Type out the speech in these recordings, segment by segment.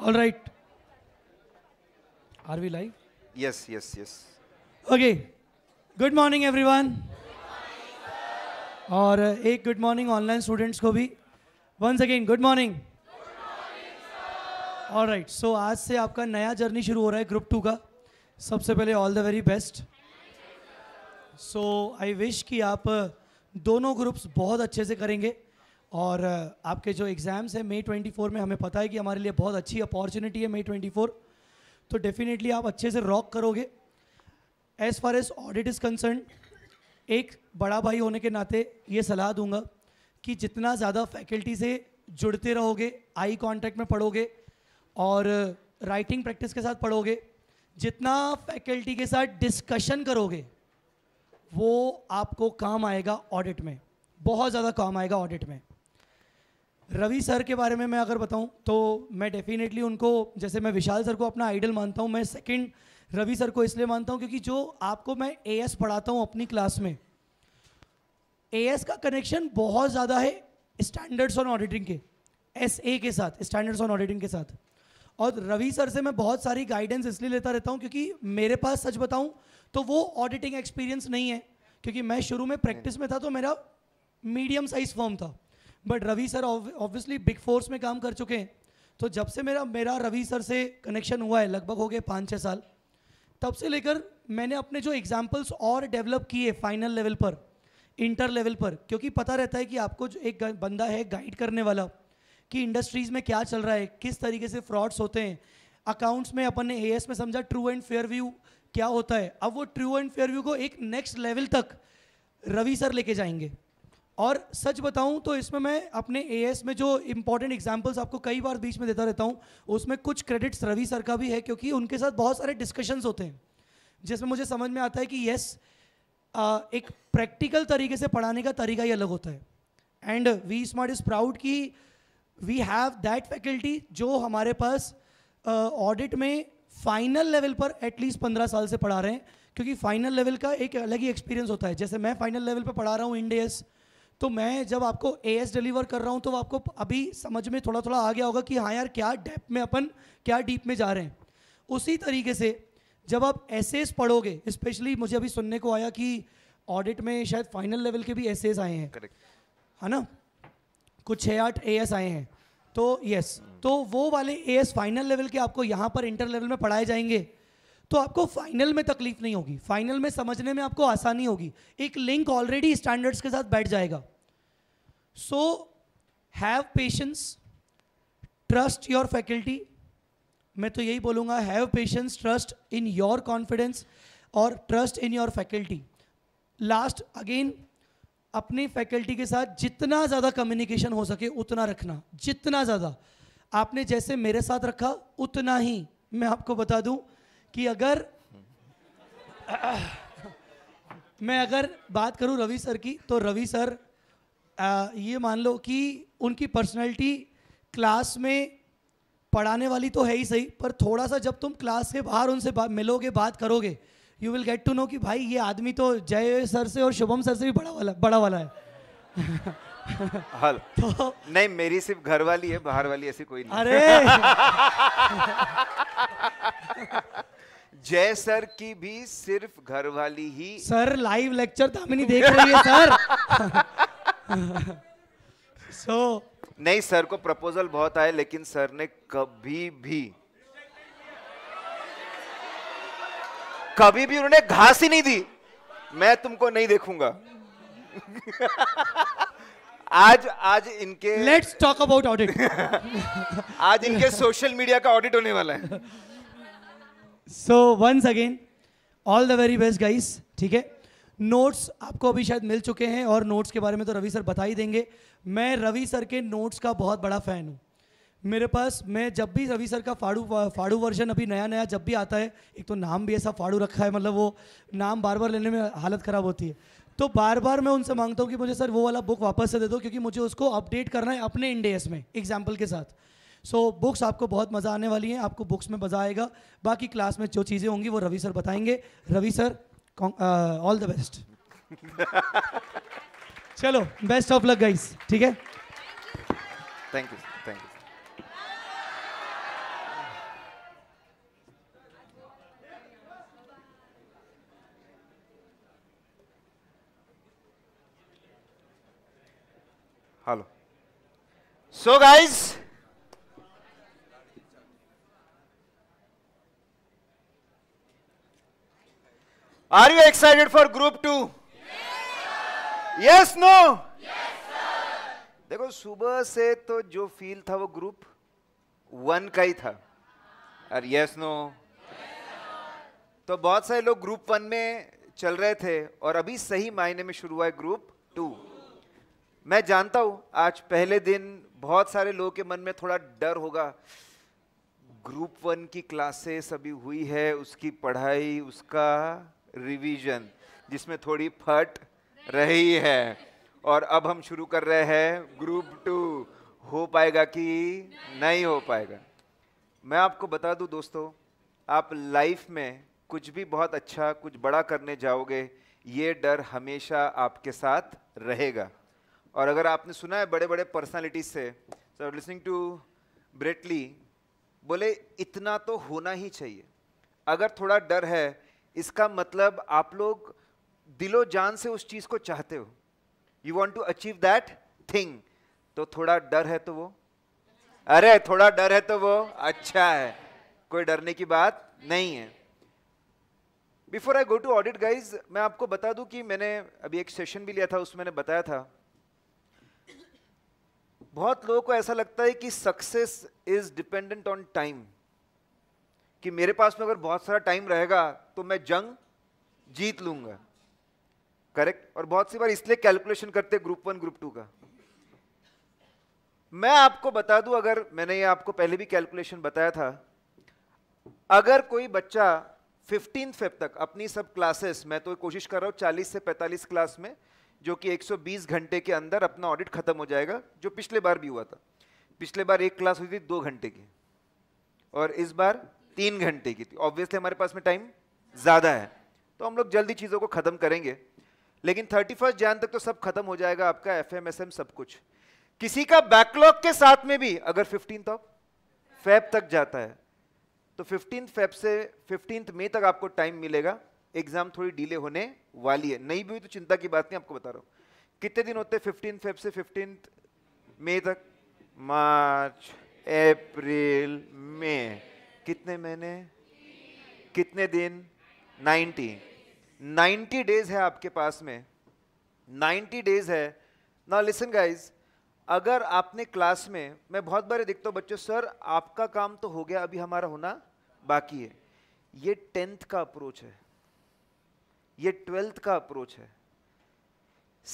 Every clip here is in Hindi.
All right. Are we live? Yes, yes, yes. Okay. Good morning everyone और uh, एक गुड मॉर्निंग ऑनलाइन स्टूडेंट्स को भी once again good morning All right so आज से आपका नया जर्नी शुरू हो रहा है ग्रुप टू का सबसे पहले all the very best so I wish कि आप uh, दोनों ग्रुप्स बहुत अच्छे से करेंगे और आपके जो एग्ज़ाम्स हैं मई 24 में हमें पता है कि हमारे लिए बहुत अच्छी अपॉर्चुनिटी है मई 24 तो डेफिनेटली आप अच्छे से रॉक करोगे as far as audit is concern एक बड़ा भाई होने के नाते ये सलाह दूंगा कि जितना ज़्यादा फैकल्टी से जुड़ते रहोगे आई कांटेक्ट में पढ़ोगे और राइटिंग प्रैक्टिस के साथ पढ़ोगे जितना फैकल्टी के साथ डिस्कशन करोगे वो आपको काम आएगा ऑडिट में बहुत ज़्यादा काम आएगा ऑडिट में रवि सर के बारे में मैं अगर बताऊं तो मैं डेफिनेटली उनको जैसे मैं विशाल सर को अपना आइडल मानता हूं मैं सेकंड रवि सर को इसलिए मानता हूं क्योंकि जो आपको मैं एएस पढ़ाता हूं अपनी क्लास में एएस का कनेक्शन बहुत ज़्यादा है स्टैंडर्ड्स ऑन ऑडिटिंग के एस ए के साथ स्टैंडर्ड्स ऑन ऑडिटिंग के साथ और रवि सर से मैं बहुत सारी गाइडेंस इसलिए लेता रहता हूँ क्योंकि मेरे पास सच बताऊँ तो वो ऑडिटिंग एक्सपीरियंस नहीं है क्योंकि मैं शुरू में प्रैक्टिस में था तो मेरा मीडियम साइज फॉर्म था but Ravi sir obviously big fours में काम कर चुके हैं तो जब से मेरा मेरा रवि सर से कनेक्शन हुआ है लगभग हो गए पाँच छः साल तब से लेकर मैंने अपने जो एग्जाम्पल्स और डेवलप किए फाइनल लेवल पर इंटर लेवल पर क्योंकि पता रहता है कि आपको जो एक बंदा है गाइड करने वाला कि इंडस्ट्रीज़ में क्या चल रहा है किस तरीके से फ्रॉड्स होते हैं अकाउंट्स में अपन ने ए में समझा ट्रू एंड फेयर व्यू क्या होता है अब वो ट्रू एंड फेयर व्यू को एक नेक्स्ट लेवल तक रवि सर लेके जाएंगे और सच बताऊं तो इसमें मैं अपने ए में जो इम्पोर्टेंट एग्जाम्पल्स आपको कई बार बीच में देता रहता हूं उसमें कुछ क्रेडिट्स रवि सर का भी है क्योंकि उनके साथ बहुत सारे डिस्कशंस होते हैं जिसमें मुझे समझ में आता है कि यस एक प्रैक्टिकल तरीके से पढ़ाने का तरीका ही अलग होता है and V Smart is proud कि वी हैव दैट फैकल्टी जो हमारे पास ऑडिट uh, में फाइनल लेवल पर एटलीस्ट पंद्रह साल से पढ़ा रहे हैं क्योंकि फाइनल लेवल का एक अलग ही एक्सपीरियंस होता है जैसे मैं फाइनल लेवल पर पढ़ा रहा हूँ इंडियस तो मैं जब आपको ए एस डिलीवर कर रहा हूँ तो आपको अभी समझ में थोड़ा थोड़ा आ गया होगा कि हाँ यार क्या डेप में अपन क्या डीप में जा रहे हैं उसी तरीके से जब आप एस पढ़ोगे स्पेशली मुझे अभी सुनने को आया कि ऑडिट में शायद फाइनल लेवल के भी एस आए हैं करेक्ट है ना कुछ छः आठ ए एस आए हैं तो यस हम्म। तो वो वाले ए एस फाइनल लेवल के आपको यहाँ पर इंटर लेवल में पढ़ाए जाएंगे तो आपको फाइनल में तकलीफ नहीं होगी फाइनल में समझने में आपको आसानी होगी एक लिंक ऑलरेडी स्टैंडर्ड्स के साथ बैठ जाएगा so have patience trust your faculty मैं तो यही बोलूँगा have patience trust in your confidence और trust in your faculty last again अपनी फैकल्टी के साथ जितना ज़्यादा कम्युनिकेशन हो सके उतना रखना जितना ज़्यादा आपने जैसे मेरे साथ रखा उतना ही मैं आपको बता दूं कि अगर आ, मैं अगर बात करूं रवि सर की तो रवि सर आ, ये मान लो कि उनकी पर्सनैलिटी क्लास में पढ़ाने वाली तो है ही सही पर थोड़ा सा जब तुम क्लास से बाहर उनसे बा, मिलोगे बात करोगे you will get to know कि भाई ये आदमी तो जय सर से और शुभम सर से भी बड़ा वाला बड़ा वाला है हल तो नहीं मेरी सिर्फ घर वाली है बाहर वाली ऐसी कोई नहीं अरे जय सर की भी सिर्फ घर वाली ही सर लाइव लेक्चर दामिनी देख रही है सर सो नहीं सर को प्रपोजल बहुत आए लेकिन सर ने कभी भी कभी भी उन्होंने घास ही नहीं दी मैं तुमको नहीं देखूंगा आज आज इनके लेट्स टॉक अबाउट ऑडिट आज इनके सोशल मीडिया का ऑडिट होने वाला है so once again all the very best guys ठीक है नोट्स आपको अभी शायद मिल चुके हैं और नोट्स के बारे में तो रवि सर बता ही देंगे मैं रवि सर के नोट्स का बहुत बड़ा फ़ैन हूँ मेरे पास मैं जब भी रवि सर का फाड़ू फाड़ू वर्जन अभी नया नया जब भी आता है एक तो नाम भी ऐसा फाड़ू रखा है मतलब वो नाम बार बार लेने में हालत ख़राब होती है तो बार बार मैं उनसे मांगता हूँ कि मुझे सर वो वाला बुक वापस से दे दो क्योंकि मुझे उसको अपडेट करना है अपने इंडेस में एग्जाम्पल के साथ सो so, बुक्स आपको बहुत मज़ा आने वाली है आपको बुक्स में मज़ा आएगा बाकी क्लास में जो चीज़ें होंगी वो रवि सर बताएंगे Ravi sir all the best चलो बेस्ट ऑफ लक गाइस ठीक है thank you thank you hello so guys Are you excited for group two? Yes, no? Yes, देखो सुबह से तो जो फील था वो ग्रुप वन का ही था और यस नो तो बहुत सारे लोग ग्रुप वन में चल रहे थे और अभी सही मायने में शुरू हुआ है ग्रुप टू मैं जानता हूं आज पहले दिन बहुत सारे लोगों के मन में थोड़ा डर होगा ग्रुप वन की क्लासेस अभी हुई है उसकी पढ़ाई उसका रिवीजन जिसमें थोड़ी फट रही है और अब हम शुरू कर रहे हैं ग्रुप टू हो पाएगा कि नहीं, नहीं हो पाएगा मैं आपको बता दूं दोस्तों आप लाइफ में कुछ भी बहुत अच्छा कुछ बड़ा करने जाओगे ये डर हमेशा आपके साथ रहेगा और अगर आपने सुना है बड़े बड़े पर्सनालिटीज से सर लिसनिंग टू ब्रेटली बोले इतना तो होना ही चाहिए अगर थोड़ा डर है इसका मतलब आप लोग दिलो जान से उस चीज़ को चाहते हो you want to achieve that thing तो थोड़ा डर है तो वो अरे थोड़ा डर है तो वो अच्छा है कोई डरने की बात नहीं है before I go to audit guys मैं आपको बता दूं कि मैंने अभी एक सेशन भी लिया था उसमें मैंने बताया था बहुत लोगों को ऐसा लगता है कि success is dependent on time कि मेरे पास में अगर बहुत सारा टाइम रहेगा तो मैं जंग जीत लूंगा करेक्ट और बहुत सी बार इसलिए कैलकुलेशन करते ग्रुप वन ग्रुप टू का मैं आपको बता दूं अगर मैंने ये आपको पहले भी कैलकुलेशन बताया था अगर कोई बच्चा फिफ्टीन फेब तक अपनी सब क्लासेस मैं तो कोशिश कर रहा हूँ चालीस से पैंतालीस क्लास में जो कि 120 घंटे के अंदर अपना ऑडिट खत्म हो जाएगा जो पिछले बार भी हुआ था पिछले बार एक क्लास हुई थी दो घंटे की और इस बार तीन घंटे की थी ऑब्वियसली हमारे पास में टाइम ज़्यादा है तो हम लोग जल्दी चीज़ों को ख़त्म करेंगे लेकिन थर्टी फर्स्ट जैन तक तो सब खत्म हो जाएगा आपका एफ एम एस एम सब कुछ किसी का बैकलॉग के साथ में भी अगर फिफ्टीन ऑफ फेब तक जाता है तो फिफ्टीन फेब से फिफ्टीन मई तक आपको टाइम मिलेगा एग्जाम थोड़ी डिले होने वाली है नहीं भी हुई तो चिंता की बात नहीं आपको बता रहा हूं कितने दिन होते फिफ्टीन फेब से फिफ्टीन मई तक मार्च अप्रैल मई कितने महीने कितने दिन 90 90 डेज है आपके पास में नाइन्टी डेज है ना लिसन गाइज अगर आपने क्लास में मैं बहुत बार देखता हूँ बच्चों सर आपका काम तो हो गया अभी हमारा होना बाकी है ये टेंथ का अप्रोच है ये ट्वेल्थ का अप्रोच है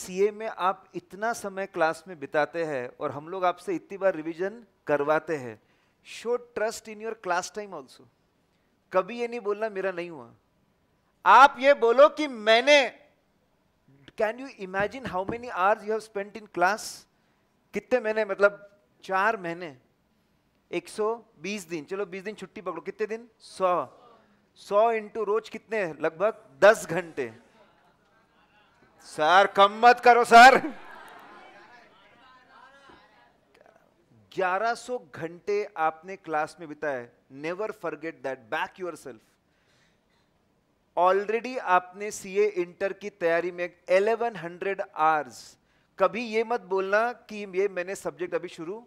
सीए में आप इतना समय क्लास में बिताते हैं और हम लोग आपसे इतनी बार रिवीजन करवाते हैं so trust in your class time also कभी ये नहीं बोलना मेरा नहीं हुआ आप ये बोलो कि मैंने can you imagine how many hours you have spent in class कितने महीने मतलब चार महीने 120 दिन चलो 20 दिन छुट्टी पकड़ो कितने दिन 100 100 इंटू रोज कितने लगभग 10 घंटे सर कम मत करो सर 1100 घंटे आपने क्लास में बिताए never forget that back your self already आपने सीए इंटर की तैयारी में 1100 आवर्स कभी ये मत बोलना कि ये मैंने सब्जेक्ट अभी शुरू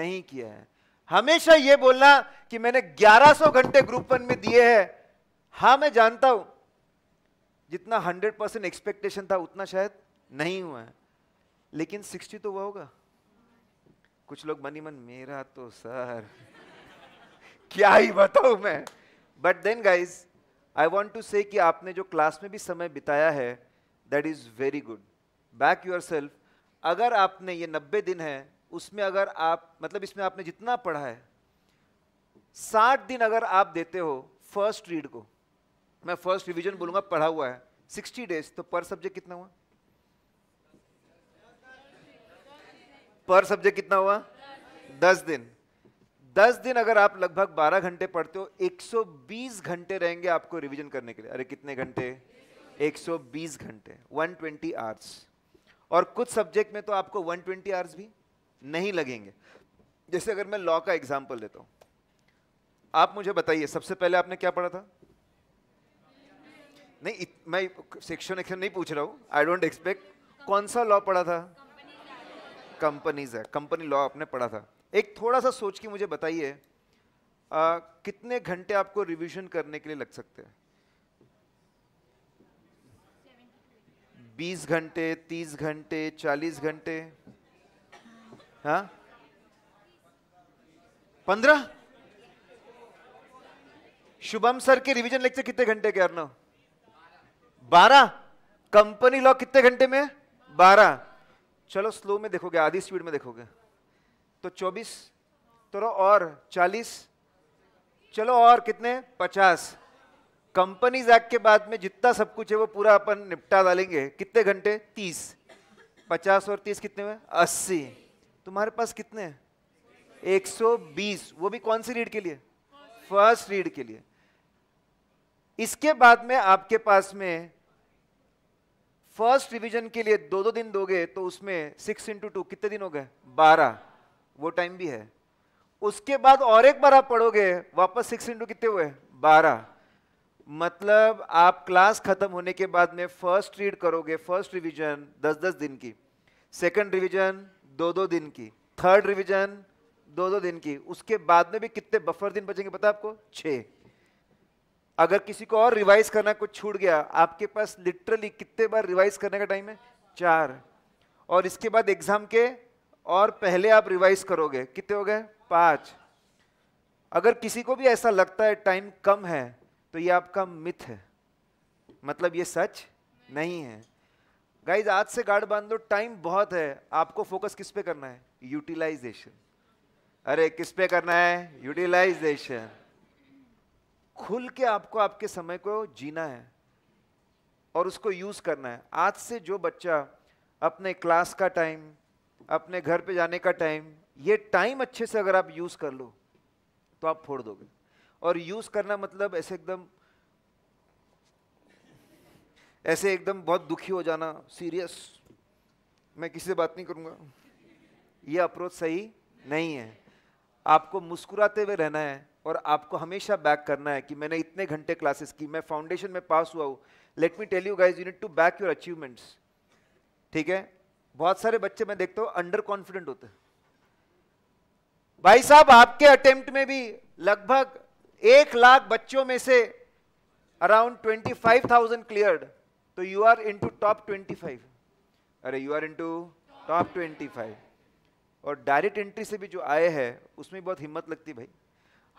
नहीं किया है हमेशा ये बोलना कि मैंने 1100 घंटे ग्रुप वन में दिए हैं हाँ मैं जानता हूं जितना 100 परसेंट एक्सपेक्टेशन था उतना शायद नहीं हुआ है लेकिन 60 तो हुआ होगा कुछ लोग मनी मन मेरा तो सर क्या ही बताऊ मैं but then guys I want to say कि आपने जो क्लास में भी समय बिताया है that is very good back your self अगर आपने ये नब्बे दिन है उसमें अगर आप मतलब इसमें आपने जितना पढ़ा है साठ दिन अगर आप देते हो फर्स्ट रीड को मैं फर्स्ट रिविजन बोलूंगा पढ़ा हुआ है सिक्सटी डेज तो पर सब्जेक्ट कितना हुआ पर सब्जेक्ट कितना हुआ दस दिन दस दिन अगर आप लगभग बारह घंटे पढ़ते हो एक सौ बीस घंटे रहेंगे आपको रिवीजन करने के लिए अरे कितने घंटे एक सौ बीस घंटे वन ट्वेंटी आवर्स और कुछ सब्जेक्ट में तो आपको वन ट्वेंटी आवर्स भी नहीं लगेंगे जैसे अगर मैं लॉ का एग्जाम्पल देता हूँ आप मुझे बताइए सबसे पहले आपने क्या पढ़ा था नहीं मैं सेक्शन एक्शन नहीं पूछ रहा हूँ आई डोंट एक्सपेक्ट कौन सा लॉ पढ़ा था कंपनीज है कंपनी लॉ आपने पढ़ा था एक थोड़ा सा सोच के मुझे बताइए कितने घंटे आपको रिविजन करने के लिए लग सकते हैं बीस घंटे तीस घंटे चालीस घंटे हाँ? पंद्रह शुभम सर के रिवीजन लेक्चर कितने घंटे के अर्नव बारह कंपनी लॉ कितने घंटे में बारह चलो स्लो में देखोगे आधी स्पीड में देखोगे तो 24 तो और 40 चलो और कितने 50 कंपनीज एक्ट के बाद में जितना सब कुछ है वो पूरा अपन निपटा डालेंगे कितने घंटे 30 50 और 30 कितने में 80 तुम्हारे पास कितने सौ 120 वो भी कौन सी रीड के लिए फर्स्ट रीड के लिए इसके बाद में आपके पास में फर्स्ट रिवीजन के लिए दो दो दिन दोगे तो उसमें सिक्स इंटू टू कितने दिन हो गए बारह वो टाइम भी है उसके बाद और एक बार आप पढ़ोगे वापस सिक्स इंटू कितने हुए बारह मतलब आप क्लास खत्म होने के बाद में फर्स्ट रीड करोगे फर्स्ट रिवीजन दस दस दिन की सेकंड रिवीजन दो दो दिन की थर्ड रिवीजन दो दो दिन की उसके बाद में भी कितने बफर दिन बचेंगे पता आपको छः अगर किसी को और रिवाइज करना कुछ छूट गया आपके पास लिटरली कितने बार रिवाइज करने का टाइम है चार और इसके बाद एग्जाम के और पहले आप रिवाइज करोगे कितने हो गए पाँच अगर किसी को भी ऐसा लगता है टाइम कम है तो ये आपका मिथ है मतलब ये सच नहीं है गाइज आज से गार्ड बांध दो टाइम बहुत है आपको फोकस किस पे करना है यूटिलाइजेशन अरे किस पे करना है यूटिलाइजेशन खुल के आपको आपके समय को जीना है और उसको यूज़ करना है आज से जो बच्चा अपने क्लास का टाइम अपने घर पे जाने का टाइम ये टाइम अच्छे से अगर आप यूज़ कर लो तो आप फोड़ दोगे और यूज़ करना मतलब ऐसे एकदम ऐसे एकदम बहुत दुखी हो जाना सीरियस मैं किसी से बात नहीं करूँगा ये अप्रोच सही नहीं है आपको मुस्कुराते हुए रहना है और आपको हमेशा बैक करना है कि मैंने इतने घंटे क्लासेस की मैं फाउंडेशन में पास हुआ हूँ let me tell you guys you need to back your achievements ठीक है बहुत सारे बच्चे मैं देखता हूँ अंडर कॉन्फिडेंट होते हैं भाई साहब आपके अटेम्प्ट में भी लगभग एक लाख बच्चों में से around twenty five thousand clear तो you are into top twenty five अरे you are into top twenty five और डायरेक्ट एंट्री से भी जो आए हैं उसमें बहुत हिम्मत लगती भाई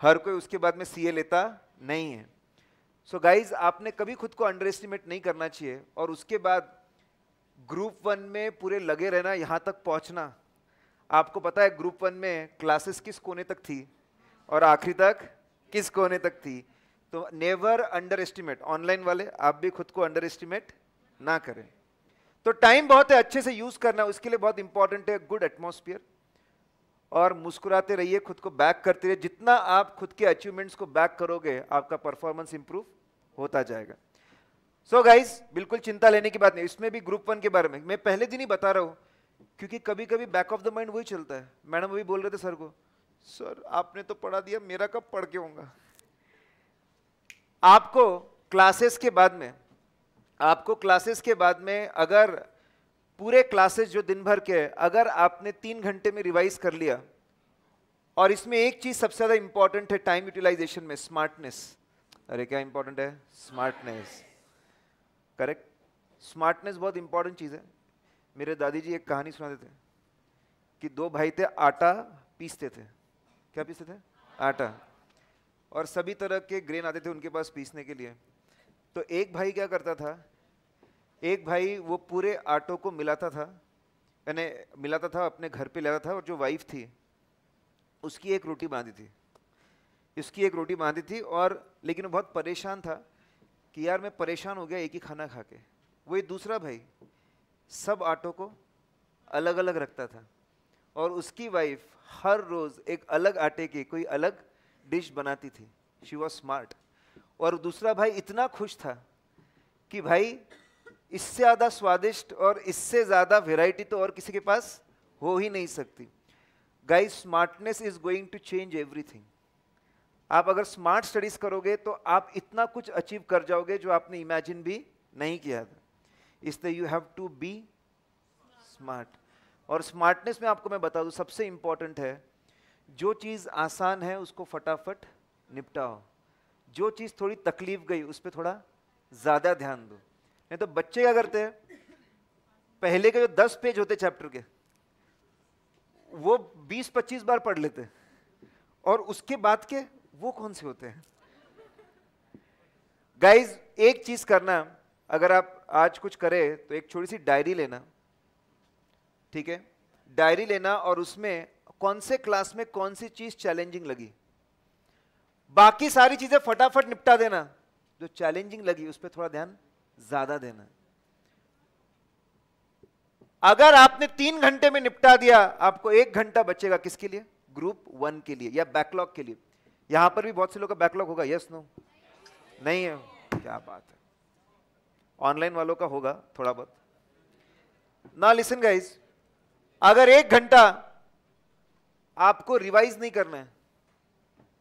हर कोई उसके बाद में सीए लेता नहीं है सो so गाइज आपने कभी खुद को अंडर एस्टिमेट नहीं करना चाहिए और उसके बाद ग्रुप वन में पूरे लगे रहना यहाँ तक पहुँचना आपको पता है ग्रुप वन में क्लासेस किस कोने तक थी और आखिरी तक किस कोने तक थी तो नेवर अंडर एस्टिमेट ऑनलाइन वाले आप भी खुद को अंडर एस्टिमेट ना करें तो टाइम बहुत है अच्छे से यूज़ करना उसके लिए बहुत इंपॉर्टेंट है गुड एटमोस्फियर और मुस्कुराते रहिए खुद को बैक करते रहिए जितना आप खुद के अचीवमेंट्स को बैक करोगे आपका परफॉर्मेंस इंप्रूव होता जाएगा सो so गाइस बिल्कुल चिंता लेने की बात नहीं इसमें भी ग्रुप वन के बारे में मैं पहले दिन ही बता रहा हूँ क्योंकि कभी कभी बैक ऑफ द माइंड वही चलता है मैडम अभी बोल रहे थे सर को सर आपने तो पढ़ा दिया मेरा कब पढ़ के होगा आपको क्लासेस के बाद में आपको क्लासेस के बाद में अगर पूरे क्लासेस जो दिन भर के अगर आपने तीन घंटे में रिवाइज कर लिया और इसमें एक चीज सबसे ज्यादा इंपॉर्टेंट है टाइम यूटिलाइजेशन में स्मार्टनेस अरे क्या इंपॉर्टेंट है स्मार्टनेस करेक्ट स्मार्टनेस बहुत इंपॉर्टेंट चीज है मेरे दादी जी एक कहानी सुनाते थे कि दो भाई थे आटा पीसते थे क्या पीसते थे आटा और सभी तरह के ग्रेन आते थे उनके पास पीसने के लिए तो एक भाई क्या करता था एक भाई वो पूरे आटो को मिलाता था यानी मिलाता था अपने घर पे लाता था और जो वाइफ थी उसकी एक रोटी बांधी थी इसकी एक रोटी बांधी थी और लेकिन बहुत परेशान था कि यार मैं परेशान हो गया एक ही खाना खा के वो एक दूसरा भाई सब आटो को अलग अलग रखता था और उसकी वाइफ हर रोज़ एक अलग आटे की कोई अलग डिश बनाती थी शी वॉज स्मार्ट और दूसरा भाई इतना खुश था कि भाई इससे ज़्यादा स्वादिष्ट और इससे ज़्यादा वेराइटी तो और किसी के पास हो ही नहीं सकती guys smartness is going to change everything आप अगर स्मार्ट स्टडीज करोगे तो आप इतना कुछ अचीव कर जाओगे जो आपने इमेजिन भी नहीं किया था इसलिए you have to be smart और स्मार्टनेस में आपको मैं बता दूं सबसे इंपॉर्टेंट है जो चीज़ आसान है उसको फटाफट निपटाओ जो चीज़ थोड़ी तकलीफ गई उस पर थोड़ा ज़्यादा ध्यान दो नहीं तो बच्चे क्या करते हैं पहले के जो दस पेज होते चैप्टर के वो बीस पच्चीस बार पढ़ लेते हैं और उसके बाद के वो कौन से होते हैं गाइज एक चीज करना अगर आप आज कुछ करें तो एक छोटी सी डायरी लेना ठीक है डायरी लेना और उसमें कौन से क्लास में कौन सी चीज चैलेंजिंग लगी बाकी सारी चीजें फटाफट निपटा देना जो चैलेंजिंग लगी उस पर थोड़ा ध्यान ज्यादा देना है अगर आपने तीन घंटे में निपटा दिया आपको एक घंटा बचेगा किसके लिए ग्रुप वन के लिए या बैकलॉग के लिए यहां पर भी बहुत से लोग का बैकलॉग होगा यस नो नहीं है क्या बात है ऑनलाइन वालों का होगा थोड़ा बहुत ना लिसन गाइज अगर एक घंटा आपको रिवाइज नहीं करना है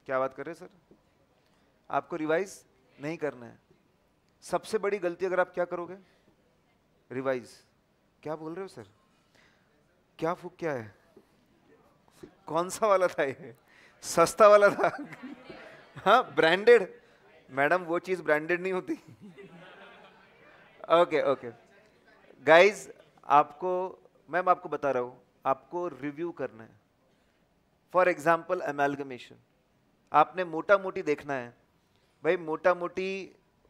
क्या बात कर रहे सर आपको रिवाइज नहीं करना है सबसे बड़ी गलती अगर आप क्या करोगे रिवाइज क्या बोल रहे हो सर क्या फूक क्या है कौन सा वाला था ये सस्ता वाला था हाँ ब्रांडेड मैडम वो चीज़ ब्रांडेड नहीं होती ओके ओके गाइज आपको मैम आपको बता रहा हूँ आपको रिव्यू करना है फॉर एग्जाम्पल एमेलगमेशन आपने मोटा मोटी देखना है भाई मोटा मोटी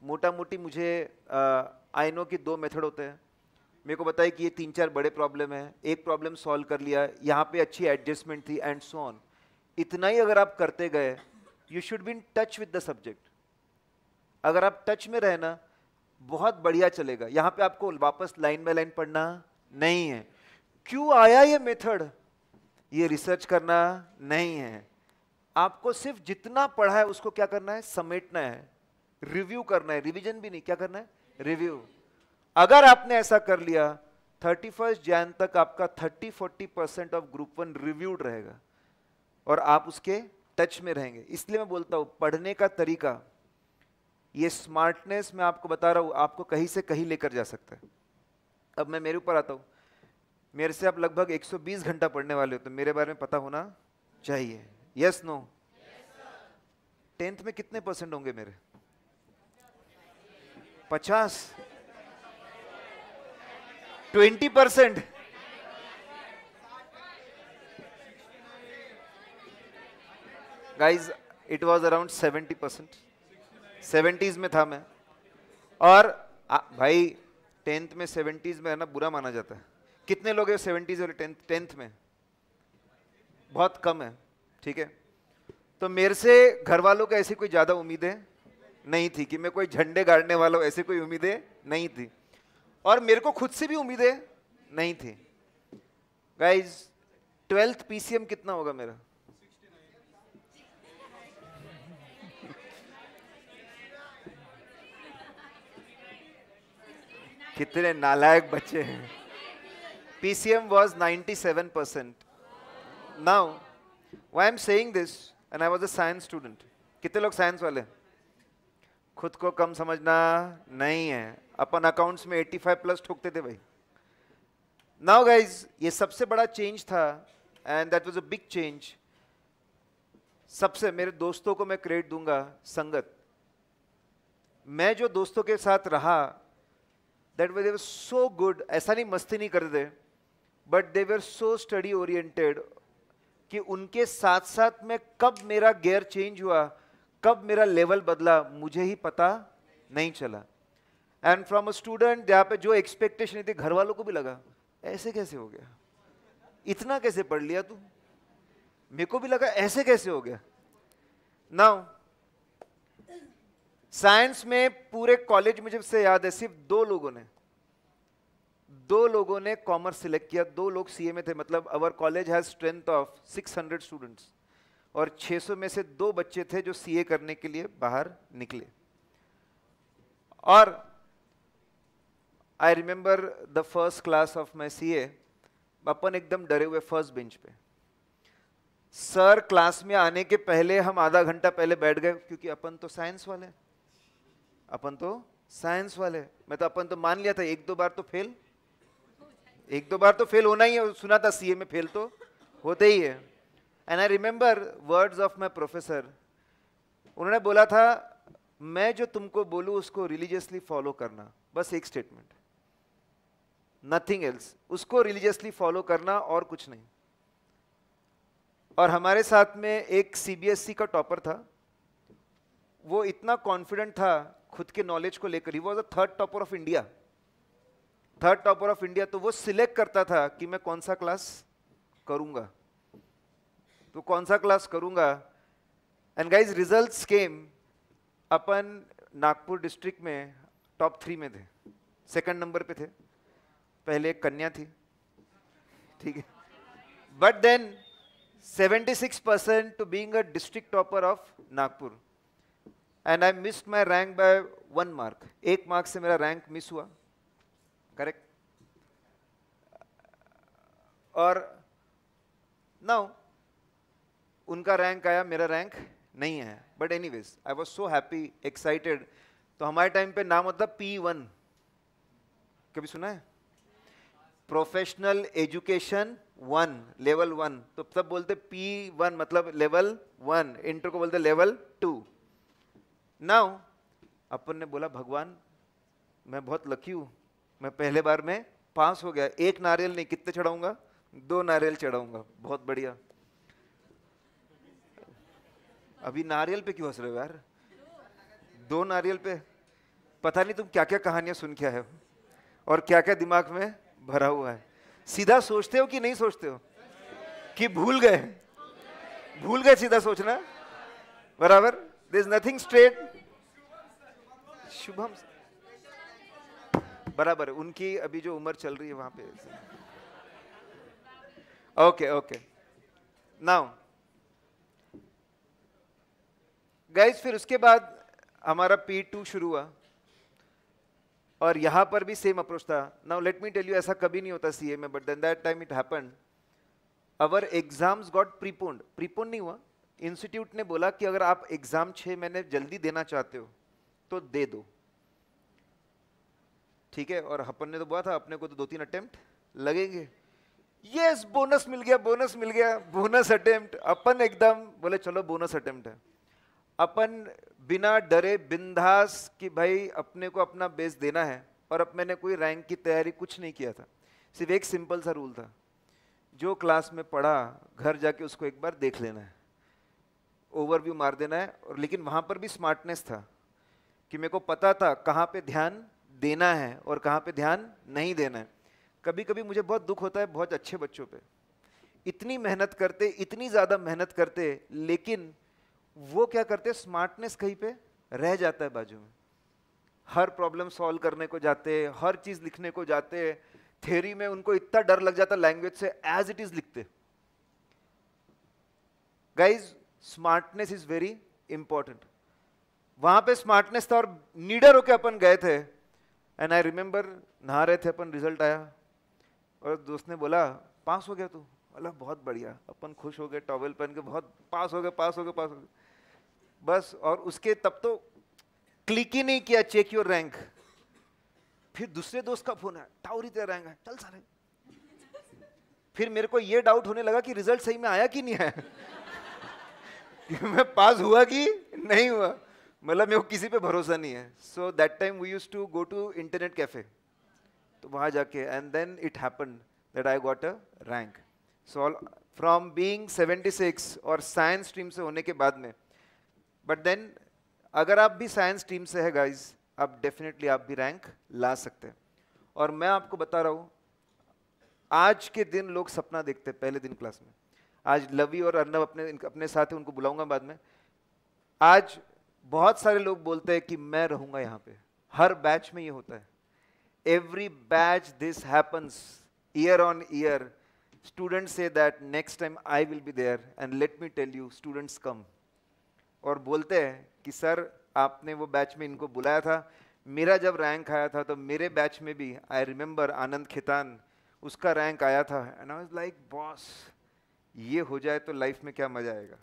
मोटा मोटी मुझे आयनों के दो मेथड होते हैं मेरे को बताया कि ये तीन चार बड़े प्रॉब्लम हैं एक प्रॉब्लम सॉल्व कर लिया यहाँ पे अच्छी एडजस्टमेंट थी एंड सो ऑन इतना ही अगर आप करते गए you should be in touch with the subject अगर आप टच में रहना बहुत बढ़िया चलेगा यहाँ पे आपको वापस लाइन बाय लाइन पढ़ना नहीं है क्यों आया ये मेथड ये रिसर्च करना नहीं है आपको सिर्फ जितना पढ़ा है उसको क्या करना है समेटना है रिव्यू करना है रिवीजन भी नहीं क्या करना है रिव्यू अगर आपने ऐसा कर लिया थर्टी फर्स्ट जैन तक आपका thirty forty percent of group one reviewed रहेगा और आप उसके टच में रहेंगे इसलिए मैं बोलता हूं पढ़ने का तरीका ये स्मार्टनेस मैं आपको बता रहा हूं आपको कहीं से कहीं लेकर जा सकता है अब मैं मेरे ऊपर आता हूं मेरे से आप लगभग 120 घंटा पढ़ने वाले हो तो मेरे बारे में पता होना चाहिए यस नो टेंथ में कितने परसेंट होंगे मेरे पचास twenty percent guys it was around seventy percent seventies में था मैं और आ, भाई टेंथ में सेवेंटीज में है ना बुरा माना जाता है कितने लोग हैं सेवेंटीज और टेंथ टेंथ में बहुत कम है ठीक है तो मेरे से घर वालों का ऐसी कोई ज़्यादा उम्मीद है नहीं थी कि मैं कोई झंडे गाड़ने वाला हूँ ऐसी कोई उम्मीदें नहीं थी और मेरे को खुद से भी उम्मीदें नहीं थी गाइज ट्वेल्थ पीसीएम कितना होगा मेरा कितने नालायक बच्चे हैं PCM seven percent now why am saying this and I was a science student कितने लोग साइंस वाले हैं खुद को कम समझना नहीं है अपन अकाउंट्स में 85 प्लस ठोकते थे भाई नाउ गाइज ये सबसे बड़ा चेंज था and that was a big change सबसे मेरे दोस्तों को मैं क्रेडिट दूंगा संगत मैं जो दोस्तों के साथ रहा that was they were so good ऐसा नहीं मस्ती नहीं करते but they were so study oriented कि उनके साथ साथ में कब मेरा गेयर चेंज हुआ कब मेरा लेवल बदला मुझे ही पता नहीं चला एंड फ्रॉम अ स्टूडेंट यहाँ पे जो एक्सपेक्टेशन थी घर वालों को भी लगा ऐसे कैसे हो गया इतना कैसे पढ़ लिया तू मेरे को भी लगा ऐसे कैसे हो गया नाउ साइंस में पूरे कॉलेज में जब से याद है सिर्फ दो लोगों ने दो लोगों ने कॉमर्स सिलेक्ट किया दो लोग सीए में थे मतलब our college has strength of 600 students और 600 में से दो बच्चे थे जो सीए करने के लिए बाहर निकले और I remember the first class of my C A अपन एकदम डरे हुए फर्स्ट बेंच पे सर क्लास में आने के पहले हम आधा घंटा पहले बैठ गए क्योंकि अपन तो साइंस वाले अपन तो साइंस वाले मैं तो अपन तो मान लिया था एक दो बार तो फेल एक दो बार तो फेल होना ही है सुना था सीए में फेल तो होते ही है and I remember words of my professor उन्होंने बोला था मैं जो तुमको बोलूँ उसको रिलीजियसली फॉलो करना बस एक स्टेटमेंट नथिंग एल्स उसको रिलीजियसली फॉलो करना और कुछ नहीं और हमारे साथ में एक सीबीएसई e का टॉपर था वो इतना कॉन्फिडेंट था खुद के नॉलेज को लेकर ही was a third topper of India third topper of India तो वो सिलेक्ट करता था कि मैं कौन सा क्लास करूँगा तो कौन सा क्लास करूंगा एंड गाइज रिजल्ट केम अपन नागपुर डिस्ट्रिक्ट में टॉप थ्री में थे सेकंड नंबर पे थे पहले एक कन्या थी ठीक है but then 76 percent to being a district topper of Nagpur and I missed my rank by one mark एक मार्क से मेरा रैंक मिस हुआ करेक्ट और नाउ उनका रैंक आया मेरा रैंक नहीं है but anyways I was so happy excited तो हमारे टाइम पे नाम होता पी वन कभी सुना है professional education one level one तो सब बोलते पी वन मतलब लेवल वन इंटर को बोलते लेवल टू नाउ अपन ने बोला भगवान मैं बहुत लकी हूं मैं पहले बार में पास हो गया एक नारियल नहीं कितने चढ़ाऊंगा दो नारियल चढ़ाऊंगा बहुत बढ़िया अभी नारियल पे क्यों हंस रहे हो यार दो नारियल पे पता नहीं तुम क्या क्या कहानियां सुन के आए हो और क्या क्या दिमाग में भरा हुआ है सीधा सोचते हो कि नहीं सोचते हो कि भूल गए भूल गए सीधा सोचना बराबर there is nothing straight Shubham बराबर उनकी अभी जो उम्र चल रही है वहां पे ओके ओके नाउ गाइस फिर उसके बाद हमारा पी टू शुरू हुआ और यहाँ पर भी सेम अप्रोच था now let me tell you ऐसा कभी नहीं होता सी में but then that time it happen our exams got preponed preponed नहीं हुआ इंस्टीट्यूट ने बोला कि अगर आप एग्जाम छः महीने जल्दी देना चाहते हो तो दे दो ठीक है और हपन ने तो बोला था अपने को तो दो तीन अटेम्प्ट लगेंगे यस बोनस मिल गया बोनस मिल गया बोनस अटेम्प्ट अपन एकदम बोले चलो बोनस अटेम्प्ट है अपन बिना डरे बिंदास कि भाई अपने को अपना बेस देना है और अब मैंने कोई रैंक की तैयारी कुछ नहीं किया था सिर्फ एक सिंपल सा रूल था जो क्लास में पढ़ा घर जाके उसको एक बार देख लेना है ओवरव्यू मार देना है और लेकिन वहाँ पर भी स्मार्टनेस था कि मेरे को पता था कहाँ पे ध्यान देना है और कहाँ पे ध्यान नहीं देना है कभी कभी मुझे बहुत दुख होता है बहुत अच्छे बच्चों पे इतनी मेहनत करते इतनी ज़्यादा मेहनत करते लेकिन वो क्या करते हैं स्मार्टनेस कहीं पे रह जाता है बाजू में हर प्रॉब्लम सॉल्व करने को जाते हर चीज़ लिखने को जाते थेरी में उनको इतना डर लग जाता लैंग्वेज से एज इट इज लिखते guys smartness is very important वहां पे स्मार्टनेस था और नीडर होके अपन गए थे एंड आई रिमेंबर नहा रहे थे अपन रिजल्ट आया और दोस्त ने बोला पास हो गया तू अल्लाह बहुत बढ़िया अपन खुश हो गए टॉवल पहन के बहुत पास हो गए पास हो गए पास हो गए बस और उसके तब तो क्लिक ही नहीं किया चेक योर रैंक फिर दूसरे दोस्त का फोन है टावरी तेरा रैंक है चल सारे फिर मेरे को ये डाउट होने लगा कि रिजल्ट सही में आया कि नहीं आया कि मैं पास हुआ कि नहीं हुआ मतलब मेरे को किसी पे भरोसा नहीं है so that time we use to go to internet cafe तो वहां जाके and then it happen that I got a rank so from being 76 और साइंस स्ट्रीम से होने के बाद में बट देन अगर आप भी साइंस टीम से है गाइज आप डेफिनेटली आप भी रैंक ला सकते हैं और मैं आपको बता रहा हूँ आज के दिन लोग सपना देखते हैं पहले दिन क्लास में आज लवी और अर्नब अपने अपने साथ हैं उनको बुलाऊंगा बाद में आज बहुत सारे लोग बोलते हैं कि मैं रहूंगा यहाँ पे हर बैच में ये होता है every batch this happens year on year student से that next time I will be there and let me tell you students come और बोलते हैं कि सर आपने वो बैच में इनको बुलाया था मेरा जब रैंक आया था तो मेरे बैच में भी आई रिमेंबर आनंद खितान उसका रैंक आया था and I was like boss ये हो जाए तो लाइफ में क्या मजा आएगा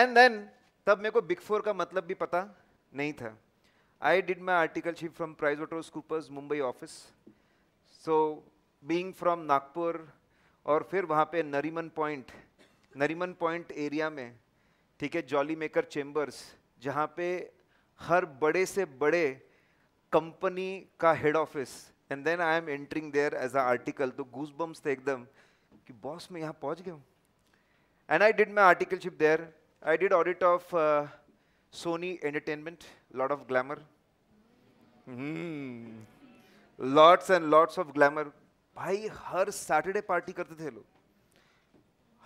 एंड देन तब मेरे को बिग फोर का मतलब भी पता नहीं था I did my articleship from PricewaterhouseCoopers Mumbai office so being from Nagpur और फिर वहाँ पे Nariman point Nariman point area में ठीक है जॉली मेकर चेम्बर्स जहाँ पे हर बड़े से बड़े कंपनी का head office and then I am entering there as a article तो गूस बम्स थे एकदम कि बॉस मैं यहाँ पहुँच गया हूँ and I did my articleship there I did audit of Sony entertainment lot of glamour lots and lots of glamour भाई हर सैटरडे पार्टी करते थे लोग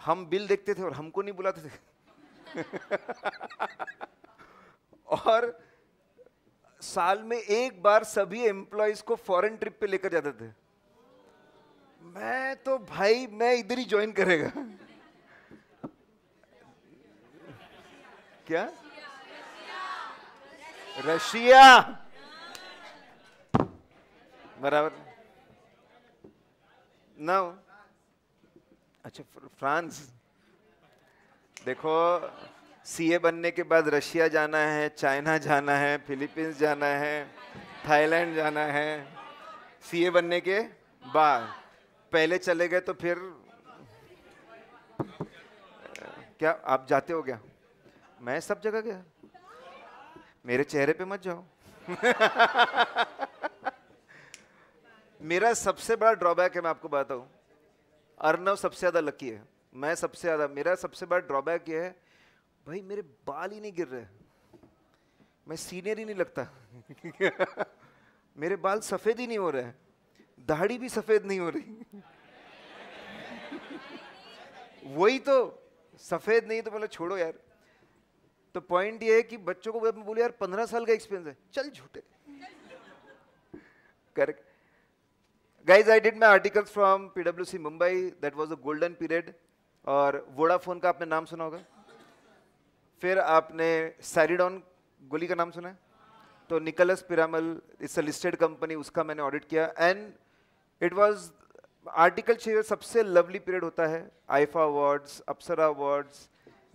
हम बिल देखते थे और हमको नहीं बुलाते थे और साल में एक बार सभी एम्प्लॉयज को फॉरेन ट्रिप पे लेकर जाते थे मैं तो भाई मैं इधर ही ज्वाइन करेगा क्या रशिया बराबर ना अच्छा फ्रांस देखो सीए बनने के बाद रशिया जाना है चाइना जाना है फिलीपींस जाना है थाईलैंड जाना है सीए बनने के बाद पहले चले गए तो फिर क्या आप जाते हो क्या मैं सब जगह गया मेरे चेहरे पे मत जाओ मेरा सबसे बड़ा ड्रॉबैक है मैं आपको बताऊं अर्नव सबसे ज़्यादा लकी है मैं सबसे ज़्यादा मेरा सबसे बड़ा ड्रॉबैक ये है भाई मेरे बाल ही नहीं गिर रहे मैं सीनियर ही नहीं लगता मेरे बाल सफ़ेद ही नहीं हो रहे हैं दाढ़ी भी सफ़ेद नहीं हो रही वही तो सफ़ेद नहीं तो बोले छोड़ो यार तो पॉइंट ये है कि बच्चों को बोले यार पंद्रह साल का एक्सपीरियंस है चल झूठे correct I i did my from PW C Mumbai that was a golden period और वोडाफोन का आपने नाम सुना होगा फिर आपने सैरिडॉन गोली का नाम सुना है तो Nicholas Piramal it's a listed company उसका मैंने ऑडिट किया एंड इट वाज आर्टिकल छः सबसे लवली पीरियड होता है आईफा अवार्ड्स अप्सरा अवार्ड्स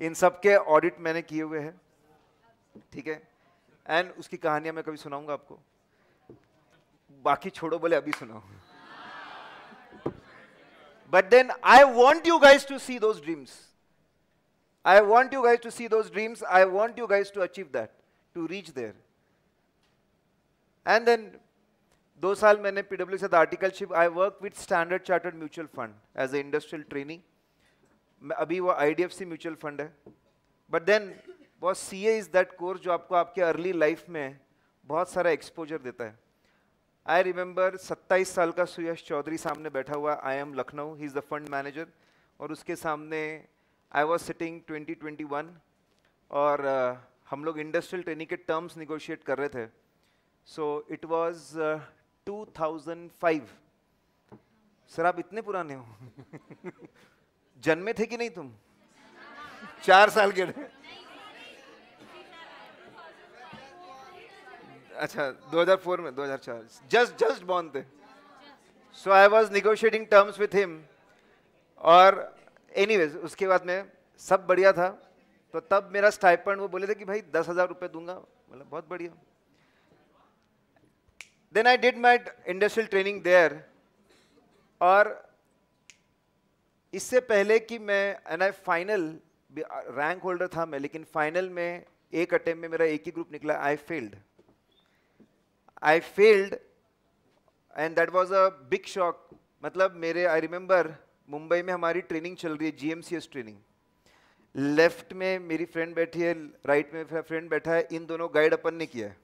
इन सब के ऑडिट मैंने किए हुए हैं ठीक है एंड उसकी कहानियाँ मैं कभी सुनाऊंगा आपको बाकी छोड़ो बोले अभी सुनाऊँ But then I want you guys to see those dreams. I want you guys to see those dreams. I want you guys to achieve that, to reach there. And then दो साल मैंने पीडब्ल्यू से articleship I work with Standard Chartered mutual fund as a industrial trainee अभी वो आईडीएफसी म्यूचुअल फंड है but then boss CA is that course जो आपको आपके अर्ली लाइफ में बहुत सारा एक्सपोजर देता है आई रिमेंबर 27 साल का सुयश चौधरी सामने बैठा हुआ I am Lucknow he is the fund manager और उसके सामने आई वॉज सिटिंग 2021 और uh, हम लोग इंडस्ट्रियल ट्रेनिंग के टर्म्स निगोशिएट कर रहे थे सो इट वॉज 2005 सर आप इतने पुराने हो जन्मे थे कि नहीं तुम चार साल के अच्छा 2004 में 2004 जस्ट जस्ट बॉर्न थे so I was negotiating terms with him और एनीवेज उसके बाद में सब बढ़िया था तो तब मेरा स्टाइपेंड वो बोले थे कि भाई दस हज़ार रुपये दूंगा मतलब बहुत बढ़िया then I did my industrial training there और इससे पहले कि मैं an I final rank holder था मैं लेकिन फाइनल में एक अटेम्प में मेरा एक ही ग्रुप निकला I failed I failed and that was a big shock मतलब मेरे आई रिमेंबर मुंबई में हमारी ट्रेनिंग चल रही है जीएमसीएस ट्रेनिंग लेफ्ट में मेरी फ्रेंड बैठी है राइट में मेरा फ्रेंड बैठा है इन दोनों गाइड अपन ने किया है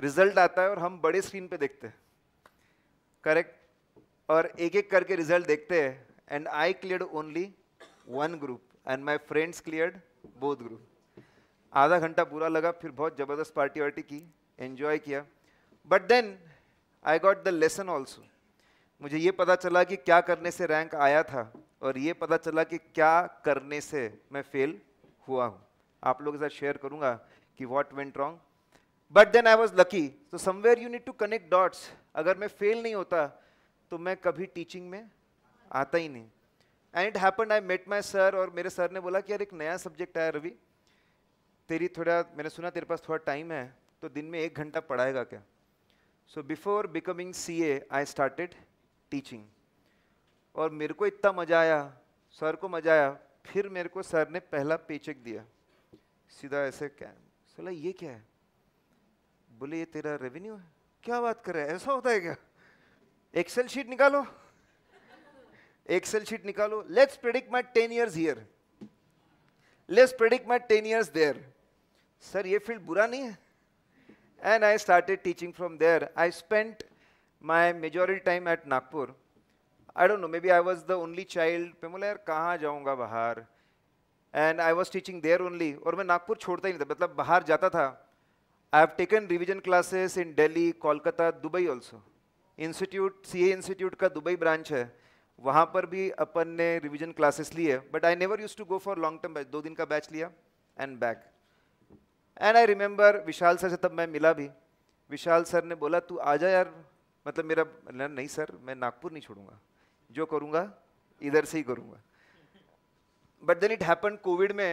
रिजल्ट आता है और हम बड़े स्क्रीन पे देखते हैं करेक्ट और एक एक करके रिजल्ट देखते हैं and I clear only one group and my friends clear both group आधा घंटा बुरा लगा फिर बहुत ज़बरदस्त पार्टी वार्टी की एंजॉय किया but then I got the lesson also मुझे ये पता चला कि क्या करने से रैंक आया था और ये पता चला कि क्या करने से मैं फेल हुआ हूँ आप लोगों के साथ शेयर करूँगा कि what went wrong but then I was lucky तो somewhere you need to connect dots अगर मैं फेल नहीं होता तो मैं कभी टीचिंग में आता ही नहीं and it happen I met my sir और मेरे सर ने बोला कि यार एक नया सब्जेक्ट आया रवि तेरी थोड़ा मैंने सुना तेरे पास थोड़ा टाइम है तो दिन में एक घंटा पढ़ाएगा क्या so before becoming C A I started teaching और मेरे को इतना मज़ा आया सर को मज़ा आया फिर मेरे को सर ने पहला पेचक दिया सीधा ऐसे क्या बोला ये क्या है बोले ये तेरा रेवेन्यू है क्या बात कर रहे हैं ऐसा होता है क्या एक्सेल शीट निकालो एक्सेल शीट निकालो let's predict my ten years here let's predict my ten years there sir ये फील्ड बुरा नहीं है and I started teaching from there. I spent my majority time at Nagpur. I don't know, maybe I was the only child. मैं बोला यार कहाँ जाऊँगा बाहर and I was teaching there only और मैं नागपुर छोड़ता ही नहीं था मतलब बाहर जाता था I have taken revision classes in Delhi Kolkata Dubai also institute C A institute का दुबई ब्रांच है वहाँ पर भी अपन ने रिविजन क्लासेस लिए but I never use to go for long term batch दो दिन का बैच लिया and back and I remember Vishal sir से तब मैं मिला भी विशाल सर ने बोला तू आ जा यार मतलब मेरा मतलब नहीं सर मैं नागपुर नहीं छोड़ूंगा जो करूँगा इधर से ही करूँगा but then it happen covid में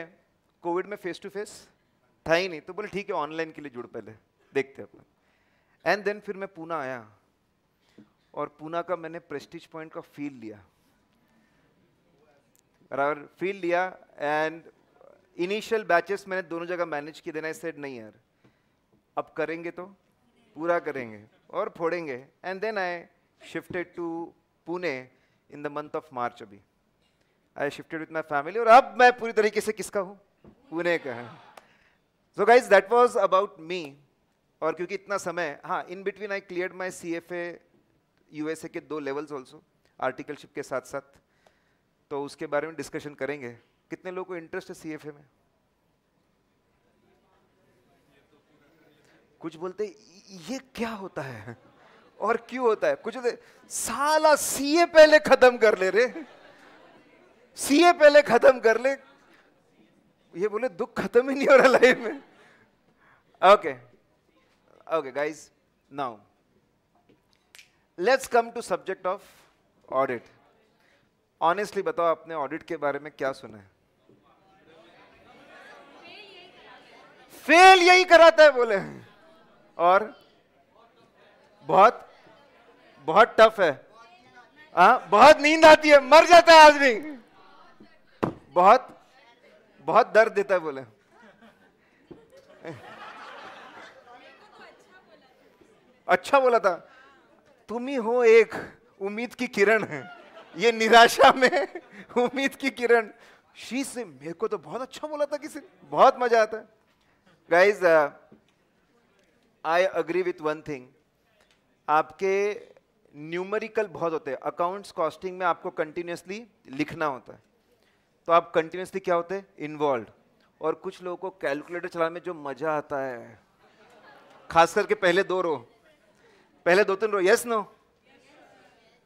कोविड में फेस टू फेस था ही नहीं तो बोले ठीक है ऑनलाइन के लिए जुड़ पहले देखते अपन एंड देन फिर मैं पूना आया और पूना का मैंने प्रेस्टिज पॉइंट का फील लिया और फील लिया एंड इनिशियल बैचेस मैंने दोनों जगह मैनेज किए देना सेट सेड नहीं यार अब करेंगे तो पूरा करेंगे और फोड़ेंगे and then I shifted to Pune in the month of March अभी I shifted with my family और अब मैं पूरी तरीके से किसका हूँ पुणे का है so guys that was about me और क्योंकि इतना समय हाँ in between I clear my C F A U S A के दो लेवल्स ऑल्सो आर्टिकलशिप के साथ साथ तो उसके बारे में डिस्कशन करेंगे कितने लोगों को इंटरेस्ट है सीएफए में कुछ बोलते ये क्या होता है और क्यों होता है कुछ साला सीए पहले खत्म कर ले रे सीए पहले खत्म कर ले ये बोले दुख खत्म ही नहीं हो रहा लाइफ में okay okay guys now let's come to subject of audit honestly बताओ आपने ऑडिट के बारे में क्या सुना है फेल यही कराता है बोले और बहुत बहुत टफ है आ, बहुत नींद आती है मर जाता है आदमी बहुत बहुत दर्द देता है बोले अच्छा बोला था तुम ही हो एक उम्मीद की किरण है ये निराशा में उम्मीद की किरण शी से मेरे को तो बहुत अच्छा बोला था किसी बहुत मजा आता है guys I agree with one thing आपके न्यूमरिकल बहुत होते हैं अकाउंट्स कॉस्टिंग में आपको कंटिन्यूसली लिखना होता है तो आप कंटिन्यूसली क्या होते हैं इन्वॉल्व और कुछ लोगों को कैलकुलेटर चलाने में जो मज़ा आता है खास करके पहले दो रो पहले दो तीन रो यस नो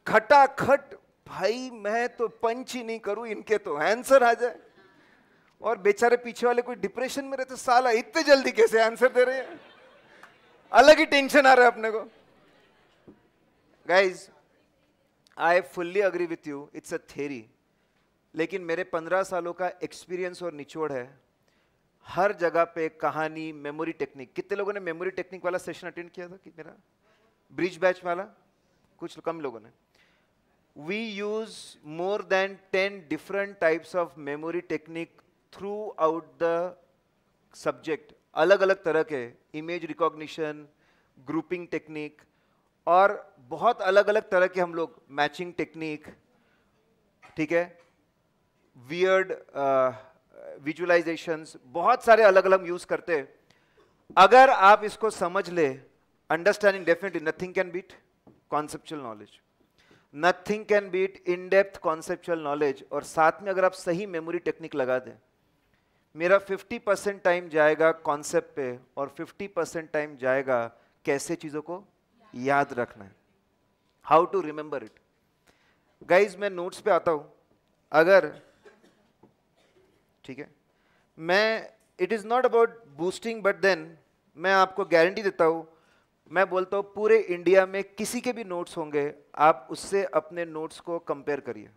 खटाखट भाई मैं तो पंच ही नहीं करूं इनके तो आंसर आ जाए और बेचारे पीछे वाले कोई डिप्रेशन में रहते साला इतने जल्दी कैसे आंसर दे रहे हैं अलग ही टेंशन आ रहा है अपने को guys I fully agree with you it's a theory लेकिन मेरे पंद्रह सालों का एक्सपीरियंस और निचोड़ है हर जगह पे कहानी मेमोरी टेक्निक कितने लोगों ने मेमोरी टेक्निक वाला सेशन अटेंड किया था कि मेरा ब्रिज बैच वाला कुछ कम लोगों ने we use more than ten different types of memory technique throughout the subject अलग अलग तरह के इमेज रिकॉग्निशन ग्रुपिंग टेक्निक और बहुत अलग अलग तरह के हम लोग मैचिंग टेक्निक ठीक है वियर्ड विजुअलाइजेशंस uh, बहुत सारे अलग अलग यूज करते अगर आप इसको समझ ले understanding definitely nothing can beat conceptual knowledge nothing can beat in depth conceptual knowledge और साथ में अगर आप सही मेमोरी टेक्निक लगा दें मेरा 50 परसेंट टाइम जाएगा कॉन्सेप्ट पे और 50 परसेंट टाइम जाएगा कैसे चीज़ों को याद रखना है how to remember it guys मैं नोट्स पे आता हूँ अगर ठीक है मैं it is not about boasting but then मैं आपको गारंटी देता हूँ मैं बोलता हूँ पूरे इंडिया में किसी के भी नोट्स होंगे आप उससे अपने नोट्स को कंपेयर करिए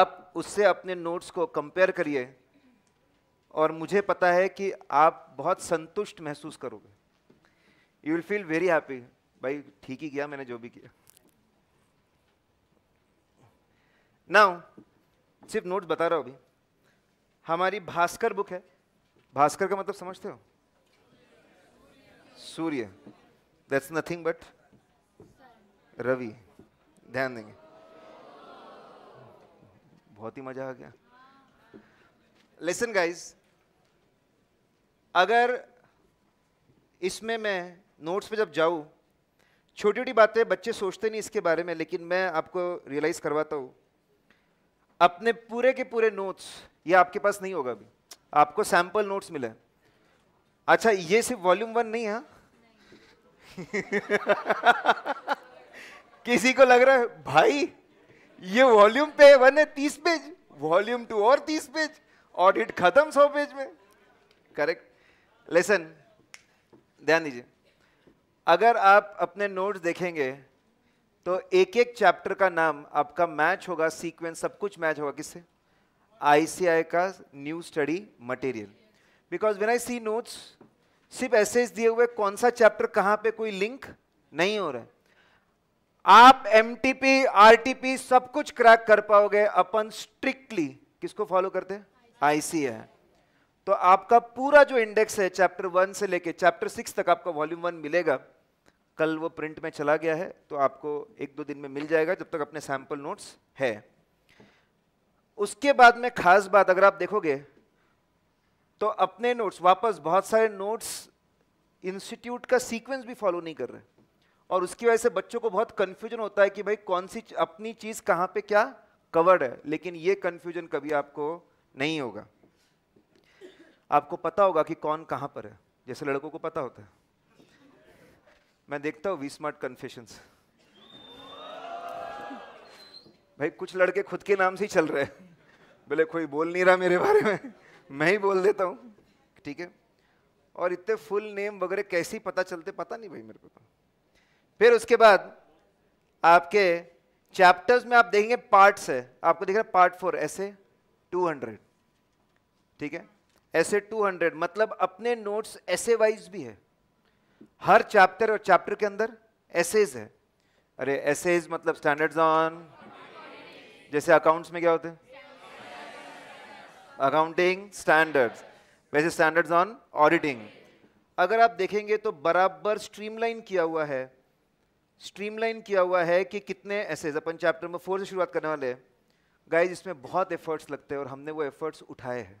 आप उससे अपने नोट्स को कंपेयर करिए और मुझे पता है कि आप बहुत संतुष्ट महसूस करोगे you will feel very happy भाई ठीक ही किया मैंने जो भी किया नाउ सिर्फ नोट बता रहा हो अभी हमारी भास्कर बुक है भास्कर का मतलब समझते हो सूर्य दैट्स नथिंग बट रवि ध्यान देंगे बहुत ही मजा आ गया लेसन गाइज अगर इसमें मैं नोट्स पे जब जाऊँ छोटी छोटी बातें बच्चे सोचते नहीं इसके बारे में लेकिन मैं आपको रियलाइज़ करवाता हूँ अपने पूरे के पूरे नोट्स ये आपके पास नहीं होगा अभी आपको सैम्पल नोट्स मिले अच्छा ये सिर्फ वॉल्यूम वन नहीं है हाँ? किसी को लग रहा है भाई ये वॉल्यूम पे वन है तीस पेज वॉल्यूम टू और तीस पेज ऑडिट खत्म सौ पेज में करेक्ट लेसन ध्यान दीजिए अगर आप अपने नोट्स देखेंगे तो एक एक चैप्टर का नाम आपका मैच होगा सीक्वेंस सब कुछ मैच होगा किससे आईसीआई का new study material because when I see notes सिर्फ ऐसे दिए हुए कौन सा चैप्टर कहां पे कोई लिंक नहीं हो रहा है आप एम आरटीपी सब कुछ क्रैक कर पाओगे अपन स्ट्रिक्टली किसको फॉलो करते हैं आईसीआई तो आपका पूरा जो इंडेक्स है चैप्टर वन से लेके चैप्टर सिक्स तक आपका वॉल्यूम वन मिलेगा कल वो प्रिंट में चला गया है तो आपको एक दो दिन में मिल जाएगा जब तक अपने सैम्पल नोट्स है उसके बाद में खास बात अगर आप देखोगे तो अपने नोट्स वापस बहुत सारे नोट्स इंस्टीट्यूट का सीक्वेंस भी फॉलो नहीं कर रहे और उसकी वजह से बच्चों को बहुत कन्फ्यूजन होता है कि भाई कौन सी अपनी चीज़ कहाँ पे क्या कवर्ड है लेकिन ये कन्फ्यूजन कभी आपको नहीं होगा आपको पता होगा कि कौन कहाँ पर है जैसे लड़कों को पता होता है मैं देखता हूँ वी स्मार्ट कन्फेशंस भाई कुछ लड़के खुद के नाम से ही चल रहे हैं बोले कोई बोल नहीं रहा मेरे बारे में मैं ही बोल देता हूँ ठीक है और इतने फुल नेम वगैरह कैसे पता चलते पता नहीं भाई मेरे को तो फिर उसके बाद आपके चैप्टर्स में आप देखेंगे पार्ट्स है आपको दिख रहा है पार्ट फोर ऐसे टू हंड्रेड ठीक है ऐसे 200 मतलब अपने नोट्स ऐसे वाइज भी है हर चैप्टर और चैप्टर के अंदर एसेज है अरे एसेज मतलब स्टैंडर्ड ऑन जैसे अकाउंट्स में क्या होते हैं अकाउंटिंग स्टैंडर्ड वैसे स्टैंडर्ड्स ऑन ऑडिटिंग अगर आप देखेंगे तो बराबर स्ट्रीमलाइन किया हुआ है स्ट्रीमलाइन किया हुआ है कि कितने एसेज अपन चैप्टर में फोर से शुरुआत करने वाले हैं गाइज इसमें बहुत एफर्ट्स लगते हैं और हमने वो एफर्ट्स उठाए हैं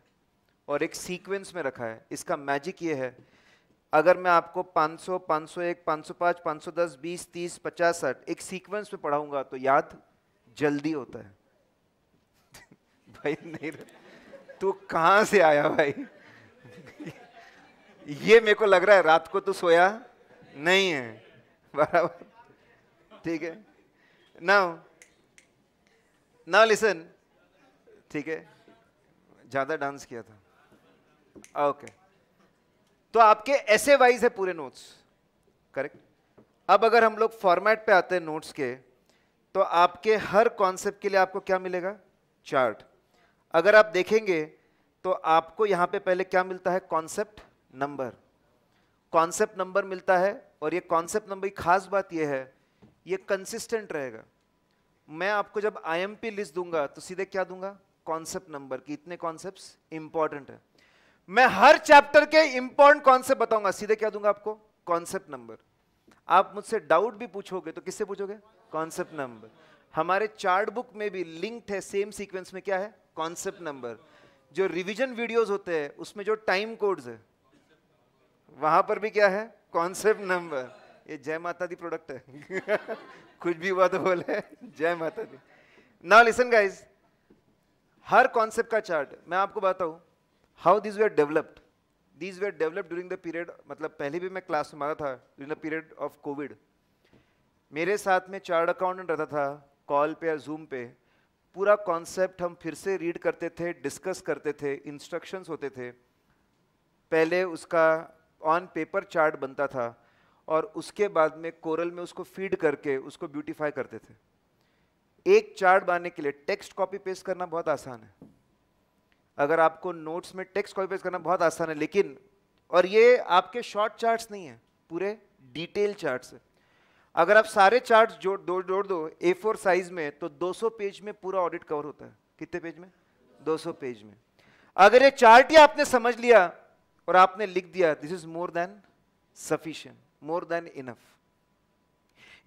और एक सीक्वेंस में रखा है इसका मैजिक ये है अगर मैं आपको 500, 501, 505, 510, 20, 30, 50, 60 एक सीक्वेंस में पढ़ाऊंगा तो याद जल्दी होता है भाई नहीं तो, तू कहां से आया भाई ये मेरे को लग रहा है रात को तो सोया नहीं है बराबर ठीक है नाउ नाउ लिसन ठीक है ज़्यादा डांस किया था ओके तो आपके ऐसे वाइज है पूरे नोट्स करेक्ट अब अगर हम लोग फॉर्मेट पे आते हैं नोट्स के तो आपके हर कॉन्सेप्ट के लिए आपको क्या मिलेगा चार्ट अगर आप देखेंगे तो आपको यहां पे पहले क्या मिलता है कॉन्सेप्ट नंबर कॉन्सेप्ट नंबर मिलता है और ये कॉन्सेप्ट नंबर की खास बात ये है ये कंसिस्टेंट रहेगा मैं आपको जब आईएमपी लिस्ट दूंगा तो सीधे क्या दूंगा कॉन्सेप्ट नंबर कि इतने कॉन्सेप्ट्स इंपॉर्टेंट है मैं हर चैप्टर के इंपॉर्टेंट कॉन्सेप्ट बताऊंगा सीधे क्या दूंगा आपको कॉन्सेप्ट नंबर आप मुझसे डाउट भी पूछोगे तो किससे पूछोगे कॉन्सेप्ट नंबर हमारे चार्ट बुक में भी लिंक्ड है सेम सीक्वेंस में क्या है कॉन्सेप्ट नंबर जो रिविजन वीडियोज होते हैं उसमें जो टाइम कोड्स है वहां पर भी क्या है कॉन्सेप्ट नंबर ये जय माता दी प्रोडक्ट है कुछ भी हुआ तो बोले जय माता दी नाउ लिसन गाइस हर कॉन्सेप्ट का चार्ट मैं आपको बताऊं how this were developed these were developed during the period मतलब पहले भी मैं क्लास में मारा था during the period of covid मेरे साथ में चार्ट अकाउंटेंट रहता था कॉल पे या जूम पे पूरा कॉन्सेप्ट हम फिर से रीड करते थे डिस्कस करते थे इंस्ट्रक्शंस होते थे पहले उसका ऑन पेपर चार्ट बनता था और उसके बाद में कोरल में उसको फीड करके उसको ब्यूटिफाई करते थे एक चार्ट बनाने के लिए टेक्स्ट कॉपी पेस्ट करना बहुत आसान है अगर आपको नोट्स में टेक्स्ट कॉपी पेस्ट करना बहुत आसान है लेकिन और ये आपके शॉर्ट चार्ट्स नहीं है पूरे डिटेल चार्ट्स है अगर आप सारे चार्ट्स जोड़ दो जोड़ दो ए फोर साइज में तो 200 पेज में पूरा ऑडिट कवर होता है कितने पेज में 200 पेज में अगर ये चार्ट ही आपने समझ लिया और आपने लिख दिया this is more than sufficient more than enough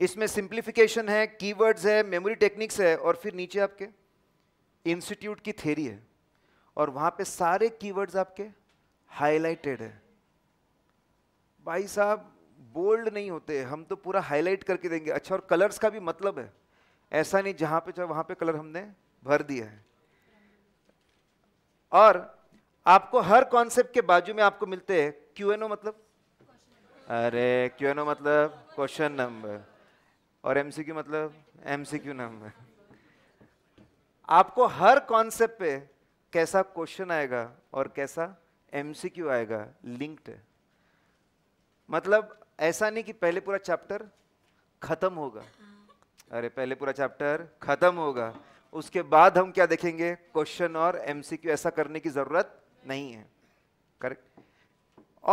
इसमें सिंप्लीफिकेशन है कीवर्ड्स है मेमोरी टेक्निक्स है और फिर नीचे आपके इंस्टीट्यूट की थेरी है और वहां पे सारे कीवर्ड्स आपके हाईलाइटेड है भाई साहब बोल्ड नहीं होते हम तो पूरा हाईलाइट करके देंगे अच्छा और कलर्स का भी मतलब है ऐसा नहीं जहां पे चाहे वहां पे कलर हमने भर दिया है और आपको हर कॉन्सेप्ट के बाजू में आपको मिलते हैं क्यू एन ओ मतलब अरे क्यू एन ओ मतलब क्वेश्चन नंबर और एम सी क्यू मतलब एम सी क्यू नंबर आपको हर कॉन्सेप्ट पे कैसा क्वेश्चन आएगा और कैसा एमसीक्यू आएगा लिंक्ड है मतलब ऐसा नहीं कि पहले पूरा चैप्टर खत्म होगा हाँ। अरे पहले पूरा चैप्टर खत्म होगा उसके बाद हम क्या देखेंगे क्वेश्चन और एमसीक्यू ऐसा करने की जरूरत नहीं है करेक्ट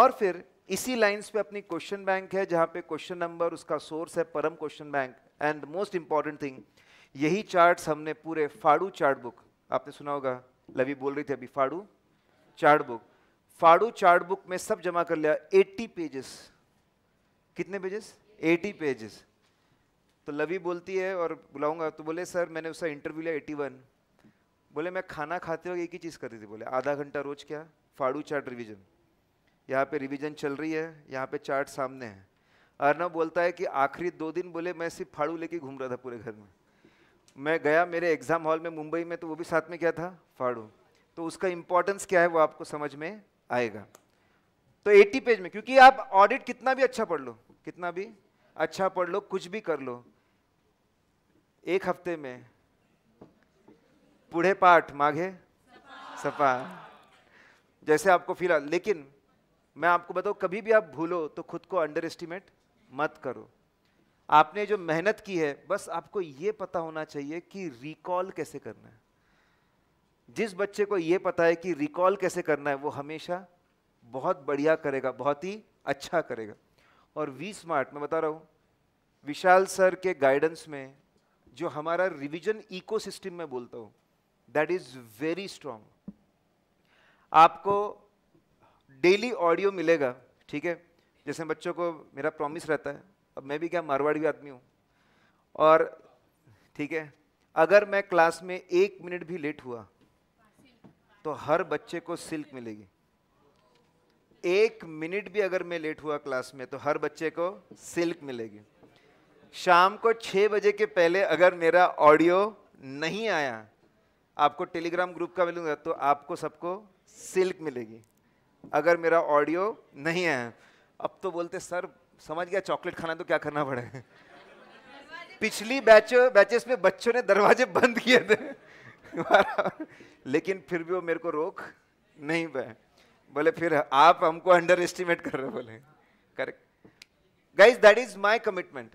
और फिर इसी लाइंस पे अपनी क्वेश्चन बैंक है जहां पे क्वेश्चन नंबर उसका सोर्स है Param question bank and most important thing यही चार्ट्स हमने पूरे फाड़ू चार्ट बुक आपने सुना होगा लवी बोल रही थी अभी फाड़ू चार्ट बुक फाड़ू चार्ट बुक में सब जमा कर लिया 80 पेजेस कितने पेजेस 80 पेजेस तो लवी बोलती है और बुलाऊंगा तो बोले सर मैंने उसका इंटरव्यू लिया 81 बोले मैं खाना खाते वक्त एक ही चीज़ करती थी बोले आधा घंटा रोज क्या फाड़ू चार्ट रिविजन यहाँ पे रिविजन चल रही है यहाँ पे चार्ट सामने है अर्नब बोलता है कि आखिरी दो दिन बोले मैं सिर्फ फाड़ू लेके घूम रहा था पूरे घर में मैं गया मेरे एग्ज़ाम हॉल में मुंबई में तो वो भी साथ में क्या था फाड़ू तो उसका इंपॉर्टेंस क्या है वो आपको समझ में आएगा तो 80 पेज में क्योंकि आप ऑडिट कितना भी अच्छा पढ़ लो कितना भी अच्छा पढ़ लो कुछ भी कर लो एक हफ्ते में बूढ़े पाठ माघे सपा।, सपा जैसे आपको फिलहाल लेकिन मैं आपको बताऊँ कभी भी आप भूलो तो खुद को अंडर एस्टिमेट मत करो आपने जो मेहनत की है बस आपको ये पता होना चाहिए कि रिकॉल कैसे करना है जिस बच्चे को ये पता है कि रिकॉल कैसे करना है वो हमेशा बहुत बढ़िया करेगा बहुत ही अच्छा करेगा और वी स्मार्ट मैं बता रहा हूँ विशाल सर के गाइडेंस में जो हमारा रिविज़न इको सिस्टम में बोलता हूँ दैट इज़ वेरी स्ट्रॉन्ग आपको डेली ऑडियो मिलेगा ठीक है जैसे बच्चों को मेरा प्रॉमिस रहता है अब मैं भी क्या मारवाड़ी आदमी हूँ और ठीक है अगर मैं क्लास में एक मिनट भी लेट हुआ तो हर बच्चे को सिल्क मिलेगी एक मिनट भी अगर मैं लेट हुआ क्लास में तो हर बच्चे को सिल्क मिलेगी शाम को छः बजे के पहले अगर मेरा ऑडियो नहीं आया आपको टेलीग्राम ग्रुप का मिलूंगा तो आपको सबको सिल्क मिलेगी अगर मेरा ऑडियो नहीं आया अब तो बोलते सर समझ गया चॉकलेट खाना तो क्या करना पड़े पिछली बैच बैचेस में बच्चों ने दरवाजे बंद किए थे लेकिन फिर भी वो मेरे को रोक नहीं पाए बोले फिर आप हमको अंडर एस्टिमेट कर रहे बोले correct guys that is my commitment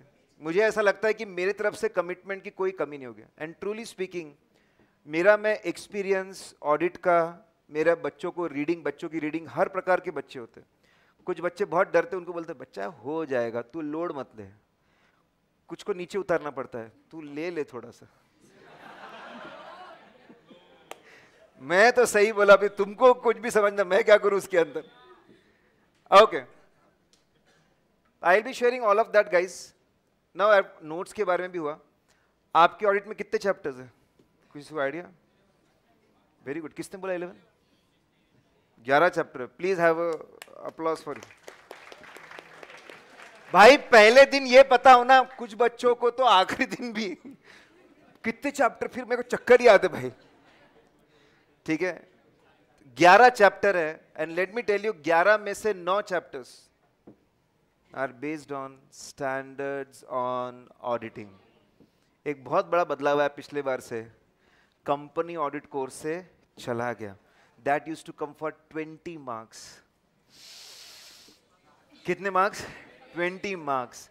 मुझे ऐसा लगता है कि मेरे तरफ से कमिटमेंट की कोई कमी नहीं होगी एंड ट्रूली स्पीकिंग मेरा मैं एक्सपीरियंस ऑडिट का मेरा बच्चों को रीडिंग बच्चों की रीडिंग हर प्रकार के बच्चे होते हैं कुछ बच्चे बहुत डरते उनको बोलते बच्चा हो जाएगा तू लोड मत ले कुछ को नीचे उतारना पड़ता है तू ले ले थोड़ा सा मैं तो सही बोला अभी तुमको कुछ भी समझना मैं क्या करूं उसके अंदर okay I be sharing all of that guys now notes के बारे में भी हुआ आपके ऑडिट में कितने चैप्टर्स हैं कुछ आइडिया वेरी गुड किसने बोला इलेवन ग्यारह chapter please have applause for भाई पहले दिन ये पता होना कुछ बच्चों को तो आखिरी दिन भी कितने चैप्टर फिर मेरे को चक्कर याद है भाई ठीक है ग्यारह चैप्टर है and let me tell you ग्यारह में से नौ chapters are based on standards on auditing एक बहुत बड़ा बदलाव है पिछले बार से कंपनी ऑडिट कोर्स से चला गया that use to come for twenty marks कितने मार्क्स ट्वेंटी मार्क्स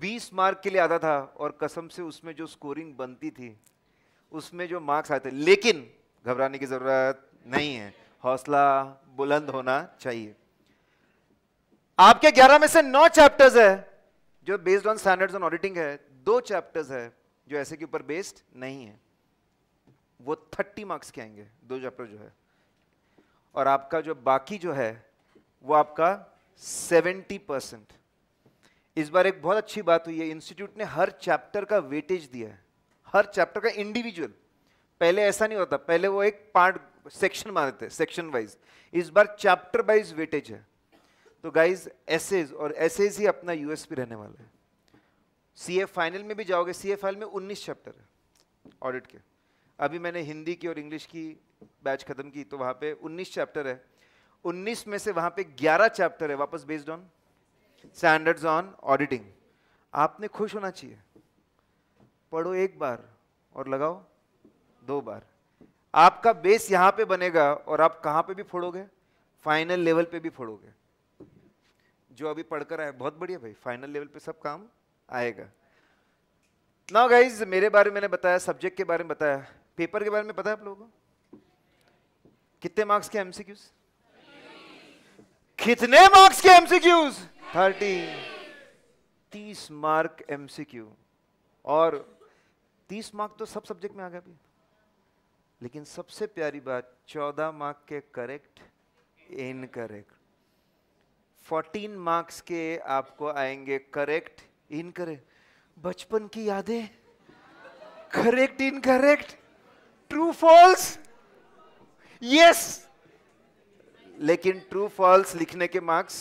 बीस मार्क के लिए आता था और कसम से उसमें जो स्कोरिंग बनती थी उसमें जो मार्क्स आते लेकिन घबराने की ज़रूरत नहीं है हौसला बुलंद होना चाहिए आपके 11 में से 9 चैप्टर्स है जो based on standards on auditing है दो चैप्टर्स है जो ऐसे के ऊपर बेस्ड नहीं है वो 30 मार्क्स के आएंगे दो चैप्टर जो है और आपका जो बाकी जो है वो आपका सेवेंटी परसेंट इस बार एक बहुत अच्छी बात हुई है इंस्टीट्यूट ने हर चैप्टर का वेटेज दिया है हर चैप्टर का इंडिविजुअल पहले ऐसा नहीं होता पहले वो एक पार्ट सेक्शन मानते थे सेक्शन वाइज इस बार चैप्टर वाइज वेटेज है तो गाइज एसेज और एसेज ही अपना यूएसपी रहने वाला है सी फाइनल में भी जाओगे सी फाइनल में उन्नीस चैप्टर है ऑडिट के अभी मैंने हिंदी की और इंग्लिश की बैच ख़त्म की तो वहाँ पे उन्नीस चैप्टर है उन्नीस में से वहां पे ग्यारह चैप्टर है वापस based on standards on auditing आपने खुश होना चाहिए पढ़ो एक बार और लगाओ दो बार आपका बेस यहां पे बनेगा और आप कहां पे भी फोड़ोगे फाइनल लेवल पे भी फोड़ोगे जो अभी पढ़कर आए बहुत बढ़िया भाई फाइनल लेवल पे सब काम आएगा ना गाइज मेरे बारे में मैंने बताया सब्जेक्ट के बारे में बताया पेपर के बारे में पता है आप लोगों को कितने मार्क्स के एमसीक्यूज़ कितने मार्क्स के एमसीक्यूज थर्टी तीस मार्क एमसीक्यू और तीस मार्क तो सब सब्जेक्ट में आ गया भी लेकिन सबसे प्यारी बात चौदह मार्क के करेक्ट इनकरेक्ट फोर्टीन मार्क्स के आपको आएंगे करेक्ट इनकरेक्ट बचपन की यादें correct incorrect true false yes लेकिन ट्रू फॉल्स लिखने के मार्क्स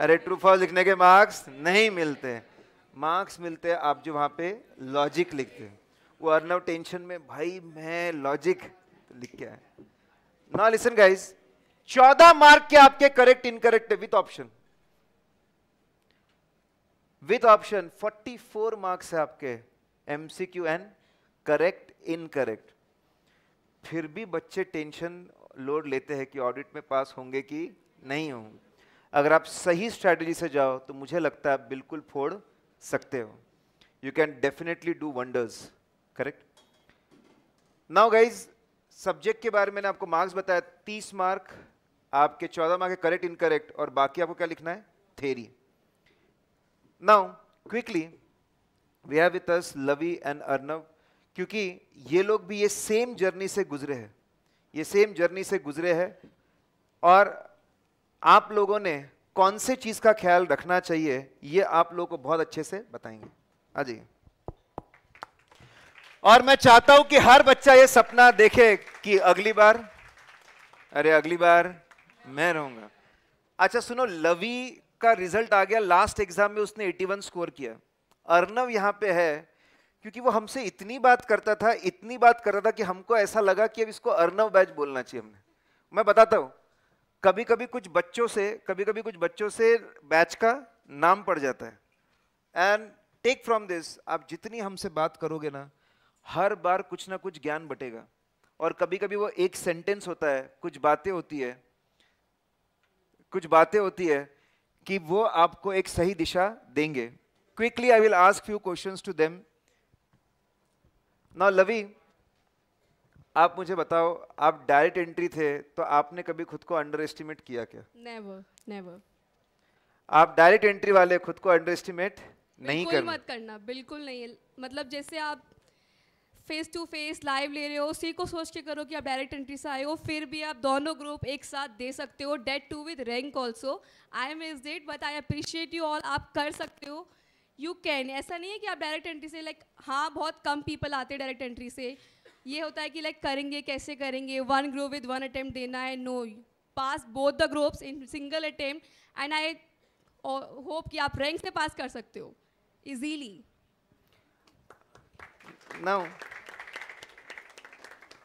अरे ट्रू फॉल्स लिखने के मार्क्स नहीं मिलते मार्क्स मिलते आप जो वहाँ पे लॉजिक लिखते वो अर्न टेंशन में भाई मैं लॉजिक लिख के आया ना लिसन गाइस चौदह मार्क के आपके correct incorrect with option with option 44 marks है आपके एमसीक्यू एन करेक्ट इनकरेक्ट फिर भी बच्चे टेंशन लोड लेते हैं कि ऑडिट में पास होंगे कि नहीं होंगे अगर आप सही स्ट्रैटेजी से जाओ तो मुझे लगता है बिल्कुल फोड़ सकते हो you can definitely do wonders correct now guys subject के बारे में मैंने आपको मार्क्स बताया तीस मार्क आपके चौदह मार्क है करेक्ट इनकरेक्ट और बाकी आपको क्या लिखना है theory now quickly we have with us Lavi and Arnav क्योंकि ये लोग भी ये सेम जर्नी से गुजरे हैं ये सेम जर्नी से गुजरे हैं और आप लोगों ने कौन से चीज़ का ख्याल रखना चाहिए ये आप लोगों को बहुत अच्छे से बताएंगे आज हाँ और मैं चाहता हूं कि हर बच्चा ये सपना देखे कि अगली बार अरे अगली बार मैं रहूंगा अच्छा सुनो लवी का रिजल्ट आ गया लास्ट एग्जाम में उसने 81 स्कोर किया अर्नव यहां पे है क्योंकि वो हमसे इतनी बात करता था इतनी बात करता था कि हमको ऐसा लगा कि अब इसको अर्नव बैच बोलना चाहिए हमने मैं बताता हूँ कभी कभी कुछ बच्चों से कभी कभी कुछ बच्चों से बैच का नाम पड़ जाता है एंड टेक फ्रॉम दिस आप जितनी हमसे बात करोगे ना हर बार कुछ ना कुछ ज्ञान बटेगा और कभी कभी वो एक सेंटेंस होता है कुछ बातें होती है कुछ बातें होती है कि वो आपको एक सही दिशा देंगे quickly I will ask few question to them now Lavi आप मुझे बताओ आप डायरेक्ट एंट्री थे तो आपने कभी खुद को अंडर एस्टिमेट किया क्या नेवर नेवर आप डायरेक्ट एंट्री वाले खुद को अंडर एस्टिमेट नहीं करना मत करना बिल्कुल नहीं मतलब जैसे आप फेस टू फेस लाइव ले रहे हो उसी को सोच के करो कि आप डायरेक्ट एंट्री से आए हो फिर भी आप दोनों ग्रुप एक साथ दे सकते हो date to with rank also I am is date but I appreciate you all आप कर सकते हो यू कैन ऐसा नहीं है कि आप डायरेक्ट एंट्री से लाइक like, हाँ बहुत कम पीपल आते हैं डायरेक्ट एंट्री से ये होता है कि लाइक like, करेंगे कैसे करेंगे one go with one attempt देना है no pass both the groups in single attempt and I hope कि आप रैंक से पास कर सकते हो इजीली नाउ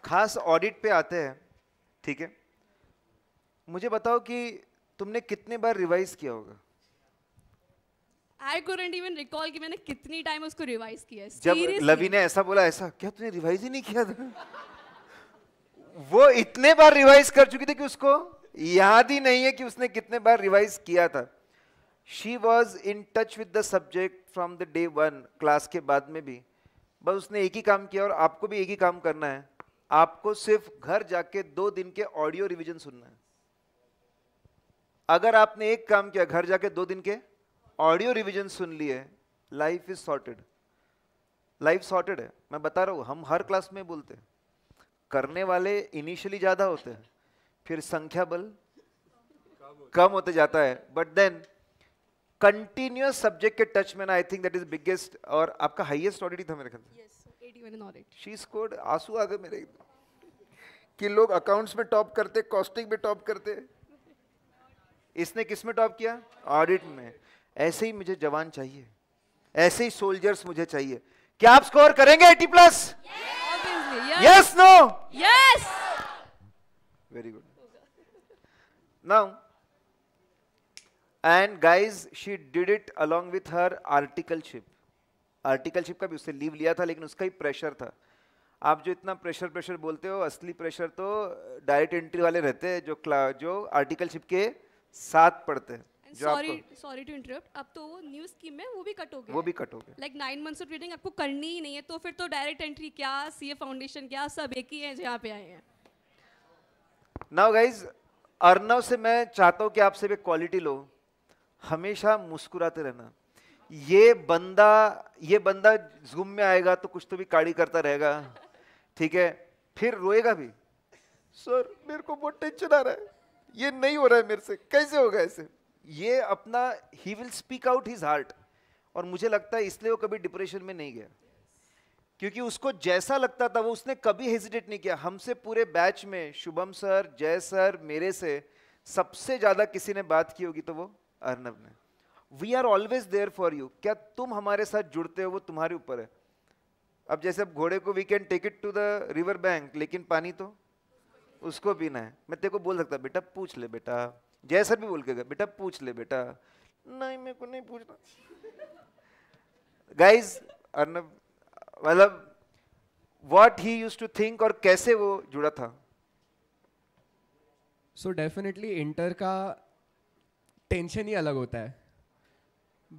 खास ऑडिट पे आते हैं ठीक है मुझे बताओ कि तुमने कितने बार रिवाइज किया होगा आई कुडंट इवन रिकॉल कि मैंने कितनी टाइम उसको रिवाइज किया जब लवी ने ऐसा बोला ऐसा क्या तूने रिवाइज ही नहीं किया था वो इतने बार रिवाइज कर चुकी थी कि उसको याद ही नहीं है कि उसने कितने बार रिवाइज किया था she was in touch with the subject from the day one class के बाद में भी बस उसने एक ही काम किया और आपको भी एक ही काम करना है आपको सिर्फ घर जाके दो दिन के ऑडियो रिवीजन सुनना है अगर आपने एक काम किया घर जाके दो दिन के ऑडियो रिवीजन सुन लिए life is sorted life sorted है मैं बता रहा हूँ हम हर क्लास में बोलते करने वाले इनिशियली ज़्यादा होते हैं फिर संख्या बल कम होते जाता है बट देन कंटिन्यूस सब्जेक्ट के टच में ना I think that is biggest और आपका हाईएस्ट ऑडिटी था मेरे ख्याल शी स्कोर्ड आंसू आ गए मेरे कि लोग अकाउंट्स में टॉप करते कॉस्टिंग में टॉप करते इसने किस में टॉप किया ऑडिट में ऐसे ही मुझे जवान चाहिए ऐसे ही सोल्जर्स मुझे चाहिए क्या आप स्कोर करेंगे eighty plus yes no yes very good now and guys she did it along with her articleship articleship का भी उससे लीव लिया था लेकिन उसका ही प्रेशर था आप जो इतना प्रेशर प्रेशर बोलते हो असली प्रेशर तो डायरेक्ट एंट्री वाले रहते हैं जो जो आर्टिकलशिप के साथ पढ़ते हैं सॉरी सॉरी टू इंटरप्ट अब तो वो न्यू स्कीम वो भी कट हो गया वो भी कट हो गया लाइक नाइन मंथ्स ऑफ आपको करनी ही नहीं है तो फिर तो डायरेक्ट एंट्री क्या सीए फाउंडेशन क्या सब एक ही है जहाँ पे आए हैं नाउ गाइज अर्नव से मैं चाहता हूँ कि क्वालिटी लो हमेशा मुस्कुराते रहना ये बंदा ये बंदा जूम में आएगा तो कुछ तो भी काड़ी करता रहेगा ठीक है फिर रोएगा भी सर मेरे को बहुत टेंशन आ रहा है ये नहीं हो रहा है मेरे से कैसे होगा ऐसे ये अपना ही will speak out his heart और मुझे लगता है इसलिए वो कभी डिप्रेशन में नहीं गया क्योंकि उसको जैसा लगता था वो उसने कभी हेजिटेट नहीं किया हमसे पूरे बैच में शुभम सर जय सर मेरे से सबसे ज़्यादा किसी ने बात की होगी तो वो अर्नब ने we are always there for you क्या तुम हमारे साथ जुड़ते हो वो तुम्हारे ऊपर है अब जैसे अब घोड़े को we can take it to the river bank लेकिन पानी तो उसको पीना है मैं तेरे को बोल सकता बेटा पूछ ले बेटा जैसा भी बोल के गए बेटा पूछ ले बेटा नहीं मेरे को नहीं पूछना गाइज अर्नब मतलब what he used to think और कैसे वो जुड़ा था सो डेफिनेटली इंटर का टेंशन ही अलग होता है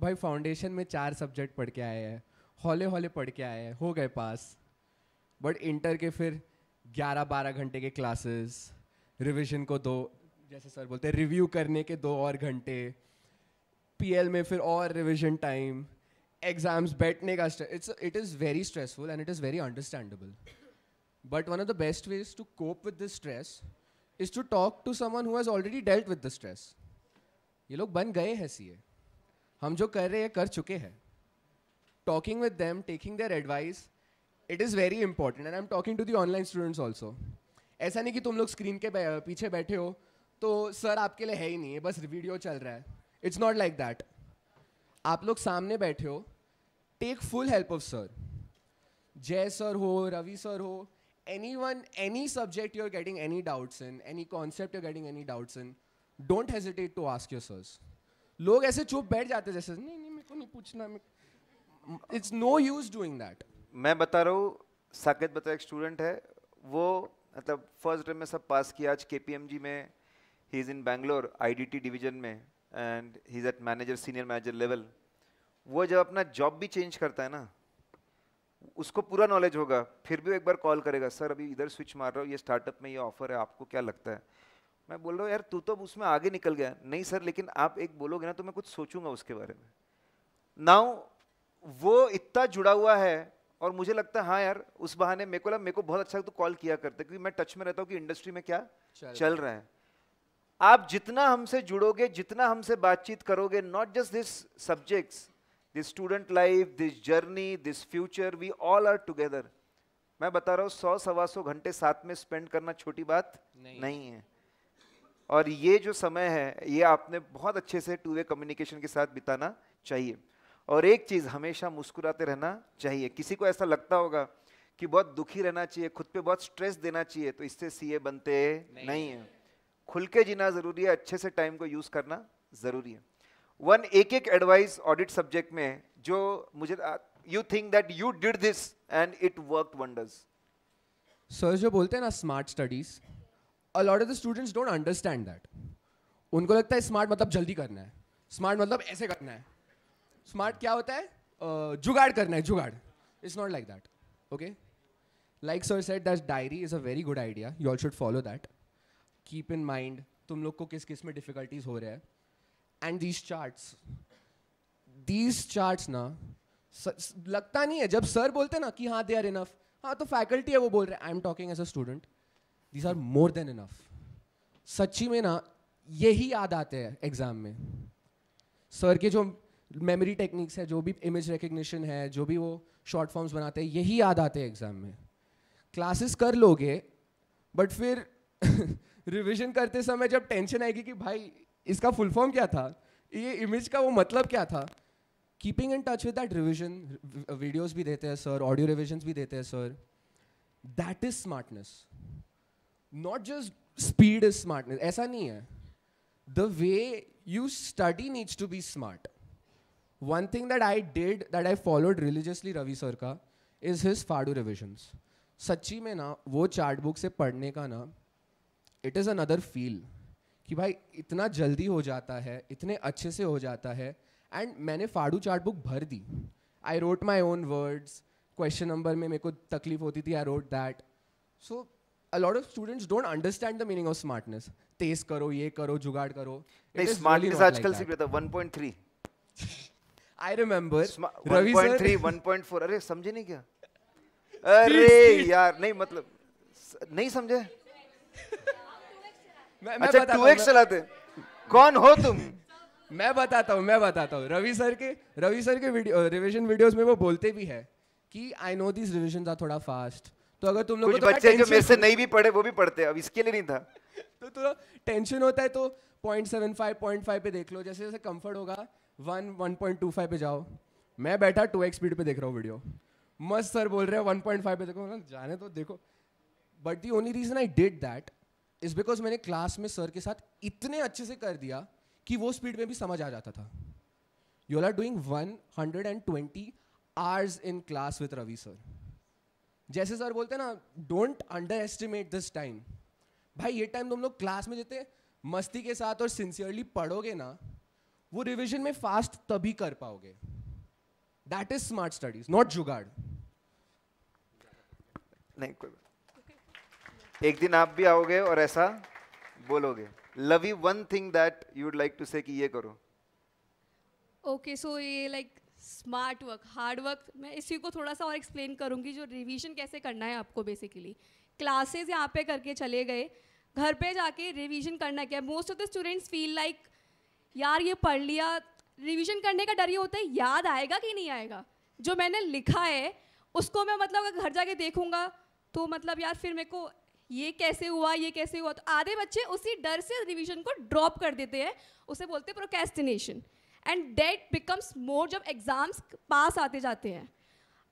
भाई फाउंडेशन में चार सब्जेक्ट पढ़ के आए हैं हौले हौले पढ़ के आए हैं हो गए पास बट इंटर के फिर 11-12 घंटे के क्लासेस रिविजन को दो जैसे सर बोलते हैं रिव्यू करने के दो और घंटे पीएल में फिर और रिविजन टाइम एग्जाम्स बैठने का it's it is very stressful and it is very understandable but one of the best ways to cope with the stress is to talk to someone who has already dealt with the stress ये लोग बन गए हैं सी हम जो कर रहे हैं कर चुके हैं talking with them taking their advice it is very important and I am talking to the online students also ऐसा नहीं कि तुम लोग स्क्रीन के पीछे बैठे हो तो सर आपके लिए है ही नहीं है बस वीडियो चल रहा है इट्स नॉट लाइक दैट आप लोग सामने बैठे हो take full help of sir Jai sir हो रवि सर हो any one any subject you're getting any doubts in any concept you're getting any doubts in don't hesitate to ask your sirs लोग ऐसे चुप बैठ जाते जैसे नहीं नहीं मेरे को नहीं पूछना it's no use doing that मैं बता रहा हूँ साकेत बता एक स्टूडेंट है वो मतलब फर्स्ट डे में सब पास किया आज के में ही Bangalore I D T division में and he is at manager senior manager level वो जब अपना जॉब भी चेंज करता है ना उसको पूरा नॉलेज होगा फिर भी एक बार कॉल करेगा सर अभी इधर स्विच मार रहा हूँ ये स्टार्टअप में ये ऑफर है आपको क्या लगता है मैं बोल रहा हूँ यार तू तो उसमें आगे निकल गया नहीं सर लेकिन आप एक बोलोगे ना तो मैं कुछ सोचूंगा उसके बारे में नाउ वो इतना जुड़ा हुआ है और मुझे लगता है हाँ यार उस बहाने मेरे को मेरे को बहुत अच्छा तो कॉल किया करते क्योंकि मैं टच में रहता हूँ कि इंडस्ट्री में क्या चल, चल रहा है आप जितना हमसे जुड़ोगे जितना हमसे बातचीत करोगे not just this subjects this student life this journey this future we all are together मैं बता रहा हूँ सौ सवा सौ घंटे साथ में स्पेंड करना छोटी बात नहीं, नहीं है और ये जो समय है ये आपने बहुत अच्छे से टू वे कम्युनिकेशन के साथ बिताना चाहिए और एक चीज़ हमेशा मुस्कुराते रहना चाहिए किसी को ऐसा लगता होगा कि बहुत दुखी रहना चाहिए खुद पे बहुत स्ट्रेस देना चाहिए तो इससे सीए बनते नहीं, नहीं है खुल के जीना ज़रूरी है अच्छे से टाइम को यूज़ करना ज़रूरी है वन एक एक एडवाइस ऑडिट सब्जेक्ट में है जो मुझे you think that you did this and it work wonders sir जो बोलते हैं ना smart studies a lot of the students don't understand that उनको लगता है स्मार्ट मतलब जल्दी करना है स्मार्ट मतलब ऐसे करना है स्मार्ट क्या होता है uh, जुगाड़ करना है जुगाड़ it's not like that okay like sir said that diary is a very good idea you all should follow that keep in mind तुम लोग को किस किस में डिफिकल्टीज हो रहे हैं and these charts these charts ना स, लगता नहीं है जब सर बोलते ना कि हाँ दे आर इनफ हाँ तो फैकल्टी है वो बोल रहे हैं I am talking as a student these are more than enough सच्ची में ना यही याद आते हैं एग्जाम में सर के जो मेमोरी टेक्निक्स है जो भी इमेज रिकग्निशन है जो भी वो शॉर्ट फॉर्म्स बनाते हैं यही याद आते हैं एग्जाम में क्लासेस कर लोगे बट फिर रिविजन करते समय जब टेंशन आएगी कि भाई इसका फुल फॉर्म क्या था ये इमेज का वो मतलब क्या था keeping in touch with that revision videos भी देते हैं सर ऑडियो रिविजन भी देते हैं sir that is smartness not just speed is smartness ऐसा नहीं है the way you study needs to be smart one thing that I did that I followed religiously Ravi sir का इज़ हिज फाड़ू रिविजन्स सच्ची में ना वो चार्ट बुक से पढ़ने का ना इट इज़ अनदर फील कि भाई इतना जल्दी हो जाता है इतने अच्छे से हो जाता है एंड मैंने फाड़ू चार्ट बुक भर दी I wrote my own words question number में मेरे को तकलीफ होती थी I wrote that so a lot of students don't understand the meaning of smartness. तेज करो ये करो जुगाड़ करो नहीं smartness आजकल सीख रहा था 1.3 I remember रवि सर 1.3 1.4 अरे समझे नहीं क्या अरे यार नहीं मतलब नहीं समझे मैं, मैं अच्छा टू एक्स चलाते कौन हो तुम मैं बताता हूँ मैं बताता हूँ रवि सर के रवि सर के वीडियो रिविजन वीडियोस में वो बोलते भी है कि आई नो दिस रिविजन था थोड़ा फास्ट तो अगर तुम लोग बच्चे जो मेरे से नहीं भी पढ़े वो भी पढ़ते अब इसके लिए नहीं था तो थोड़ा टेंशन होता है तो point seven five point five पे देख लो जैसे जैसे कम्फर्ट होगा one one point two five पे जाओ मैं बैठा टू एक्स स्पीड पे देख रहा हूँ वीडियो मस्त सर बोल रहे हैं वन पॉइंट फाइव पे देखो जाने तो देखो but the only reason I did that is because मैंने क्लास में सर के साथ इतने अच्छे से कर दिया कि वो स्पीड में भी समझ आ जाता था you are doing one hundred and twenty hours in class with Ravi sir जैसे सर बोलते ना don't underestimate this time भाई ये टाइम तुम लोग क्लास में जितने मस्ती के साथ और सिंसियरली पढ़ोगे ना वो रिविजन में फास्ट तभी कर पाओगे that is smart studies not जुगाड़ नहीं कोई एक दिन आप भी आओगे और ऐसा बोलोगे love you one thing that you would like to say कि ये करो ओके सो ये like smart work hard work मैं इसी को थोड़ा सा और एक्सप्लेन करूँगी जो रिवीजन कैसे करना है आपको बेसिकली क्लासेस यहाँ पे करके चले गए घर पे जाके रिवीजन करना क्या most of the students feel like यार ये पढ़ लिया रिवीजन करने का डर ये होता है याद आएगा कि नहीं आएगा जो मैंने लिखा है उसको मैं मतलब घर जाके देखूँगा तो मतलब यार फिर मेरे को ये कैसे हुआ ये कैसे हुआ तो आधे बच्चे उसी डर से रिविजन को ड्रॉप कर देते हैं उसे बोलते हैं procrastination and that becomes more जब एग्ज़ाम्स पास आते जाते हैं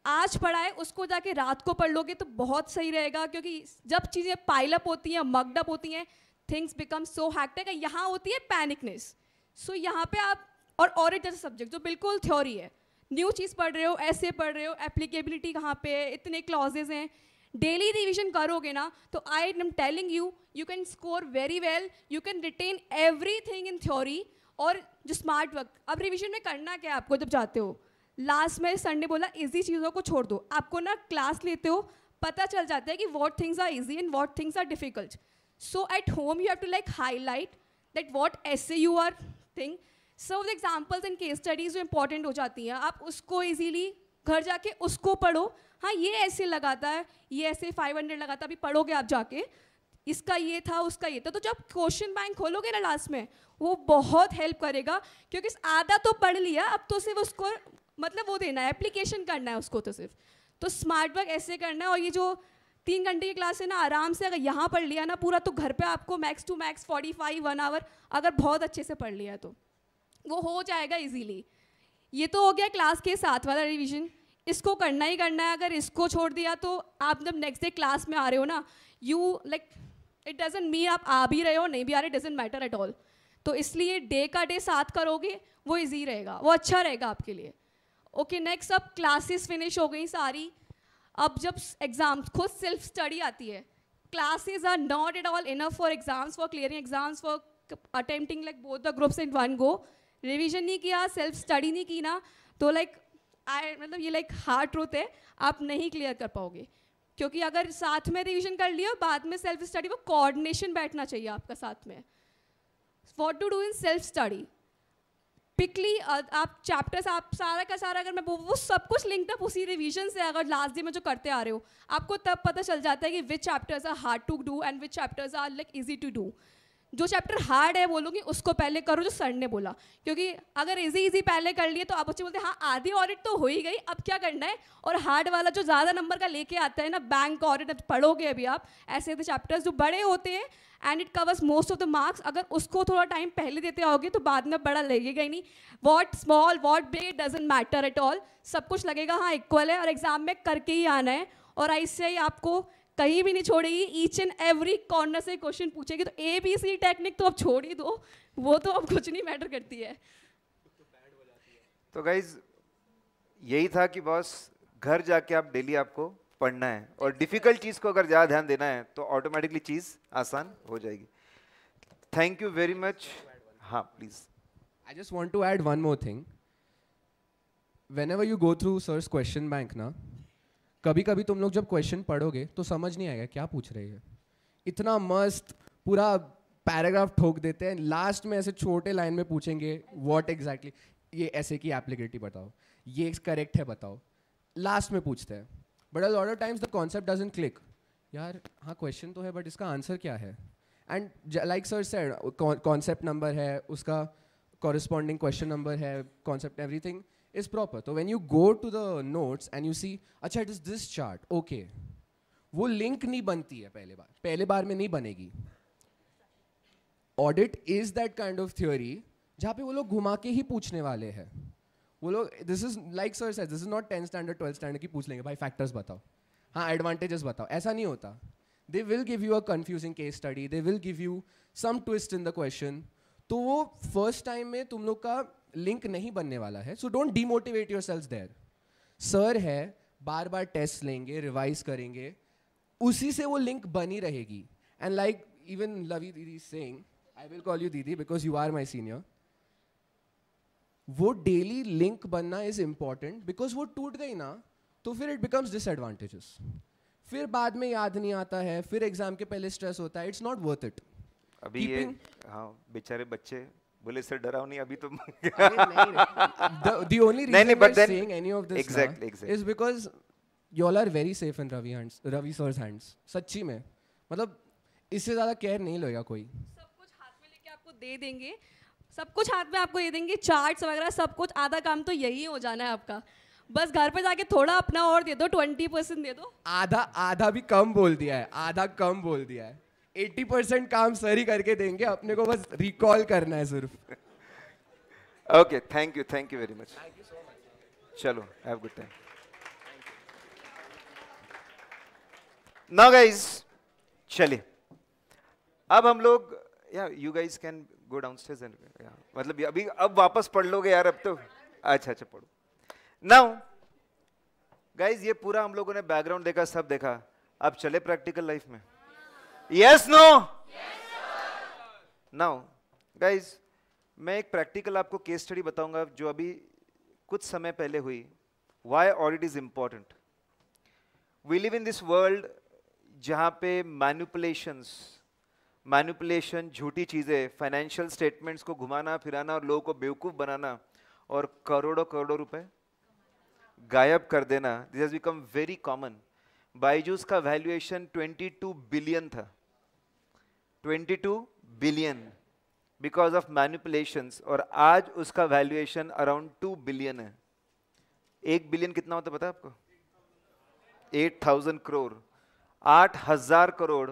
आज पढ़ाए उसको जाके रात को पढ़ लोगे तो बहुत सही रहेगा क्योंकि जब चीज़ें पाइलअप होती हैं मकडअप होती हैं थिंग्स बिकम सो हैक्टेक यहाँ होती है पैनिकनेस सो so, यहाँ पे आप और और जैसे सब्जेक्ट जो बिल्कुल थ्योरी है न्यू चीज़ पढ़ रहे हो ऐसे पढ़ रहे हो एप्लीकेबिलिटी कहाँ पे है इतने क्लॉजेज हैं डेली रिविजन करोगे ना तो I am telling you you can score very well you can retain everything in theory और जो स्मार्ट वर्क अब रिविजन में करना क्या आपको जब जाते हो लास्ट में संडे बोला इजी चीज़ों को छोड़ दो आपको ना क्लास लेते हो पता चल जाता है कि what things are easy and what things are difficult so at home you have to like highlight that what ऐसे you are thing so examples and case studies जो इंपॉर्टेंट हो जाती हैं आप उसको ईजीली घर जाके उसको पढ़ो हाँ ये ऐसे लगाता है ये ऐसे 500 लगाता है अभी पढ़ोगे आप जाके इसका ये था उसका ये था तो जब क्वेश्चन बैंक खोलोगे ना लास्ट में वो बहुत हेल्प करेगा क्योंकि आधा तो पढ़ लिया अब तो सिर्फ उसको मतलब वो देना है एप्लीकेशन करना है उसको तो सिर्फ तो स्मार्ट वर्क ऐसे करना है और ये जो तीन घंटे की क्लास है ना आराम से अगर यहाँ पढ़ लिया ना पूरा तो घर पे आपको max to max forty five one hour अगर बहुत अच्छे से पढ़ लिया तो वो हो जाएगा इजीली ये तो हो गया क्लास के साथ वाला रिवीजन इसको करना ही करना है अगर इसको छोड़ दिया तो आप जब नेक्स्ट डे क्लास में आ रहे हो ना you like it doesn't me आप आ भी रहे हो नहीं भी आ रहे डजेंट मैटर एट ऑल तो इसलिए डे का डे साथ करोगे वो इजी रहेगा वो अच्छा रहेगा आपके लिए ओके नेक्स्ट अब क्लासेस फिनिश हो गई सारी अब जब एग्ज़ाम खुद सेल्फ स्टडी आती है classes are not at all enough for exams for clearing exams for attempting like both the groups in one go revision नहीं किया सेल्फ स्टडी नहीं की ना तो लाइक आई मतलब ये लाइक हार्ड ट्रूथ है आप नहीं क्लियर कर पाओगे क्योंकि अगर साथ में रिविजन कर लिया बाद में सेल्फ स्टडी वो कोऑर्डिनेशन बैठना चाहिए आपका साथ में what to do in self study पिकली आप चैप्टर्स आप सारा का सारा अगर मैं वो सब कुछ लिंक था उसी रिविजन से अगर लास्ट डे में जो करते आ रहे हो आपको तब पता चल जाता है कि which chapters are hard to do and which chapters are like easy to do जो चैप्टर हार्ड है बोलूँगी उसको पहले करो जो सर ने बोला क्योंकि अगर इजी इजी पहले कर लिए तो आप बच्चे बोलते हैं हाँ आधी ऑडिट तो हो ही गई अब क्या करना है और हार्ड वाला जो ज़्यादा नंबर का लेके आता है ना बैंक ऑडिट पढ़ोगे अभी आप ऐसे ऐसे चैप्टर्स जो बड़े होते हैं and it covers most of the marks अगर उसको थोड़ा टाइम पहले देते आओगे तो बाद में बड़ा लगेगा ही नहीं what small what big doesn't matter at all सब कुछ लगेगा हाँ इक्वल है और एग्ज़ाम में करके ही आना है और ऐसे ही आपको कहीं भी नहीं छोड़ेगी ईच एंड एवरी कॉर्नर से क्वेश्चन पूछेगी तो ए बी सी टेक्निक तो अब छोड़ ही दो वो तो अब कुछ नहीं मैटर करती है तो गाइज यही था कि बॉस घर जाके आप डेली आपको पढ़ना है और डिफिकल्ट चीज़ को अगर ज़्यादा ध्यान देना है तो ऑटोमेटिकली चीज़ आसान हो जाएगी थैंक यू वेरी मच हाँ please I just want to add one more thing whenever you go through search question bank ना कभी कभी तुम लोग जब क्वेश्चन पढ़ोगे तो समझ नहीं आएगा क्या पूछ रहे हैं इतना मस्त पूरा पैराग्राफ ठोक देते हैं लास्ट में ऐसे छोटे लाइन में पूछेंगे वॉट एग्जैक्टली exactly? ये ऐसे की एप्लीकेटी बताओ ये करेक्ट है बताओ लास्ट में पूछते हैं but all other times the concept doesn't click यार हाँ क्वेश्चन तो है बट इसका आंसर क्या है and like sir sir concept number है उसका कॉरस्पॉन्डिंग क्वेश्चन नंबर है कॉन्सेप्ट एवरीथिंग इज प्रॉपर तो when you go to the note and you see अच्छा it is this chart okay वो लिंक नहीं बनती है पहले बार पहले बार में नहीं बनेगी audit is that kind of theory जहाँ पे वो लोग घुमा के ही पूछने वाले हैं वो लोग this is like sir sir this is not tenth standard twelfth standard की पूछ लेंगे भाई फैक्टर्स बताओ हाँ एडवांटेजेस बताओ ऐसा नहीं होता they will give you a confusing case study they will give you some twist in the question तो वो फर्स्ट टाइम में तुम लोग का लिंक नहीं बनने वाला है so don't demotivate yourselves देर सर है बार बार टेस्ट लेंगे रिवाइज करेंगे उसी से वो लिंक बनी रहेगी एंड लाइक इवन लवी दीदी saying I will call you दीदी because you are my senior वो डेली लिंक बनना इज इम्पॉर्टेंट बिकॉज वो टूट गई ना तो फिर इट बिकम्स डिसएडवांटेजेस फिर बाद में याद नहीं आता है फिर एग्जाम के पहले स्ट्रेस होता है इट्स नॉट वर्थ इट अभी ये हाँ बेचारे बच्चे बोले सर डराओ नहीं अभी तो the only reason नहीं, but then, saying any of this exactly, exactly. is because you all are very safe in Ravi hands Ravi sir's hands सच्ची में मतलब इससे ज्यादा केयर नहीं लेगा कोई सब कुछ हाथ में लेके आपको दे देंगे सब कुछ हाथ में आपको दे देंगे चार्ट्स वगैरह सब कुछ आधा काम तो यही हो जाना है आपका बस घर पे जाके थोड़ा अपना और दे दो ट्वेंटी परसेंट दे दो आधा आधा भी कम बोल दिया है आधा कम बोल दिया है एट्टी परसेंट काम सर ही करके देंगे अपने को बस रिकॉल करना है सिर्फ okay thank you thank you very much चलो have good time now guys चलिए अब हम लोग या you guys can go down stage and मतलब अभी अब वापस पढ़ लोगे यार अब तो अच्छा अच्छा पढ़ो नाउ गाइस ये पूरा हम लोगों ने बैकग्राउंड देखा सब देखा अब चले प्रैक्टिकल लाइफ में यस नो नाउ गाइज मैं एक प्रैक्टिकल आपको केस स्टडी बताऊंगा जो अभी कुछ समय पहले हुई why it is important we live in this world जहां पे मैनुपलेशंस मैन्युपुलेशन झूठी चीज़ें फाइनेंशियल स्टेटमेंट्स को घुमाना फिराना और लोगों को बेवकूफ़ बनाना और करोड़ों करोड़ों रुपए गायब कर देना this has become very common Byju's का वैल्यूएशन 22 बिलियन था 22 बिलियन बिकॉज ऑफ मैन्युपुलेशन और आज उसका वैल्यूएशन अराउंड टू बिलियन है एक बिलियन कितना होता पता है आपको एट थाउजेंड करोड़ आठ हजार करोड़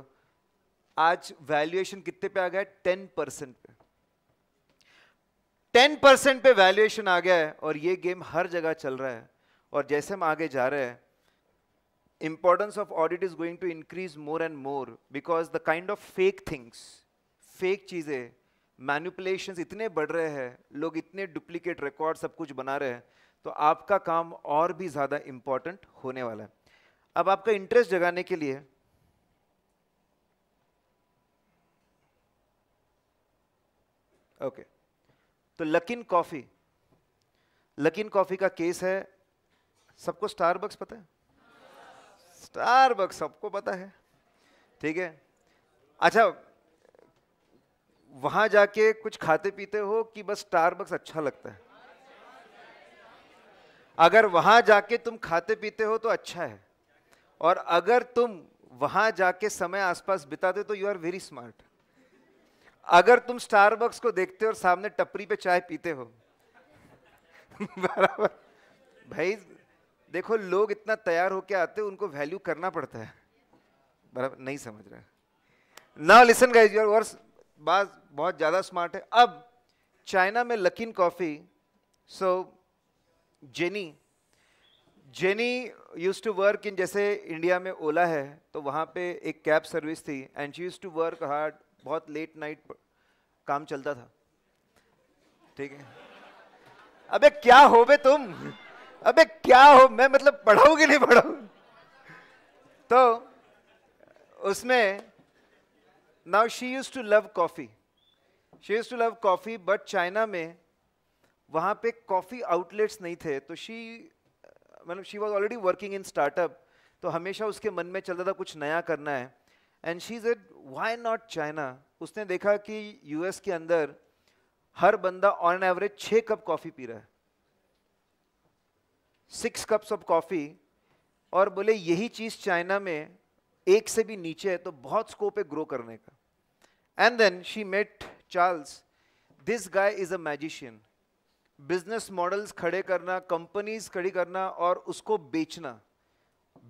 आज वैल्यूएशन कितने पे आ गया है टेन परसेंट पे टेन परसेंट पे वैल्यूएशन आ गया है और ये गेम हर जगह चल रहा है और जैसे हम आगे जा रहे हैं importance of audit is going to increase more and more because the kind of fake things fake चीज़ें मैनुपलेशंस इतने बढ़ रहे हैं लोग इतने डुप्लीकेट रिकॉर्ड सब कुछ बना रहे हैं तो आपका काम और भी ज़्यादा इम्पॉर्टेंट होने वाला है अब आपका इंटरेस्ट जगाने के लिए ओके okay. तो लकिन कॉफ़ी लकिन कॉफ़ी का केस है सबको स्टारबक्स पता है स्टार स्टारबक्स सबको पता है ठीक है अच्छा वहां जाके कुछ खाते पीते हो कि बस स्टारबक्स अच्छा लगता है अगर वहां जाके तुम खाते पीते हो तो अच्छा है और अगर तुम वहां जाके समय आसपास बिताते तो यू आर वेरी स्मार्ट अगर तुम स्टारबक्स को देखते हो और सामने टपरी पे चाय पीते हो बराबर भाई देखो लोग इतना तैयार होके आते हैं उनको वैल्यू करना पड़ता है बराबर नहीं समझ रहे नाउ लिसन गाइज योर वर्स बात बहुत ज़्यादा स्मार्ट है अब चाइना में लकीन coffee so Jenny Jenny used to work in जैसे इंडिया में ओला है तो वहाँ पे एक कैब सर्विस थी and she used to work hard बहुत लेट नाइट काम चलता था ठीक है अबे क्या हो तुम अबे क्या हो मैं मतलब पढ़ाऊ कि नहीं पढ़ाऊ तो उसमें now she used to love coffee she used to love coffee but China में वहां पे कॉफ़ी आउटलेट्स नहीं थे तो शी मतलब she was already working in startup तो हमेशा उसके मन में चलता था कुछ नया करना है एंड शी इज एड वाई नॉट चाइना उसने देखा कि यूएस के अंदर हर बंदा ऑन एवरेज छः कप कॉफ़ी पी रहा है सिक्स कप्स ऑफ कॉफ़ी और बोले यही चीज़ चाइना में एक से भी नीचे है तो बहुत स्कोप है ग्रो करने का and then she met Charles this guy is a magician business models खड़े करना कंपनीज खड़ी करना और उसको बेचना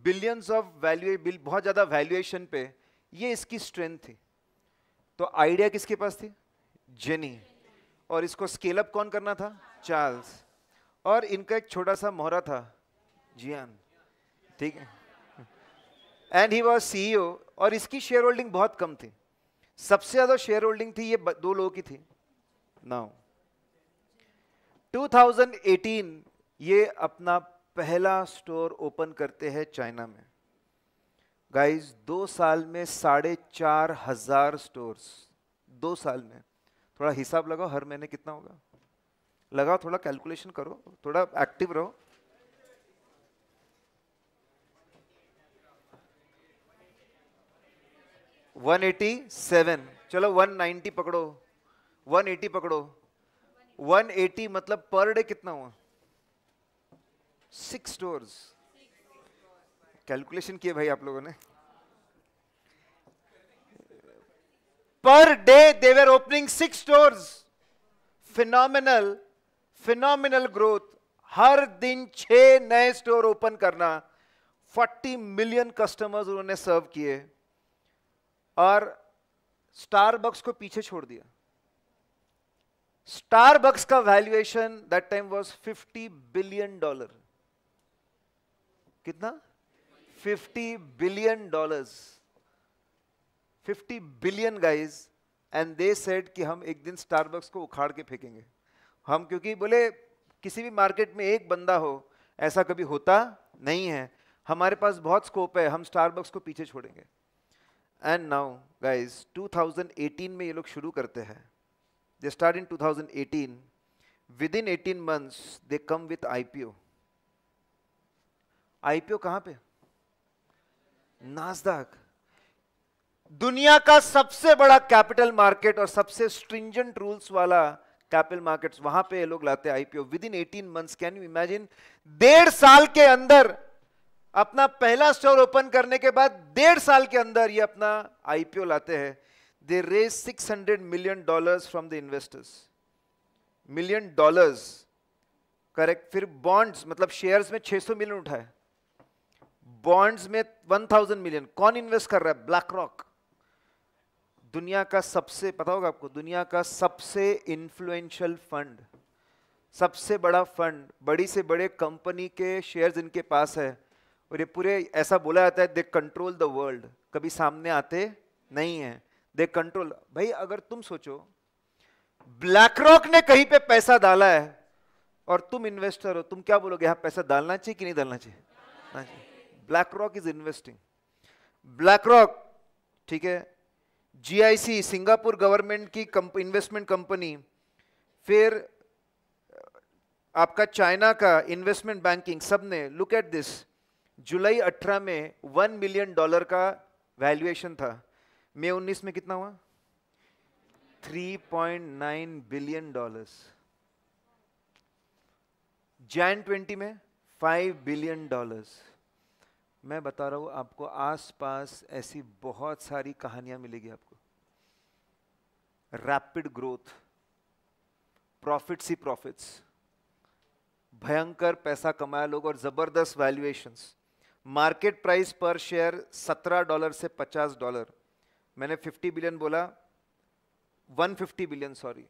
बिलियंस ऑफ वैल्यू बिल बहुत ज़्यादा वैल्यूएशन पे ये इसकी स्ट्रेंथ थी तो आइडिया किसके पास थी जेनी और इसको स्केल अप कौन करना था चार्ल्स और इनका एक छोटा सा मोहरा था जियान ठीक है एंड ही वॉज सीईओ और इसकी शेयर होल्डिंग बहुत कम थी सबसे ज्यादा शेयर होल्डिंग थी ये दो लोगों की थी नाउ 2018 ये अपना पहला स्टोर ओपन करते हैं चाइना में गाइस दो साल में साढ़े चार हजार स्टोर्स दो साल में थोड़ा हिसाब लगाओ हर महीने कितना होगा लगाओ थोड़ा कैलकुलेशन करो थोड़ा एक्टिव रहो वन एटी सेवन चलो वन नाइन्टी पकड़ो वन एटी पकड़ो वन एटी मतलब पर डे कितना हुआ सिक्स स्टोर्स कैलकुलेशन किए भाई आप लोगों ने per day they were opening six stores phenomenal phenomenal growth हर दिन छह नए स्टोर ओपन करना 40 मिलियन कस्टमर्स उन्होंने सर्व किए और स्टारबक्स को पीछे छोड़ दिया स्टारबक्स का valuation that time was 50 billion dollar कितना 50 billion dollars 50 billion guys and they said कि हम एक दिन स्टारबक्स को उखाड़ के फेंकेंगे हम क्योंकि बोले किसी भी मार्केट में एक बंदा हो ऐसा कभी होता नहीं है हमारे पास बहुत स्कोप है हम स्टारबक्स को पीछे छोड़ेंगे एंड नाउ गाइस 2018 में ये लोग शुरू करते हैं they start in 2018 within 18 months they come with IPO IPO कहां पे नासदाक दुनिया का सबसे बड़ा कैपिटल मार्केट और सबसे स्ट्रिंजेंट रूल्स वाला कैपिटल मार्केट्स वहां पे लोग लाते हैं IPO within eighteen months can you imagine डेढ़ साल के अंदर अपना पहला स्टोर ओपन करने के बाद डेढ़ साल के अंदर ये अपना आईपीओ लाते हैं they raise 600 million dollars from the investors million dollars correct फिर बॉन्ड्स मतलब शेयर्स में 600 मिलियन उठाए बॉन्ड्स में 1000 मिलियन कौन इन्वेस्ट कर रहा है ब्लैक रॉक दुनिया का सबसे पता होगा आपको दुनिया का सबसे इन्फ्लुएंशियल फंड सबसे बड़ा फंड बड़ी से बड़े कंपनी के शेयर्स इनके पास है और ये पूरे ऐसा बोला जाता है दे कंट्रोल द वर्ल्ड कभी सामने आते नहीं है दे कंट्रोल भाई अगर तुम सोचो ब्लैक रॉक ने कहीं पे पैसा डाला है और तुम इन्वेस्टर हो तुम क्या बोलोगे यहां पैसा डालना चाहिए कि नहीं डालना चाहिए BlackRock is investing BlackRock ठीक है जीआईसी सिंगापुर गवर्नमेंट की इन्वेस्टमेंट कंपनी फिर आपका चाइना का इन्वेस्टमेंट बैंकिंग सब ने लुक एट दिस जुलाई 18 में वन मिलियन डॉलर का वैल्यूएशन था मई 19 में कितना हुआ 3.9 बिलियन डॉलर्स जैन 20 में 5 बिलियन डॉलर्स मैं बता रहा हूँ आपको आसपास ऐसी बहुत सारी कहानियां मिलेगी आपको रैपिड ग्रोथ प्रॉफिट्स ही प्रॉफिट्स भयंकर पैसा कमाया लोग और ज़बरदस्त वैल्यूएशंस मार्केट प्राइस पर शेयर 17 डॉलर से 50 डॉलर मैंने 50 बिलियन बोला 150 बिलियन सॉरी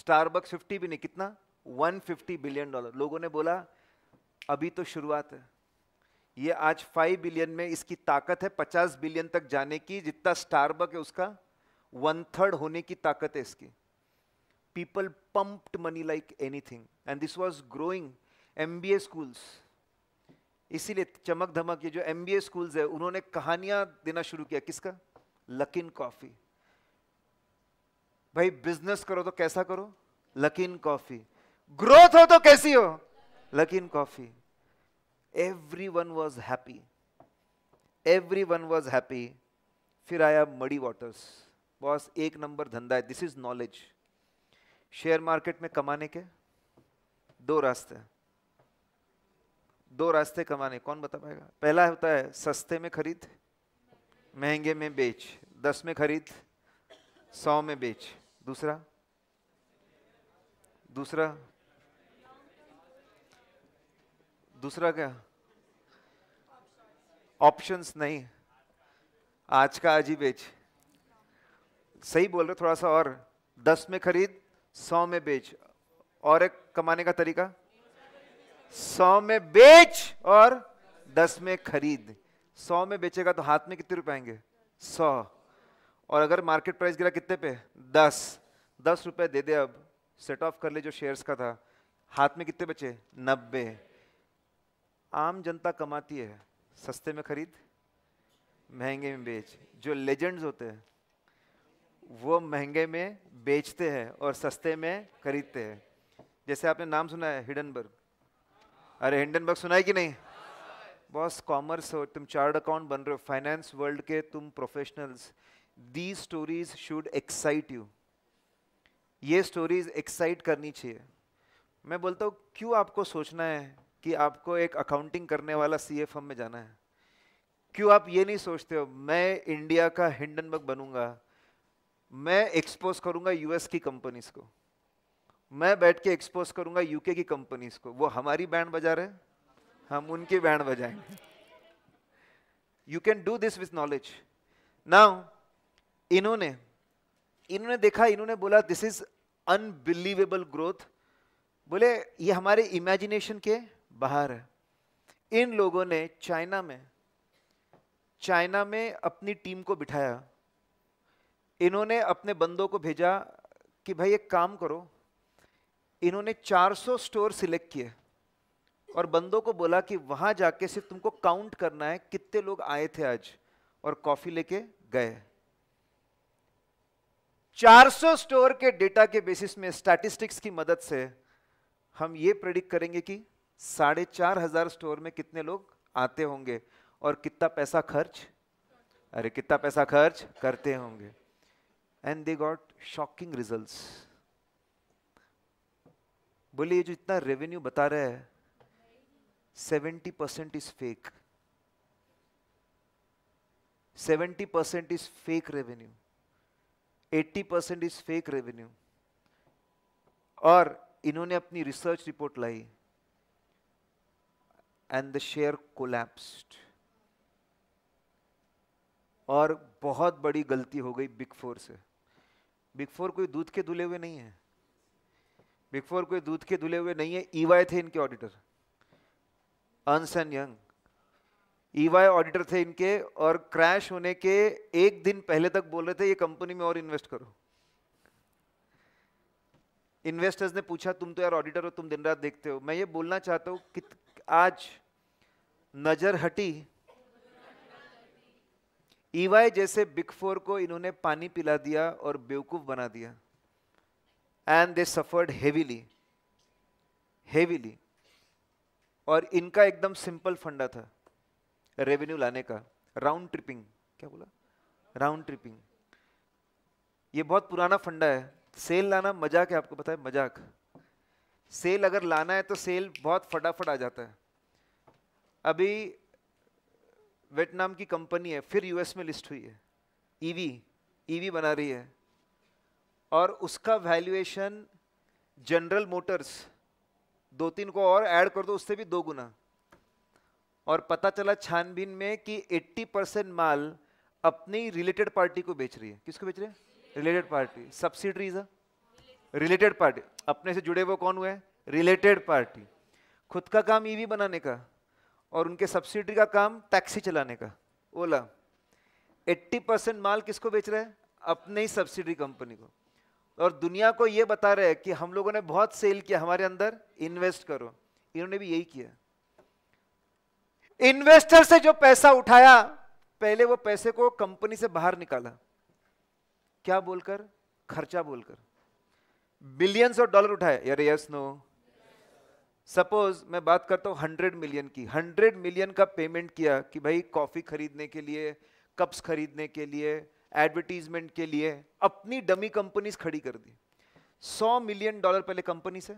स्टारबक्स 50 भी नहीं कितना 150 बिलियन डॉलर लोगों ने बोला अभी तो शुरुआत है ये आज फाइव बिलियन में इसकी ताकत है पचास बिलियन तक जाने की जितना स्टारबक है उसका वन थर्ड होने की ताकत है इसकी people pumped money like anything and this was growing MBA schools इसीलिए चमक धमक ये जो एमबीए स्कूल्स है उन्होंने कहानियां देना शुरू किया किसका लकिन कॉफी भाई बिजनेस करो तो कैसा करो लकिन कॉफी ग्रोथ हो तो कैसी हो Luckin coffee was happy every one was happy फिर आया मडी वाटर्स बॉस एक नंबर धंधा है this is knowledge share market में कमाने के दो रास्ते दो रास्ते कमाने कौन बता पाएगा पहला होता है सस्ते में खरीद महंगे में बेच दस में खरीद सौ में बेच दूसरा दूसरा दूसरा क्या ऑप्शंस नहीं आज का आज ही बेच सही बोल रहे थोड़ा सा और दस में खरीद सौ में बेच और एक कमाने का तरीका सौ में बेच और दस में खरीद सौ में बेचेगा तो हाथ में कितने रुपए आएंगे सौ और अगर मार्केट प्राइस गिरा कितने पे दस दस रुपए दे दे अब सेट ऑफ कर ले जो शेयर्स का था हाथ में कितने बचे नब्बे आम जनता कमाती है सस्ते में खरीद महंगे में बेच जो लेजेंड्स होते हैं वो महंगे में बेचते हैं और सस्ते में खरीदते हैं जैसे आपने नाम सुना है हिडनबर्ग अरे हिडनबर्ग सुना है कि नहीं बॉस कॉमर्स हो तुम चार्ट अकाउंट बन रहे हो फाइनेंस वर्ल्ड के तुम professionals the stories should excite you ये स्टोरीज एक्साइट करनी चाहिए मैं बोलता हूँ क्यों आपको सोचना है कि आपको एक अकाउंटिंग करने वाला सी एफ में जाना है क्यों आप ये नहीं सोचते हो मैं इंडिया का हिंडनबर्ग बनूंगा मैं एक्सपोज करूंगा यूएस की कंपनीज को मैं बैठ के एक्सपोज करूंगा यूके की कंपनीज को वो हमारी बैंड बजा रहे हम उनकी बैंड बजाएंगे you can do this with knowledge now इन्होंने इन्होंने देखा इन्होंने बोला दिस इज अनबिलीवेबल ग्रोथ बोले ये हमारे इमेजिनेशन के बाहर है इन लोगों ने चाइना में चाइना में अपनी टीम को बिठाया इन्होंने अपने बंदों को भेजा कि भाई एक काम करो इन्होंने 400 स्टोर सिलेक्ट किए और बंदों को बोला कि वहां जाके सिर्फ तुमको काउंट करना है कितने लोग आए थे आज और कॉफी लेके गए 400 स्टोर के डेटा के बेसिस में स्टैटिस्टिक्स की मदद से हम ये प्रेडिक्ट करेंगे कि साढ़े चार हजार स्टोर में कितने लोग आते होंगे और कितना पैसा खर्च अरे कितना पैसा खर्च करते होंगे and they got shocking result बोले ये जो इतना रेवेन्यू बता रहे हैं seventy percent is fake seventy percent is fake revenue eighty percent is fake revenue और इन्होंने अपनी रिसर्च रिपोर्ट लाई एंड द शेयर कोलैप्स्ड और बहुत बड़ी गलती हो गई बिग फोर से बिग फोर कोई दूध के धुले हुए नहीं है बिग फोर कोई दूध के धुले हुए नहीं है ईवाई e थे इनके ऑडिटर अंस एंड यंग ईवाई ऑडिटर थे इनके और क्रैश होने के एक दिन पहले तक बोल रहे थे ये कंपनी में और इन्वेस्ट करो इन्वेस्टर्स ने पूछा तुम तो यार ऑडिटर हो तुम दिन रात देखते हो मैं ये बोलना चाहता हूँ आज नजर हटी ईवाई e जैसे बिग फोर को इन्होंने पानी पिला दिया और बेवकूफ बना दिया and they suffered heavily heavily और इनका एकदम सिंपल फंडा था रेवेन्यू लाने का राउंड ट्रिपिंग क्या बोला राउंड ट्रिपिंग ये बहुत पुराना फंडा है सेल लाना मजाक है आपको पता है मजाक सेल अगर लाना है तो सेल बहुत फटाफट आ जाता है अभी वियतनाम की कंपनी है फिर यूएस में लिस्ट हुई है ईवी ईवी बना रही है और उसका वैल्यूएशन जनरल मोटर्स दो तीन को और ऐड कर दो उससे भी दो गुना और पता चला छानबीन में कि 80 परसेंट माल अपनी रिलेटेड पार्टी को बेच रही है किसको बेच रही है रिलेटेड पार्टी सब्सिडरीज है रिलेटेड पार्टी अपने से जुड़े वो कौन हुए रिलेटेड पार्टी खुद का काम ईवी बनाने का और उनके सब्सिडी का काम टैक्सी चलाने का ओला 80 परसेंट माल किसको बेच रहे हैं अपने ही सब्सिडी कंपनी को और दुनिया को ये बता रहे हैं कि हम लोगों ने बहुत सेल किया हमारे अंदर इन्वेस्ट करो इन्होंने भी यही किया इन्वेस्टर से जो पैसा उठाया पहले वो पैसे को कंपनी से बाहर निकाला क्या बोलकर खर्चा बोलकर बिलियंस ऑफ डॉलर उठाए यार यस नो सपोज मैं बात करता हूं हंड्रेड मिलियन की हंड्रेड मिलियन का पेमेंट किया कि भाई कॉफी खरीदने के लिए कप्स खरीदने के लिए एडवर्टीजमेंट के लिए अपनी डमी कंपनीज खड़ी कर दी सौ मिलियन डॉलर पहले कंपनी से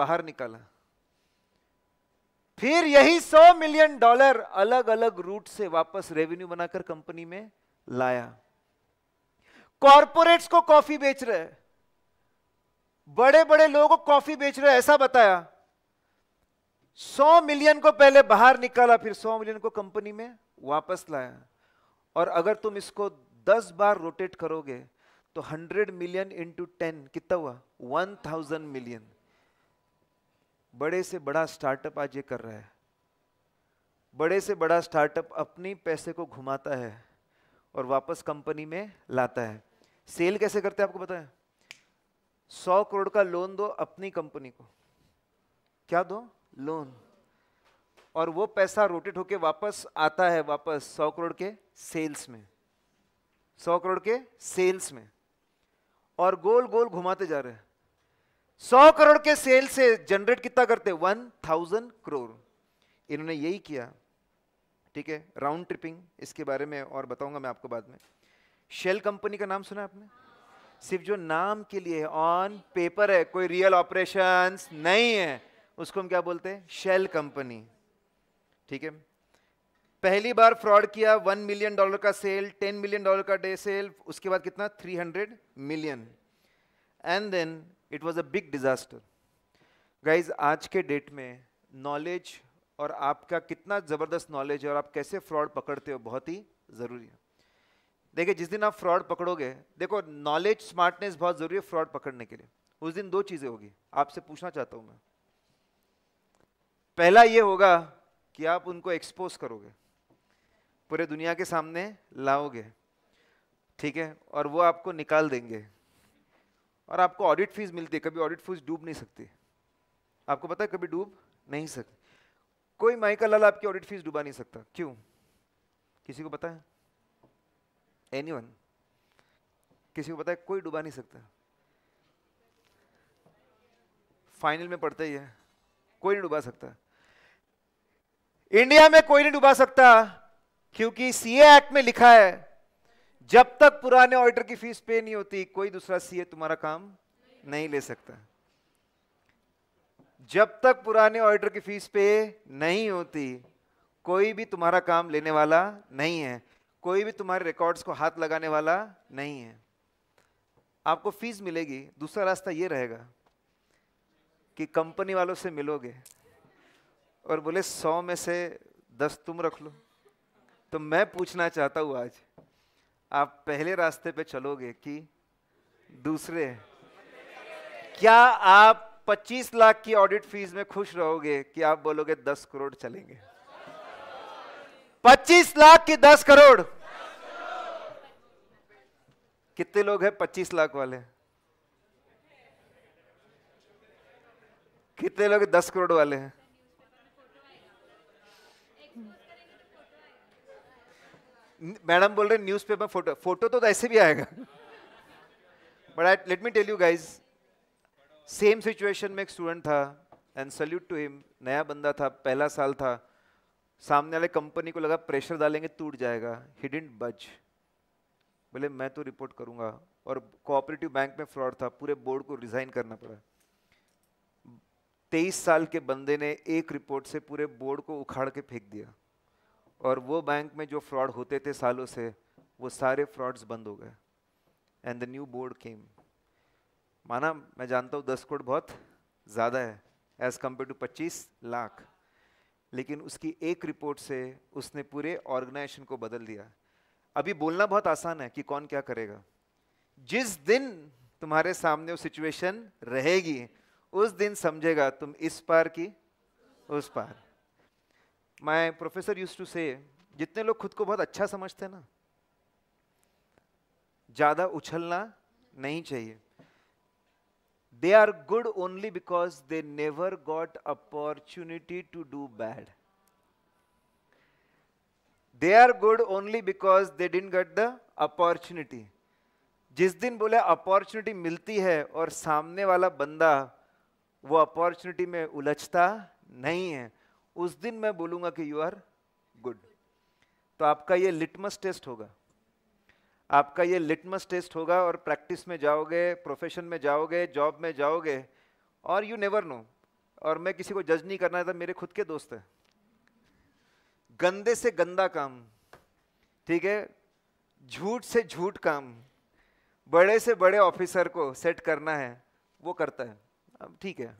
बाहर निकाला फिर यही सौ मिलियन डॉलर अलग अलग रूट से वापस रेवेन्यू बनाकर कंपनी में लाया कॉरपोरेट्स को कॉफी बेच रहे बड़े बड़े लोगों को कॉफी बेच रहे ऐसा बताया सौ मिलियन को पहले बाहर निकाला फिर सौ मिलियन को कंपनी में वापस लाया और अगर तुम इसको दस बार रोटेट करोगे तो हंड्रेड मिलियन इंटू टेन कितना हुआ वन थाउजेंड मिलियन बड़े से बड़ा स्टार्टअप आज ये कर रहा है बड़े से बड़ा स्टार्टअप अपनी पैसे को घुमाता है और वापस कंपनी में लाता है सेल कैसे करते हैं आपको बताया सौ करोड़ का लोन दो अपनी कंपनी को क्या दो लोन और वो पैसा रोटेट होके वापस आता है वापस सौ करोड़ के सेल्स में सौ करोड़ के सेल्स में और गोल गोल घुमाते जा रहे हैं सौ करोड़ के सेल से जनरेट कितना करते वन थाउजेंड करोड़ इन्होंने यही किया ठीक है राउंड ट्रिपिंग इसके बारे में और बताऊंगा मैं आपको बाद में शेल कंपनी का नाम सुना आपने सिर्फ जो नाम के लिए ऑन पेपर है कोई रियल ऑपरेशन नहीं है उसको हम क्या बोलते हैं शेल कंपनी ठीक है पहली बार फ्रॉड किया वन मिलियन डॉलर का सेल टेन मिलियन डॉलर का डे सेल उसके बाद कितना three hundred million and then it was a big disaster guys आज के डेट में नॉलेज और आपका कितना ज़बरदस्त नॉलेज और आप कैसे फ्रॉड पकड़ते हो बहुत ही ज़रूरी है देखिए जिस दिन आप फ्रॉड पकड़ोगे देखो नॉलेज स्मार्टनेस बहुत जरूरी है फ्रॉड पकड़ने के लिए उस दिन दो चीजें होगी आपसे पूछना चाहता हूं मैं पहला ये होगा कि आप उनको एक्सपोज करोगे पूरे दुनिया के सामने लाओगे ठीक है और वो आपको निकाल देंगे और आपको ऑडिट फीस मिलती है कभी ऑडिट फीस डूब नहीं सकती आपको पता है कभी डूब नहीं सकती कोई माइका लाल आपकी ऑडिट फीस डूबा नहीं सकता क्यों किसी को पता है वन किसी को पता है कोई डुबा नहीं सकता फाइनल में पढ़ते ही है कोई नहीं डुबा सकता इंडिया में कोई नहीं डुबा सकता क्योंकि सीए एक्ट में लिखा है जब तक पुराने ऑडिटर की फीस पे नहीं होती कोई दूसरा सीए तुम्हारा काम नहीं ले सकता जब तक पुराने ऑडिटर की फीस पे नहीं होती कोई भी तुम्हारा काम लेने वाला नहीं है कोई भी तुम्हारे रिकॉर्ड्स को हाथ लगाने वाला नहीं है आपको फीस मिलेगी दूसरा रास्ता ये रहेगा कि कंपनी वालों से मिलोगे और बोले सौ में से दस तुम रख लो तो मैं पूछना चाहता हूँ आज आप पहले रास्ते पे चलोगे कि दूसरे क्या आप 25 लाख की ऑडिट फीस में खुश रहोगे कि आप बोलोगे 10 करोड़ चलेंगे 25 लाख की 10 करोड़ कितने लोग हैं पच्चीस लाख वाले कितने लोग दस करोड़ वाले हैं मैडम बोल रहे न्यूज़पेपर फोटो फोटो तो ऐसे भी आएगा but I let me tell you guys same situation में एक स्टूडेंट था एंड सल्यूट टू हिम नया बंदा था पहला साल था सामने वाले कंपनी को लगा प्रेशर डालेंगे टूट जाएगा ही डिंट बज बोले मैं तो रिपोर्ट करूंगा और कोऑपरेटिव बैंक में फ्रॉड था पूरे बोर्ड को रिजाइन करना पड़ा तेईस साल के बंदे ने एक रिपोर्ट से पूरे बोर्ड को उखाड़ के फेंक दिया और वो बैंक में जो फ्रॉड होते थे सालों से वो सारे फ्रॉड्स बंद हो गए and the new board came माना मैं जानता हूँ दस करोड़ बहुत ज़्यादा है एज कम्पेयर टू पच्चीस लाख लेकिन उसकी एक रिपोर्ट से उसने पूरे ऑर्गेनाइजेशन को बदल दिया अभी बोलना बहुत आसान है कि कौन क्या करेगा जिस दिन तुम्हारे सामने वो सिचुएशन रहेगी उस दिन समझेगा तुम इस पार की उस पार my professor used to say जितने लोग खुद को बहुत अच्छा समझते हैं ना ज्यादा उछलना नहीं चाहिए they are good only because they never got opportunity to do bad they are good only because they didn't get the opportunity जिस दिन बोले अपॉर्चुनिटी मिलती है और सामने वाला बंदा वो अपॉर्चुनिटी में उलझता नहीं है उस दिन मैं बोलूंगा कि यू आर गुड तो आपका ये लिटमस टेस्ट होगा आपका ये लिटमस टेस्ट होगा और प्रैक्टिस में जाओगे प्रोफेशन में जाओगे जॉब में जाओगे और यू नेवर नो और मैं किसी को जज नहीं करना था तो मेरे खुद के दोस्त हैं गंदे से गंदा काम ठीक है झूठ से झूठ काम बड़े से बड़े ऑफिसर को सेट करना है वो करता है अब ठीक है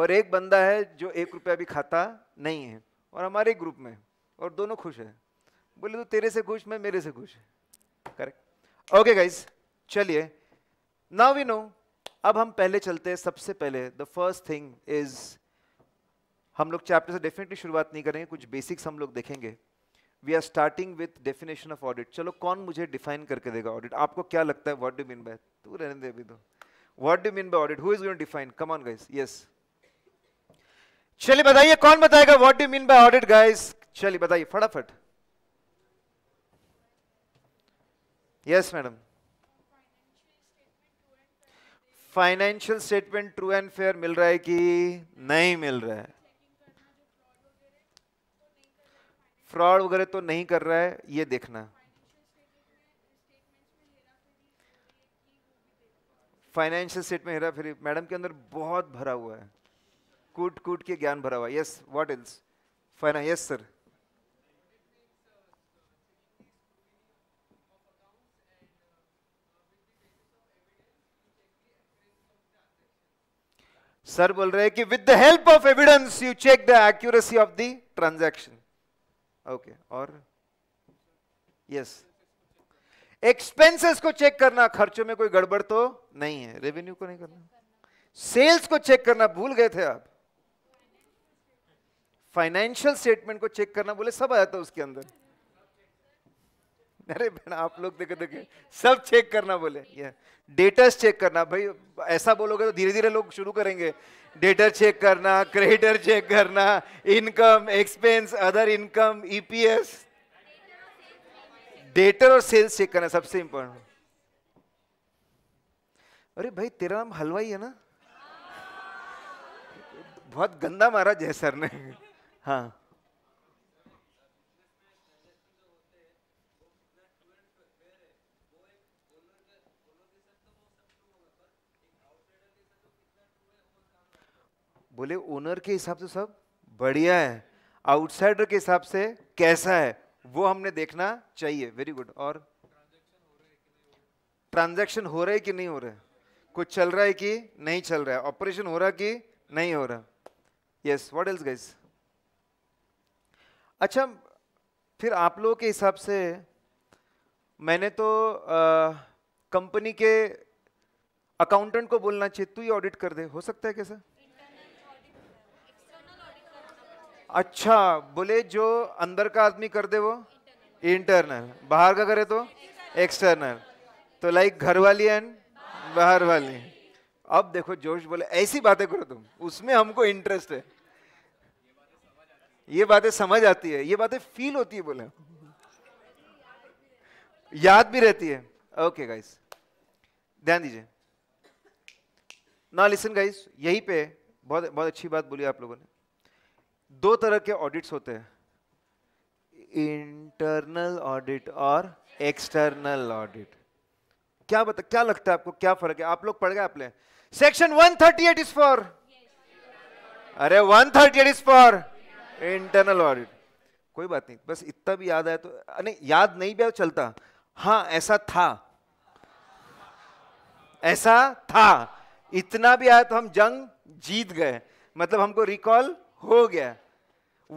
और एक बंदा है जो एक रुपया भी खाता नहीं है और हमारे ग्रुप में और दोनों खुश है बोले तो तेरे से खुश मैं मेरे से खुश है करेक्ट ओके गाइज चलिए नाउ वी नो अब हम पहले चलते हैं सबसे पहले द फर्स्ट थिंग इज़ हम लोग चैप्टर से डेफिनेटली शुरुआत नहीं करेंगे कुछ बेसिक्स हम लोग देखेंगे we are starting with definition of audit चलो कौन मुझे डिफाइन करके देगा ऑडिट आपको क्या लगता है व्हाट डू मीन बाय तू रहने दे अभी तो what do mean by audit who is going define come on guys yes चलिए बताइए कौन बताएगा what do mean by audit guys चलिए बताइए फटाफट yes madam financial statement true and fair मिल रहा है कि नहीं मिल रहा है फ्रॉड वगैरह तो नहीं कर रहा है ये देखना फाइनेंशियल स्टेट में हेरा फेरी मैडम के अंदर बहुत भरा हुआ है कूट कूट के ज्ञान भरा हुआ यस व्हाट इल्स फाइना यस सर सर बोल रहे हैं कि with the help of evidence you check the accuracy of the transaction okay और यस एक्सपेंसेस को चेक करना खर्चों में कोई गड़बड़ तो नहीं है रेवेन्यू को नहीं करना सेल्स को चेक करना भूल गए थे आप फाइनेंशियल स्टेटमेंट को चेक करना बोले सब आया था उसके अंदर अरे बेटा आप लोग देखे देखे सब चेक करना बोले डेटा डेटस चेक करना भाई ऐसा बोलोगे तो धीरे धीरे लोग शुरू करेंगे डेटर चेक करना क्रेडिटर चेक करना income expense other income EPS debtor और सेल्स चेक करना सबसे इंपॉर्टेंट अरे भाई तेरा नाम हलवाई है ना बहुत गंदा महाराज है सर ने हाँ बोले ओनर के हिसाब से सब बढ़िया है आउटसाइडर के हिसाब से कैसा है वो हमने देखना चाहिए वेरी गुड और ट्रांजैक्शन हो रहा है कि नहीं हो रहा है कुछ चल रहा है कि नहीं चल रहा है ऑपरेशन हो रहा कि नहीं हो रहा यस व्हाट एल्स गाइस अच्छा फिर आप लोगों के हिसाब से मैंने तो कंपनी के अकाउंटेंट को बोलना चाहिए तू ये ऑडिट कर दे हो सकता है कैसा अच्छा बोले जो अंदर का आदमी कर दे वो इंटरनल बाहर का करे तो एक्सटर्नल तो लाइक घर वाली एंड बाहर वाली अब देखो जोश बोले ऐसी बातें करो तुम उसमें हमको इंटरेस्ट है ये बातें समझ आती है ये बातें फील होती है बोले याद भी रहती है ओके गाइस ध्यान दीजिए ना लिसन गाइस यही पे बहुत बहुत अच्छी बात बोली आप लोगों ने दो तरह के ऑडिट्स होते हैं इंटरनल ऑडिट और एक्सटर्नल ऑडिट क्या बता क्या लगता है आपको क्या फर्क है आप लोग पढ़ गए आपने सेक्शन 138 इज फॉर अरे 138 इज फॉर इंटरनल ऑडिट कोई बात नहीं बस इतना भी याद आया तो नहीं याद नहीं भी तो चलता हाँ ऐसा था ऐसा था इतना भी आया तो हम जंग जीत गए मतलब हमको रिकॉल हो गया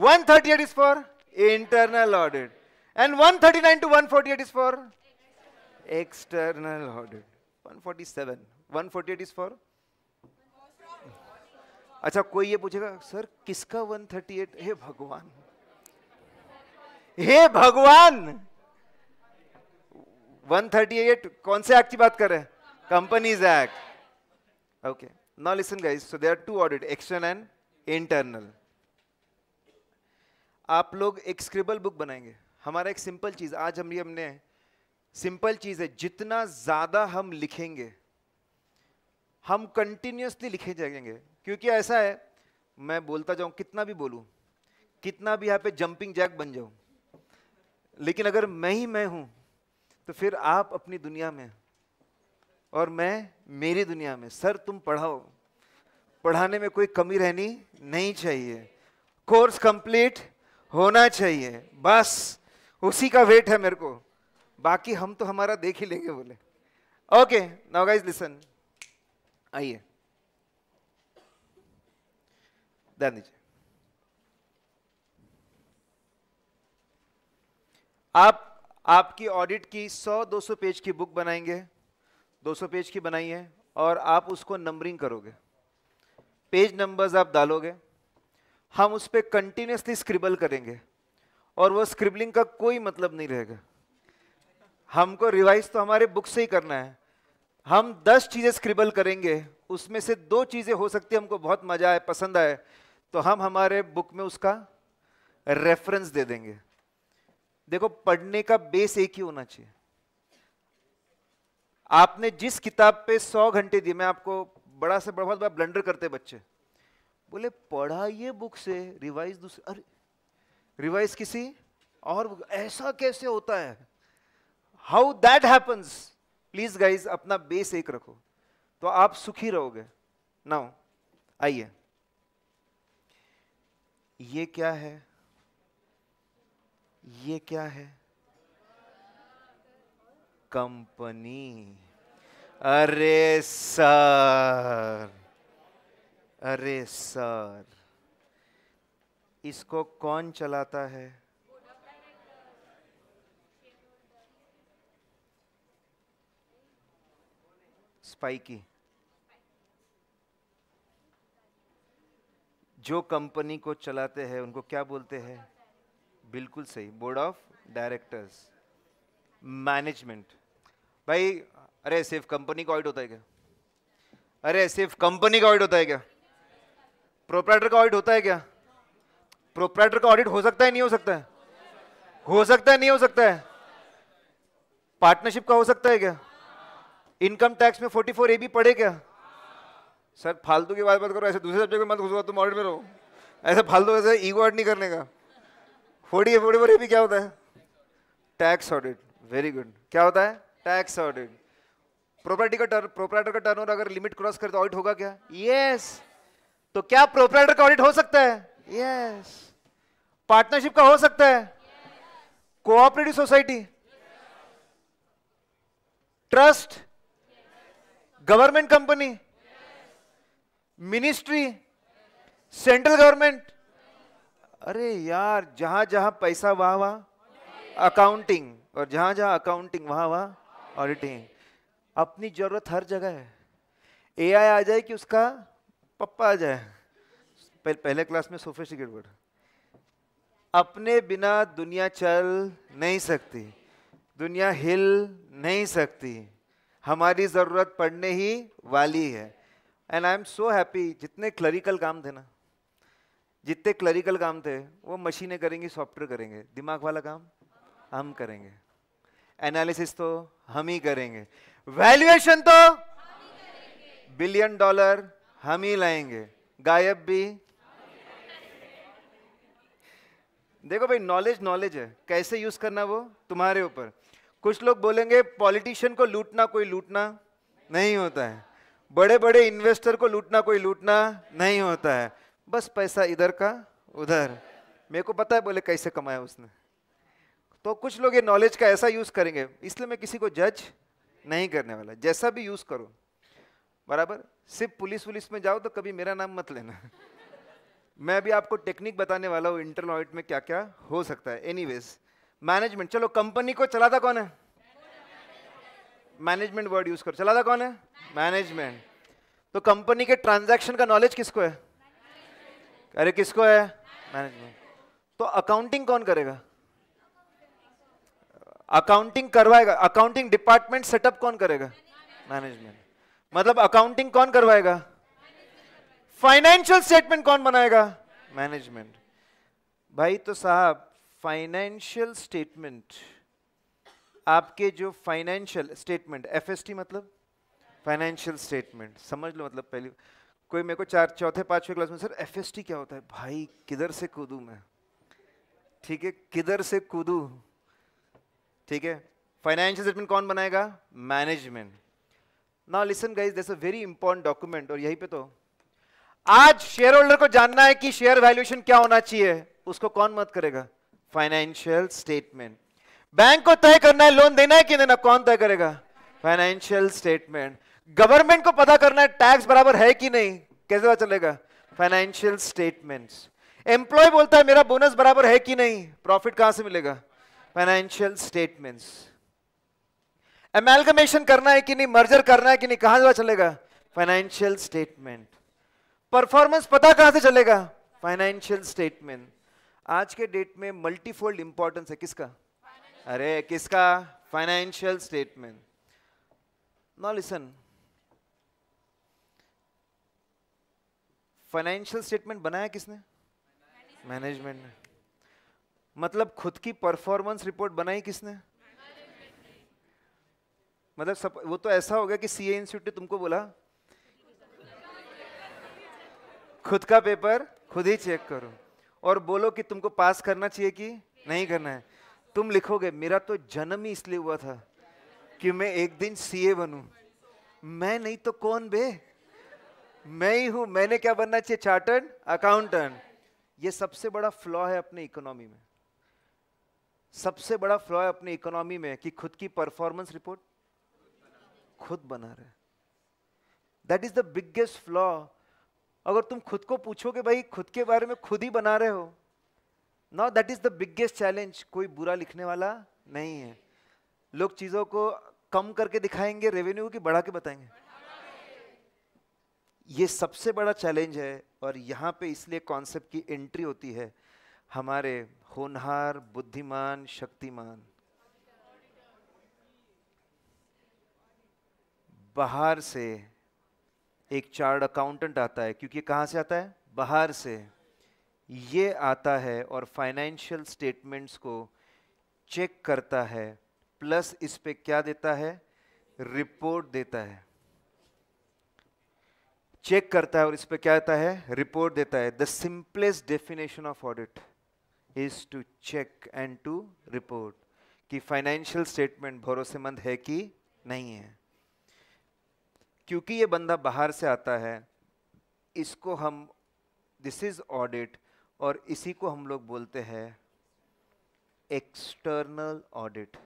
138 is for internal audit and 139 to one forty eight is for external audit 147 148 is for अच्छा कोई ये पूछेगा सर किसका 138 हे भगवान हे भगवान 138 कौन से एक्ट की बात कर रहे हैं companies act okay now listen guys so there two audit action and internal आप लोग एक स्क्रिबल बुक बनाएंगे हमारा एक सिंपल चीज आज हम ये हमने सिंपल चीज है जितना ज्यादा हम लिखेंगे हम कंटिन्यूसली लिखे जाएंगे क्योंकि ऐसा है मैं बोलता जाऊं कितना भी बोलूं कितना भी यहाँ पे जंपिंग जैक बन जाऊं लेकिन अगर मैं ही मैं हूं तो फिर आप अपनी दुनिया में और मैं मेरी दुनिया में सर तुम पढ़ाओ पढ़ाने में कोई कमी रहनी नहीं चाहिए कोर्स कंप्लीट होना चाहिए बस उसी का वेट है मेरे को बाकी हम तो हमारा देख ही लेंगे बोले ओके नाउ गाइस लिसन आइए ध्यान दीजिए आप आपकी ऑडिट की 100-200 पेज की बुक बनाएंगे 200 पेज की बनाइए और आप उसको नंबरिंग करोगे पेज नंबर्स आप डालोगे हम उस पर कंटिन्यूसली स्क्रिबल करेंगे और वो स्क्रिबलिंग का कोई मतलब नहीं रहेगा हमको रिवाइज तो हमारे बुक से ही करना है हम दस चीज़ें स्क्रिबल करेंगे उसमें से दो चीज़ें हो सकती है हमको बहुत मज़ा आए पसंद आए तो हम हमारे बुक में उसका रेफरेंस दे देंगे देखो पढ़ने का बेस एक ही होना चाहिए आपने जिस किताब पे सौ घंटे दिए मैं आपको बड़ा से बड़ा बड़ा ब्लेंडर करते बच्चे बोले पढ़ा ये बुक से रिवाइज दूसरे अरे रिवाइज किसी और ऐसा कैसे होता है how that happens please guys अपना बेस एक रखो तो आप सुखी रहोगे नाउ आइए ये क्या है ये क्या है कंपनी अरे सर अरे सर इसको कौन चलाता है स्पाइकी जो कंपनी को चलाते हैं उनको क्या बोलते हैं बिल्कुल सही बोर्ड ऑफ डायरेक्टर्स मैनेजमेंट भाई अरे सिर्फ कंपनी का ऑडिट होता है क्या अरे सिर्फ कंपनी का ऑडिट होता है क्या प्रोपराइटर का ऑडिट होता है क्या प्रोपराइटर का ऑडिट हो सकता है नहीं हो सकता है हो सकता है नहीं हो सकता है पार्टनरशिप का हो सकता है क्या इनकम टैक्स में 44 ए भी पड़े क्या सर फालतू की बात बात करो ऐसे दूसरे सब्जेक्ट में मत घुसो तुम ऑडिट में रहो ऐसे फालतू ऐसे ईगो ऑडिट नहीं करने का फोर्टी फोर्टी फोर ए भी क्या होता है टैक्स ऑडिट वेरी गुड क्या होता है टैक्स ऑडिट प्रोपर्टी का टर्न प्रोपराइटर का टर्न अगर लिमिट क्रॉस करे तो ऑडिट होगा क्या यस yes. तो क्या प्रोपराइटर का ऑडिट हो सकता है यस yes. पार्टनरशिप का हो सकता है cooperative society trust government company ministry central government अरे यार जहां जहां पैसा वहां वहां अकाउंटिंग और जहां जहां अकाउंटिंग वहां वहां ऑडिटिंग अपनी जरूरत हर जगह है ए आई आ जाए कि उसका पप्पा आ जाए पहले क्लास में सोफे सिकेट वर्ड अपने बिना दुनिया चल नहीं सकती दुनिया हिल नहीं सकती हमारी ज़रूरत पड़ने ही वाली है and I am so happy जितने क्लरिकल काम थे ना जितने क्लरिकल काम थे वो मशीनें करेंगी सॉफ्टवेयर करेंगे दिमाग वाला काम हम करेंगे एनालिसिस तो हम ही करेंगे वैल्यूएशन तो बिलियन डॉलर हम ही लाएंगे गायब भी देखो भाई नॉलेज नॉलेज है कैसे यूज करना वो तुम्हारे ऊपर कुछ लोग बोलेंगे पॉलिटिशियन को लूटना कोई लूटना नहीं होता है बड़े बड़े इन्वेस्टर को लूटना कोई लूटना नहीं होता है बस पैसा इधर का उधर मेरे को पता है बोले कैसे कमाया उसने तो कुछ लोग ये नॉलेज का ऐसा यूज करेंगे इसलिए मैं किसी को जज नहीं करने वाला जैसा भी यूज करो बराबर सिर्फ पुलिस वुलिस में जाओ तो कभी मेरा नाम मत लेना मैं अभी आपको टेक्निक बताने वाला हूँ इंटरनल ऑडिट में क्या क्या हो सकता है एनीवेज मैनेजमेंट चलो कंपनी को चलाता कौन है मैनेजमेंट वर्ड यूज करो चलाता कौन है मैनेजमेंट तो कंपनी के ट्रांजैक्शन का नॉलेज किसको है अरे किसको है मैनेजमेंट तो अकाउंटिंग कौन करेगा अकाउंटिंग करवाएगा अकाउंटिंग डिपार्टमेंट सेटअप कौन करेगा मैनेजमेंट मतलब अकाउंटिंग कौन करवाएगा फाइनेंशियल स्टेटमेंट कौन बनाएगा मैनेजमेंट भाई तो साहब फाइनेंशियल स्टेटमेंट आपके जो फाइनेंशियल स्टेटमेंट एफ मतलब फाइनेंशियल स्टेटमेंट समझ लो मतलब पहली कोई मेरे को चार चौथे पांचवे क्लास में सर एफ क्या होता है भाई किधर से कूदू मैं ठीक है किधर से कूदू ठीक है फाइनेंशियल स्टेटमेंट कौन बनाएगा management now listen guys this a very important document और यहीं पे तो आज शेयर होल्डर को जानना है कि शेयर वैल्यूएशन क्या होना चाहिए उसको कौन मत करेगा फाइनेंशियल स्टेटमेंट बैंक को तय करना है लोन देना है कि देना कौन तय करेगा फाइनेंशियल स्टेटमेंट गवर्नमेंट को पता करना है टैक्स बराबर है कि नहीं कैसे पता चलेगा फाइनेंशियल स्टेटमेंट्स एम्प्लॉय बोलता है मेरा बोनस बराबर है कि नहीं प्रॉफिट कहां से मिलेगा फाइनेंशियल स्टेटमेंट्स एमेलगमेशन करना है कि नहीं मर्जर करना है कि नहीं कहां से चलेगा फाइनेंशियल स्टेटमेंट परफॉर्मेंस पता कहां से चलेगा फाइनेंशियल स्टेटमेंट आज के डेट में मल्टीफोल्ड इंपॉर्टेंस है किसका अरे किसका financial statement now listen financial statement बनाया किसने मैनेजमेंट ने मतलब खुद की परफॉर्मेंस रिपोर्ट बनाई किसने मतलब सब वो तो ऐसा हो गया कि सीए इंस्टीट्यूट तुमको बोला खुद का पेपर खुद ही चेक करो और बोलो कि तुमको पास करना चाहिए कि नहीं करना है तुम लिखोगे मेरा तो जन्म ही इसलिए हुआ था कि मैं एक दिन सीए बनूं मैं नहीं तो कौन बे मैं ही हूं मैंने क्या बनना चाहिए चार्टर्ड अकाउंटेंट ये सबसे बड़ा फ्लॉ है अपने इकोनॉमी में सबसे बड़ा फ्लॉ है अपनी इकोनॉमी में कि खुद की परफॉर्मेंस रिपोर्ट खुद बना रहे that is the biggest flaw अगर तुम खुद को पूछोगे भाई खुद के बारे में खुद ही बना रहे हो now that is the biggest challenge कोई बुरा लिखने वाला नहीं है लोग चीजों को कम करके दिखाएंगे रेवेन्यू की बढ़ा के बताएंगे ये सबसे बड़ा चैलेंज है और यहां पे इसलिए कॉन्सेप्ट की एंट्री होती है हमारे होनहार बुद्धिमान शक्तिमान बाहर से एक चार्ट अकाउंटेंट आता है क्योंकि कहां से आता है बाहर से ये आता है और फाइनेंशियल स्टेटमेंट्स को चेक करता है प्लस इस पे क्या देता है रिपोर्ट देता है चेक करता है और इस पे क्या देता है रिपोर्ट देता है the simplest definition of audit is to check and to report कि फाइनेंशियल स्टेटमेंट भरोसेमंद है कि नहीं है क्योंकि ये बंदा बाहर से आता है इसको हम दिस इज ऑडिट और इसी को हम लोग बोलते हैं एक्सटर्नल ऑडिट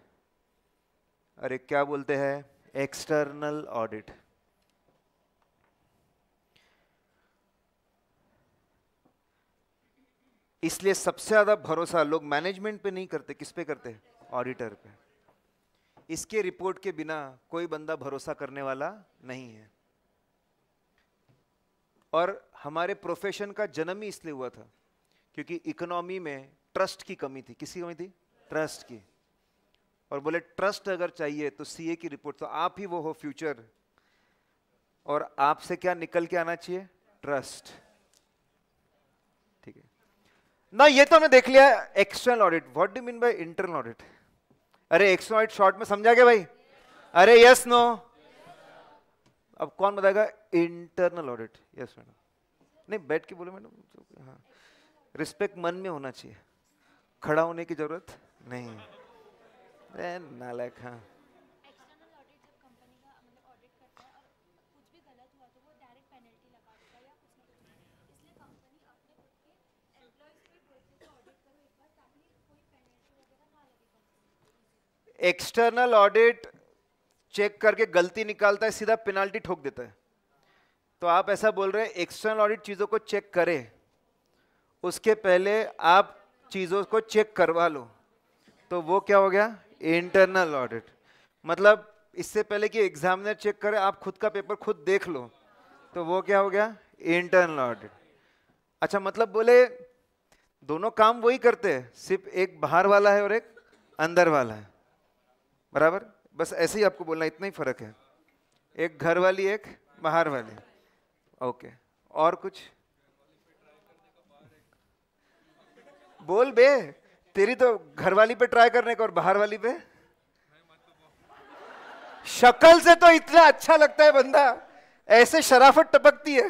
अरे क्या बोलते हैं एक्सटर्नल ऑडिट इसलिए सबसे ज़्यादा भरोसा लोग मैनेजमेंट पे नहीं करते किस पे करते हैं ऑडिटर पे इसके रिपोर्ट के बिना कोई बंदा भरोसा करने वाला नहीं है और हमारे प्रोफेशन का जन्म ही इसलिए हुआ था क्योंकि इकोनॉमी में ट्रस्ट की कमी थी किसी कमी थी ट्रस्ट की और बोले ट्रस्ट अगर चाहिए तो सीए की रिपोर्ट तो आप ही वो हो फ्यूचर और आपसे क्या निकल के आना चाहिए ट्रस्ट ना ये तो हमने देख लिया external audit what do mean by internal audit अरे एक्सटर्नल ऑडिट शॉर्ट में समझा गया भाई अरे यस नो अब कौन बताएगा इंटरनल ऑडिट यस मैडम नहीं बैठ के बोले मैडम हाँ रिस्पेक्ट मन में होना चाहिए खड़ा होने की जरूरत नहीं नालायक हाँ एक्सटर्नल ऑडिट चेक करके गलती निकालता है सीधा पेनाल्टी ठोक देता है तो आप ऐसा बोल रहे हैं एक्सटर्नल ऑडिट चीज़ों को चेक करें उसके पहले आप चीज़ों को चेक करवा लो तो वो क्या हो गया इंटरनल ऑडिट मतलब इससे पहले कि एग्जामिनर चेक करे आप खुद का पेपर खुद देख लो तो वो क्या हो गया इंटरनल ऑडिट अच्छा मतलब बोले दोनों काम वही करते हैं सिर्फ एक बाहर वाला है और एक अंदर वाला है बराबर बस ऐसे ही आपको बोलना इतना ही फ़र्क है एक घर वाली एक बाहर वाली ओके और कुछ बोल बे तेरी तो घर वाली पे ट्राई करने का और बाहर वाली पे शक्ल से तो इतना अच्छा लगता है बंदा ऐसे शराफत टपकती है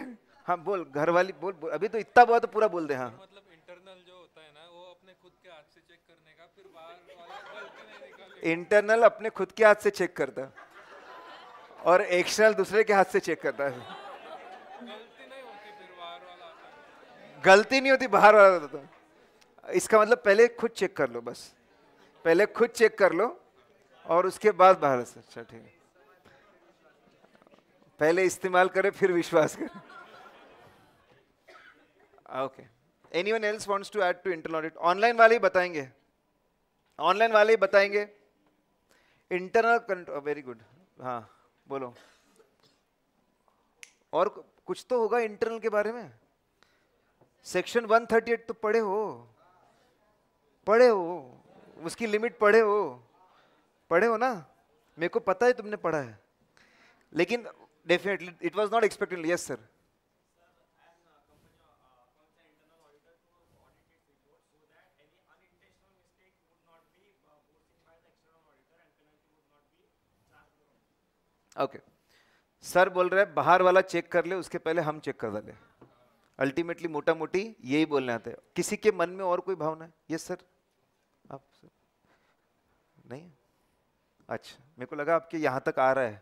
हाँ बोल घर वाली बोल, बोल अभी तो इतना बहुत तो पूरा बोल दे हाँ इंटरनल अपने खुद के हाथ से चेक करता और एक्सटर्नल दूसरे के हाथ से चेक करता है गलती नहीं होती बाहर वाला तो इसका मतलब पहले खुद चेक कर लो बस पहले खुद चेक कर लो और उसके बाद बाहर से अच्छा ठीक है पहले इस्तेमाल करें फिर विश्वास करें हाँ, okay any one else wants to add to internal online वाले ही बताएंगे ऑनलाइन वाले ही बताएंगे इंटरनल कंट्रोल वेरी गुड हाँ बोलो और कुछ तो होगा इंटरनल के बारे में सेक्शन 138 तो पढ़े हो पढ़े हो उसकी लिमिट पढ़े हो पढ़े हो ना मेरे को पता है तुमने पढ़ा है लेकिन definitely it was not expected yes sir okay sir बोल रहे हैं बाहर वाला चेक कर ले उसके पहले हम चेक कर डाले अल्टीमेटली मोटा मोटी यही बोलने आते हैं किसी के मन में और कोई भावना है यस सर आप सर नहीं अच्छा मेरे को लगा आपके यहाँ तक आ रहा है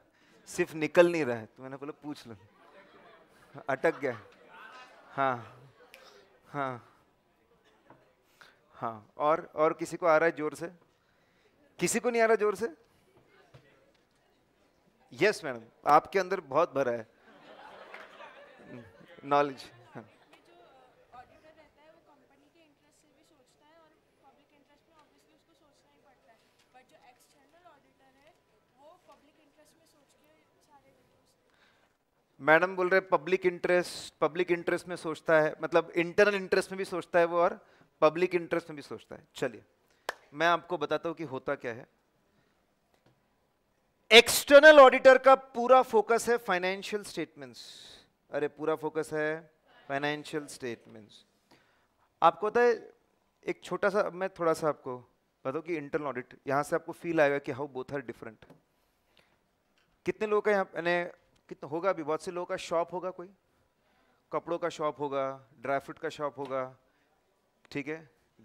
सिर्फ निकल नहीं रहा है तो मैंने बोला पूछ लो अटक गया हाँ हाँ हाँ और और किसी को आ रहा है जोर से किसी को नहीं आ रहा जोर से यस मैडम आपके अंदर बहुत भरा है नॉलेज hmm. हाँ। मैडम बोल रहे पब्लिक इंटरेस्ट पब्लिक इंटरेस्ट में सोचता है मतलब इंटरनल इंटरेस्ट में भी सोचता है वो और पब्लिक इंटरेस्ट में भी सोचता है चलिए मैं आपको बताता हूँ कि होता क्या है एक्सटर्नल ऑडिटर का पूरा फोकस है फाइनेंशियल स्टेटमेंट्स अरे पूरा फोकस है फाइनेंशियल स्टेटमेंट्स आपको पता है एक छोटा सा मैं थोड़ा सा आपको बताऊँ कि इंटरनल ऑडिट यहाँ से आपको फील आएगा कि हाउ बोथ आर डिफरेंट कितने लोगों का यहाँ कितना होगा भी बहुत से लोगों का शॉप होगा कोई कपड़ों का शॉप होगा ड्राई फ्रूट का शॉप होगा ठीक है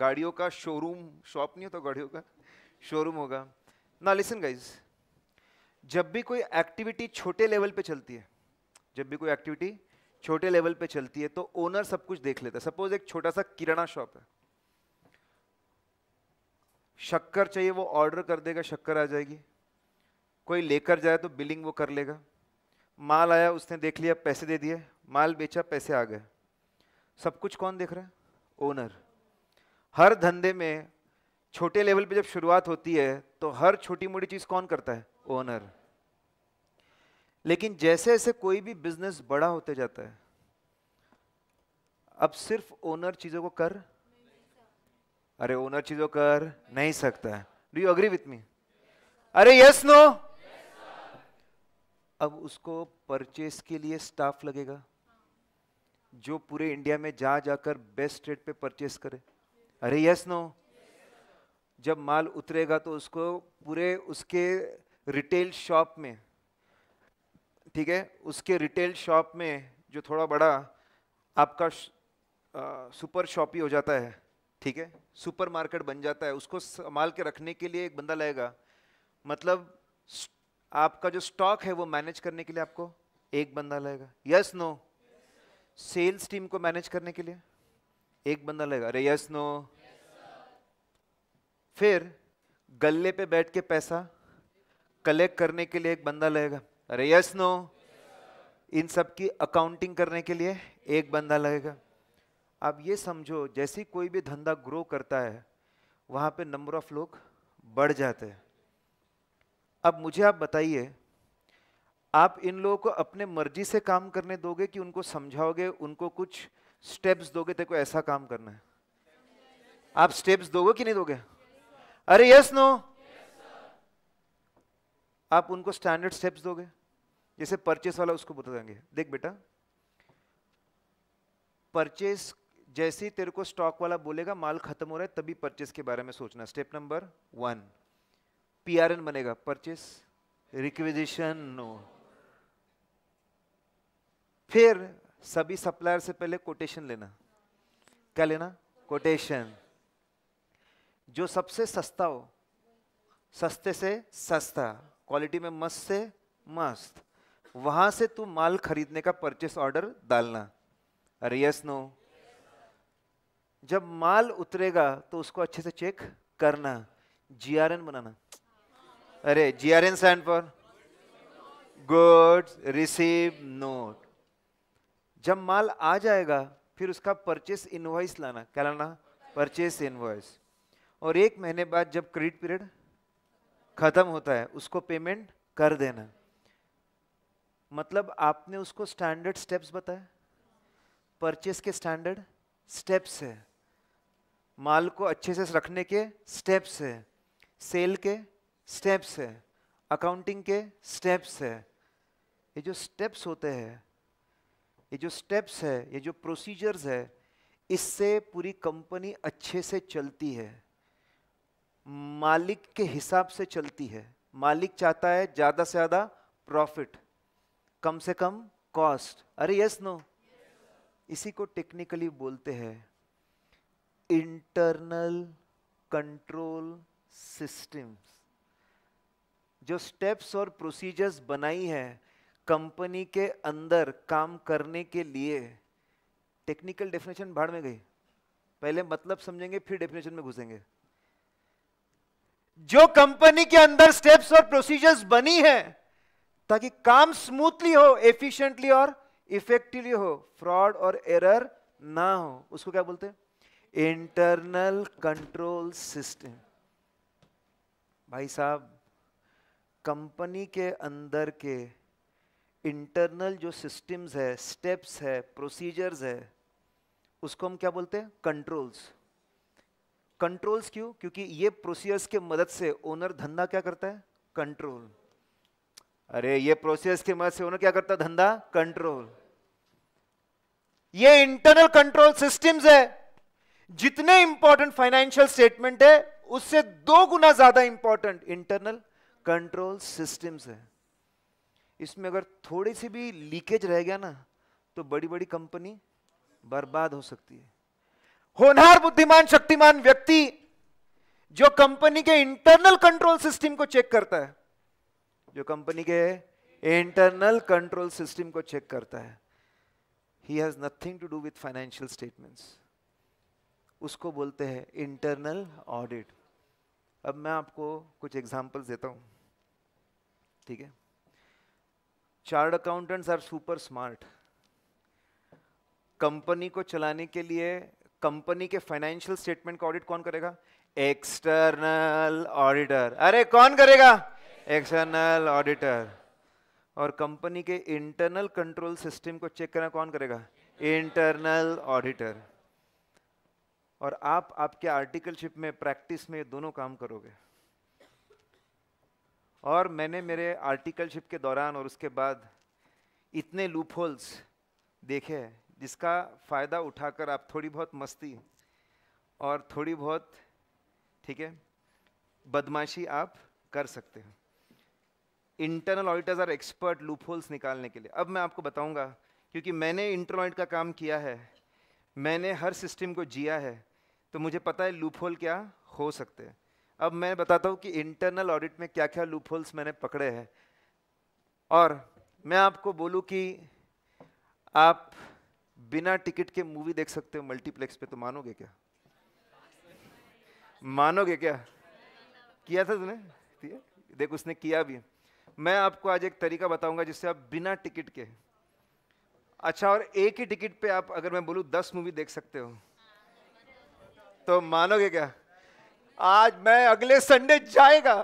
गाड़ियों का शोरूम शॉप नहीं होता गाड़ियों का शोरूम होगा ना लिसन गाइज़ जब भी कोई एक्टिविटी छोटे लेवल पे चलती है जब भी कोई एक्टिविटी छोटे लेवल पे चलती है तो ओनर सब कुछ देख लेता है सपोज एक छोटा सा किराना शॉप है शक्कर चाहिए वो ऑर्डर कर देगा शक्कर आ जाएगी कोई लेकर जाए तो बिलिंग वो कर लेगा माल आया उसने देख लिया पैसे दे दिए माल बेचा पैसे आ गए सब कुछ कौन देख रहा है ओनर हर धंधे में छोटे लेवल पे जब शुरुआत होती है तो हर छोटी मोटी चीज़ कौन करता है ओनर लेकिन जैसे जैसे कोई भी बिजनेस बड़ा होते जाता है अब सिर्फ ओनर चीजों को कर अरे ओनर चीजों कर नहीं सकता है do you agree with me अरे यस नो अब उसको परचेस के लिए स्टाफ लगेगा जो पूरे इंडिया में जा जाकर बेस्ट रेट पे परचेस करे अरे यस नो जब माल उतरेगा तो उसको पूरे उसके रिटेल शॉप में ठीक है उसके रिटेल शॉप में जो थोड़ा बड़ा आपका आ, सुपर शॉप ही हो जाता है ठीक है सुपर मार्केट बन जाता है उसको संभाल के रखने के लिए एक बंदा लगेगा मतलब आपका जो स्टॉक है वो मैनेज करने के लिए आपको एक बंदा लगेगा यस नो सेल्स टीम को मैनेज करने के लिए एक बंदा लगेगा अरे यस नो फिर गल्ले पे बैठ के पैसा कलेक्ट करने के लिए एक बंदा लगेगा अरे यस नो इन सब की अकाउंटिंग करने के लिए एक बंदा लगेगा आप ये समझो जैसे कोई भी धंधा ग्रो करता है वहां पे नंबर ऑफ लोग बढ़ जाते हैं अब मुझे आप बताइए आप इन लोगों को अपने मर्जी से काम करने दोगे कि उनको समझाओगे उनको कुछ स्टेप्स दोगे तेको ऐसा काम करना है आप स्टेप्स दोगे कि नहीं दोगे अरे यस नो आप उनको स्टैंडर्ड स्टेप्स दोगे जैसे परचेस वाला उसको बताएंगे देख बेटा परचेस जैसे ही तेरे को स्टॉक वाला बोलेगा माल खत्म हो रहा है तभी परचेस के बारे में सोचना स्टेप नंबर वन पीआरएन बनेगा परचेस रिक्वेजिशन नो फिर सभी सप्लायर से पहले कोटेशन लेना क्या लेना कोटेशन जो सबसे सस्ता हो सस्ते से सस्ता क्वालिटी में मस्त से मस्त वहां से तू माल खरीदने का परचेस ऑर्डर डालना अरे यस नो जब माल उतरेगा तो उसको अच्छे से चेक करना जीआरएन बनाना अरे जीआरएन स्टैंड पर गुड्स रिसीव नोट जब माल आ जाएगा फिर उसका परचेस इनवॉइस लाना क्या लाना परचेस इनवॉइस और एक महीने बाद जब क्रेडिट पीरियड ख़त्म होता है उसको पेमेंट कर देना मतलब आपने उसको स्टैंडर्ड स्टेप्स बताया परचेस के स्टैंडर्ड स्टेप्स है माल को अच्छे से रखने के स्टेप्स है सेल के स्टेप्स है अकाउंटिंग के स्टेप्स है ये जो स्टेप्स होते हैं ये जो स्टेप्स है ये जो प्रोसीजर्स है इससे पूरी कंपनी अच्छे से चलती है मालिक के हिसाब से चलती है मालिक चाहता है ज़्यादा से ज़्यादा प्रॉफिट कम से कम कॉस्ट अरे यस नो इसी को टेक्निकली बोलते हैं इंटरनल कंट्रोल सिस्टम्स जो स्टेप्स और प्रोसीजर्स बनाई है कंपनी के अंदर काम करने के लिए टेक्निकल डेफिनेशन भाड़ में गई पहले मतलब समझेंगे फिर डेफिनेशन में घुसेंगे जो कंपनी के अंदर स्टेप्स और प्रोसीजर्स बनी है ताकि काम स्मूथली हो एफिशिएंटली और इफेक्टिवली हो फ्रॉड और एरर ना हो उसको क्या बोलते हैं इंटरनल कंट्रोल सिस्टम भाई साहब कंपनी के अंदर के इंटरनल जो सिस्टम्स है स्टेप्स है प्रोसीजर्स है उसको हम क्या बोलते हैं कंट्रोल्स कंट्रोल्स क्यों क्योंकि ये प्रोसीजर्स के मदद से ओनर धंधा क्या करता है कंट्रोल अरे ये प्रोसीजर्स के मदद से ओनर क्या करता है धंधा कंट्रोल ये इंटरनल कंट्रोल सिस्टम्स है जितने इंपॉर्टेंट फाइनेंशियल स्टेटमेंट है उससे दो गुना ज्यादा इंपॉर्टेंट इंटरनल कंट्रोल सिस्टम्स है इसमें अगर थोड़ी सी भी लीकेज रह गया ना तो बड़ी बड़ी कंपनी बर्बाद हो सकती है होनहार बुद्धिमान शक्तिमान व्यक्ति जो कंपनी के इंटरनल कंट्रोल सिस्टम को चेक करता है जो कंपनी के इंटरनल कंट्रोल सिस्टम को चेक करता है he has nothing to do with financial statements उसको बोलते हैं इंटरनल ऑडिट अब मैं आपको कुछ एग्जांपल्स देता हूं ठीक है chartered accountants are super smart company को चलाने के लिए कंपनी के फाइनेंशियल स्टेटमेंट का ऑडिट कौन करेगा एक्सटर्नल ऑडिटर अरे कौन करेगा एक्सटर्नल ऑडिटर और कंपनी के इंटरनल कंट्रोल सिस्टम को चेक करना कौन करेगा इंटरनल ऑडिटर और आप आपके आर्टिकलशिप में प्रैक्टिस में दोनों काम करोगे और मैंने मेरे आर्टिकलशिप के दौरान और उसके बाद इतने लूप होल्स देखे हैं जिसका फ़ायदा उठाकर आप थोड़ी बहुत मस्ती और थोड़ी बहुत ठीक है बदमाशी आप कर सकते हैं internal auditors are expert loopholes निकालने के लिए अब मैं आपको बताऊंगा क्योंकि मैंने इंटरनल ऑडिट का काम किया है मैंने हर सिस्टम को जिया है तो मुझे पता है लूप होल क्या हो सकते हैं अब मैं बताता हूँ कि इंटरनल ऑडिट में क्या क्या लूप होल्स मैंने पकड़े हैं और मैं आपको बोलूँ कि आप बिना टिकट के मूवी देख सकते हो मल्टीप्लेक्स पे तो मानोगे क्या मानोगे क्या किया था तुमने देख उसने किया भी मैं आपको आज एक तरीका बताऊंगा जिससे आप बिना टिकट के अच्छा और एक ही टिकट पे आप अगर मैं बोलूं दस मूवी देख सकते हो तो मानोगे क्या आज मैं अगले संडे जाएगा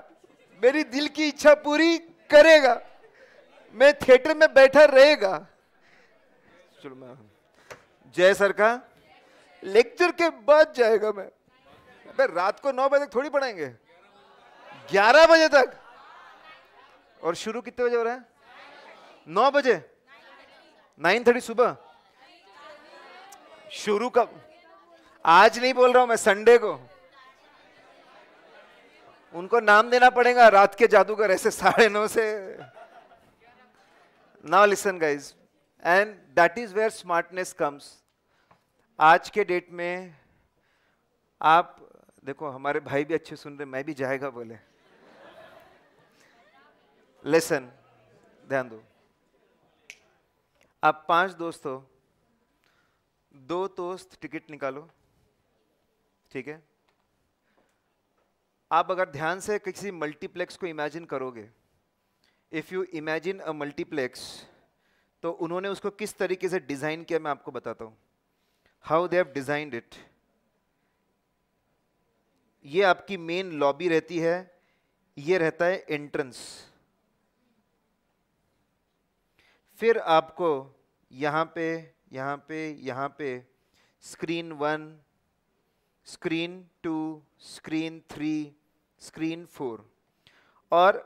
मेरी दिल की इच्छा पूरी करेगा मैं थिएटर में बैठा रहेगा चलो मैं जय सर का लेक्चर के बाद जाएगा मैं अबे रात को नौ बजे तक थोड़ी पढ़ाएंगे ग्यारह बजे तक और शुरू कितने बजे हो रहा है नौ बजे नाइन थर्टी सुबह शुरू कब आज नहीं बोल रहा हूं मैं संडे को उनको नाम देना पड़ेगा रात के जादूगर ऐसे साढ़े नौ से now listen guys and that is where smartness comes आज के डेट में आप देखो हमारे भाई भी अच्छे सुन रहे मैं भी जाएगा बोले लेसन ध्यान दो आप पांच दोस्त हो दो दोस्त टिकट निकालो ठीक है आप अगर ध्यान से किसी मल्टीप्लेक्स को इमेजिन करोगे if you imagine a multiplex तो उन्होंने उसको किस तरीके से डिज़ाइन किया मैं आपको बताता हूँ how they have designed it ये आपकी मेन लॉबी रहती है ये रहता है एंट्रेंस फिर आपको यहाँ पे यहाँ पे यहाँ पे screen one screen two screen three screen four और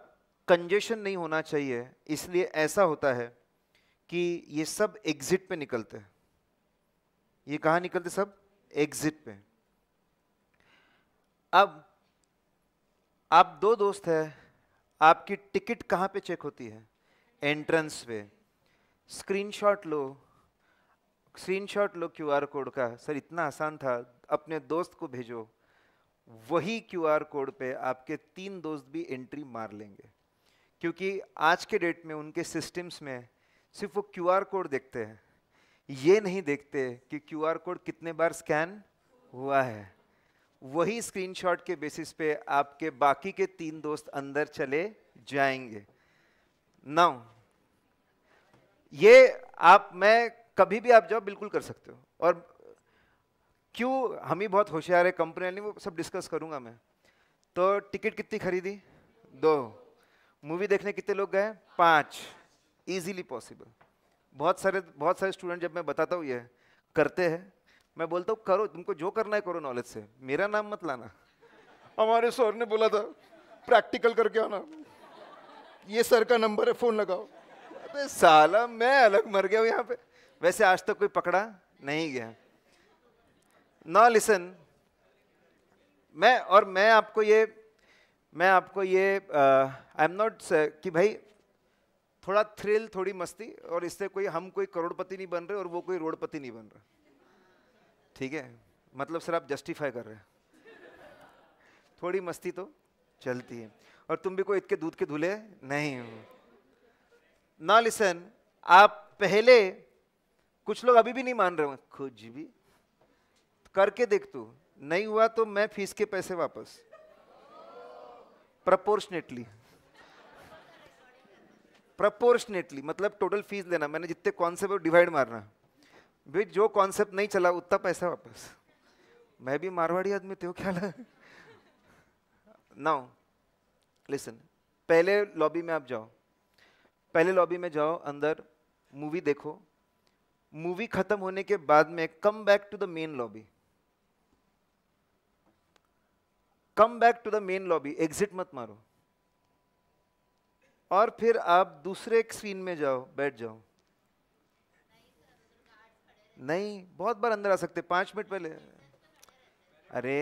कंजेशन नहीं होना चाहिए इसलिए ऐसा होता है कि ये सब एग्जिट पे निकलते हैं ये कहाँ निकलते सब एग्जिट पे अब आप दो दोस्त हैं आपकी टिकट कहाँ पे चेक होती है एंट्रेंस पे स्क्रीनशॉट लो स्क्रीनशॉट लो क्यूआर कोड का सर इतना आसान था अपने दोस्त को भेजो वही क्यूआर कोड पे आपके तीन दोस्त भी एंट्री मार लेंगे क्योंकि आज के डेट में उनके सिस्टम्स में सिर्फ वो क्यूआर कोड देखते हैं ये नहीं देखते कि क्यू कोड कितने बार स्कैन हुआ है वही स्क्रीनशॉट के बेसिस पे आपके बाकी के तीन दोस्त अंदर चले जाएंगे नाउ ये आप मैं कभी भी आप जाओ बिल्कुल कर सकते हो और क्यों हम ही बहुत होशियार है कंपनी नहीं वो सब डिस्कस करूंगा मैं तो टिकट कितनी खरीदी दो मूवी देखने कितने लोग गए पाँच इजीली पॉसिबल बहुत सारे बहुत सारे स्टूडेंट जब मैं बताता हूँ ये करते हैं मैं बोलता हूँ करो तुमको जो करना है करो नॉलेज से मेरा नाम मत लाना हमारे सर ने बोला था प्रैक्टिकल करके आना ये सर का नंबर है फ़ोन लगाओ अरे साला मैं अलग मर गया हूँ यहाँ पे वैसे आज तक कोई पकड़ा नहीं गया ना लिसन मैं और मैं आपको ये मैं आपको ये आई एम नॉट कि भाई थोड़ा थ्रिल थोड़ी मस्ती और इससे कोई हम कोई करोड़पति नहीं बन रहे और वो कोई रोडपति नहीं बन रहे ठीक है मतलब सर आप जस्टिफाई कर रहे हैं थोड़ी मस्ती तो चलती है और तुम भी कोई इतके दूध के धुले नहीं हो ना लिसन आप पहले कुछ लोग अभी भी नहीं मान रहे खुद जी भी करके देख तू नहीं हुआ तो मैं फीस के पैसे वापस प्रपोर्शनेटली प्रपोर्शनेटली मतलब टोटल फीस लेना मैंने जितने कॉन्सेप्ट डिवाइड मारना भाई जो कॉन्सेप्ट नहीं चला उतना पैसा वापस मैं भी मारवाड़ी आदमी थे ख्याल क्या नाउ लिसन पहले लॉबी में आप जाओ पहले लॉबी में जाओ अंदर मूवी देखो मूवी खत्म होने के बाद में come back to the main lobby come back to the main lobby exit मत मारो और फिर आप दूसरे एक स्क्रीन में जाओ बैठ जाओ नहीं बहुत बार अंदर आ सकते पाँच मिनट पहले अरे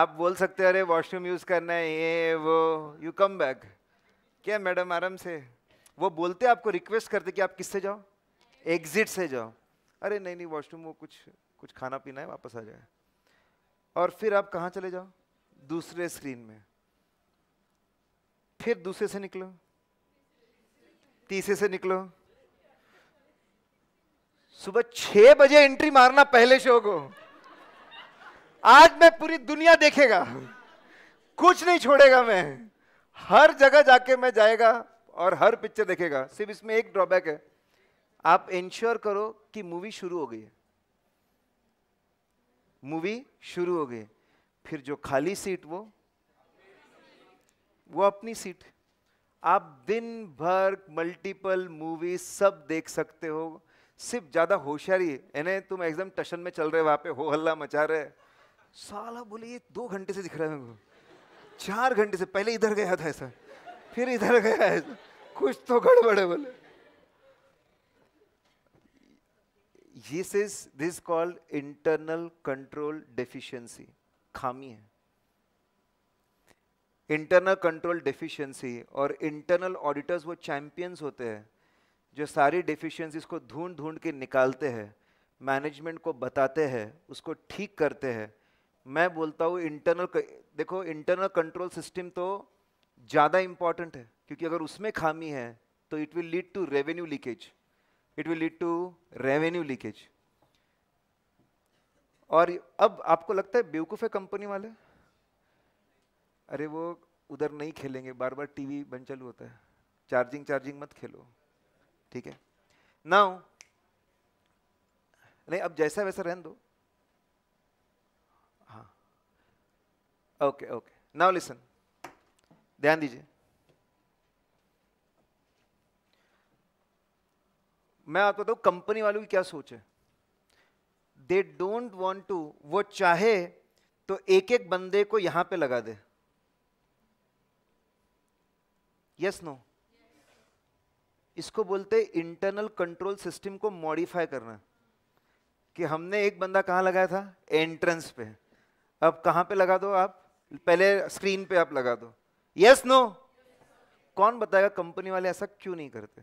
आप बोल सकते अरे वॉशरूम यूज़ करना है ये वो यू कम बैक क्या मैडम आराम से वो बोलते आपको रिक्वेस्ट करते कि आप किससे जाओ एग्जिट से जाओ अरे नहीं नहीं वॉशरूम वो कुछ कुछ खाना पीना है वापस आ जाए और फिर आप कहाँ चले जाओ दूसरे स्क्रीन में फिर दूसरे से निकलो तीसरे से निकलो सुबह छह बजे एंट्री मारना पहले शो को आज मैं पूरी दुनिया देखेगा कुछ नहीं छोड़ेगा मैं हर जगह जाके मैं जाएगा और हर पिक्चर देखेगा सिर्फ इसमें एक ड्रॉबैक है आप इंश्योर करो कि मूवी शुरू हो गई है मूवी शुरू हो गई फिर जो खाली सीट वो वो अपनी सीट आप दिन भर मल्टीपल मूवीज सब देख सकते हो सिर्फ ज़्यादा होशियारी यानी तुम एकदम टशन में चल रहे वहाँ पे हो हल्ला मचा रहे साला बोले ये दो घंटे से दिख रहा है मेरे को चार घंटे से पहले इधर गया था ऐसा फिर इधर गया ऐसा कुछ तो गड़बड़ है बोले this is called internal control deficiency खामी है इंटरनल कंट्रोल डिफिशियंसी और इंटरनल ऑडिटर्स वो चैंपियंस होते हैं जो सारी डिफिशियंसीज को ढूंढ ढूंढ के निकालते हैं मैनेजमेंट को बताते हैं उसको ठीक करते हैं मैं बोलता हूँ इंटरनल देखो इंटरनल कंट्रोल सिस्टम तो ज़्यादा इम्पॉर्टेंट है क्योंकि अगर उसमें खामी है तो it will lead to revenue leakage it will lead to revenue leakage और अब आपको लगता है बेवकूफ़ है कंपनी वाले अरे वो उधर नहीं खेलेंगे बार बार टीवी बंद चालू होता है चार्जिंग चार्जिंग मत खेलो ठीक है नाउ नहीं अब जैसा वैसा रहने दो हाँ ओके ओके नाउ लिसन ध्यान दीजिए मैं आपको बताऊ कंपनी वालों की क्या सोच है दे डोंट वॉन्ट टू वो चाहे तो एक एक बंदे को यहां पे लगा दे यस नो इसको बोलते इंटरनल कंट्रोल सिस्टम को मॉडिफाई करना कि हमने एक बंदा कहाँ लगाया था एंट्रेंस पे अब कहाँ पे लगा दो आप पहले स्क्रीन पे आप लगा दो yes yes, no no? yes, कौन बताएगा कंपनी वाले ऐसा क्यों नहीं करते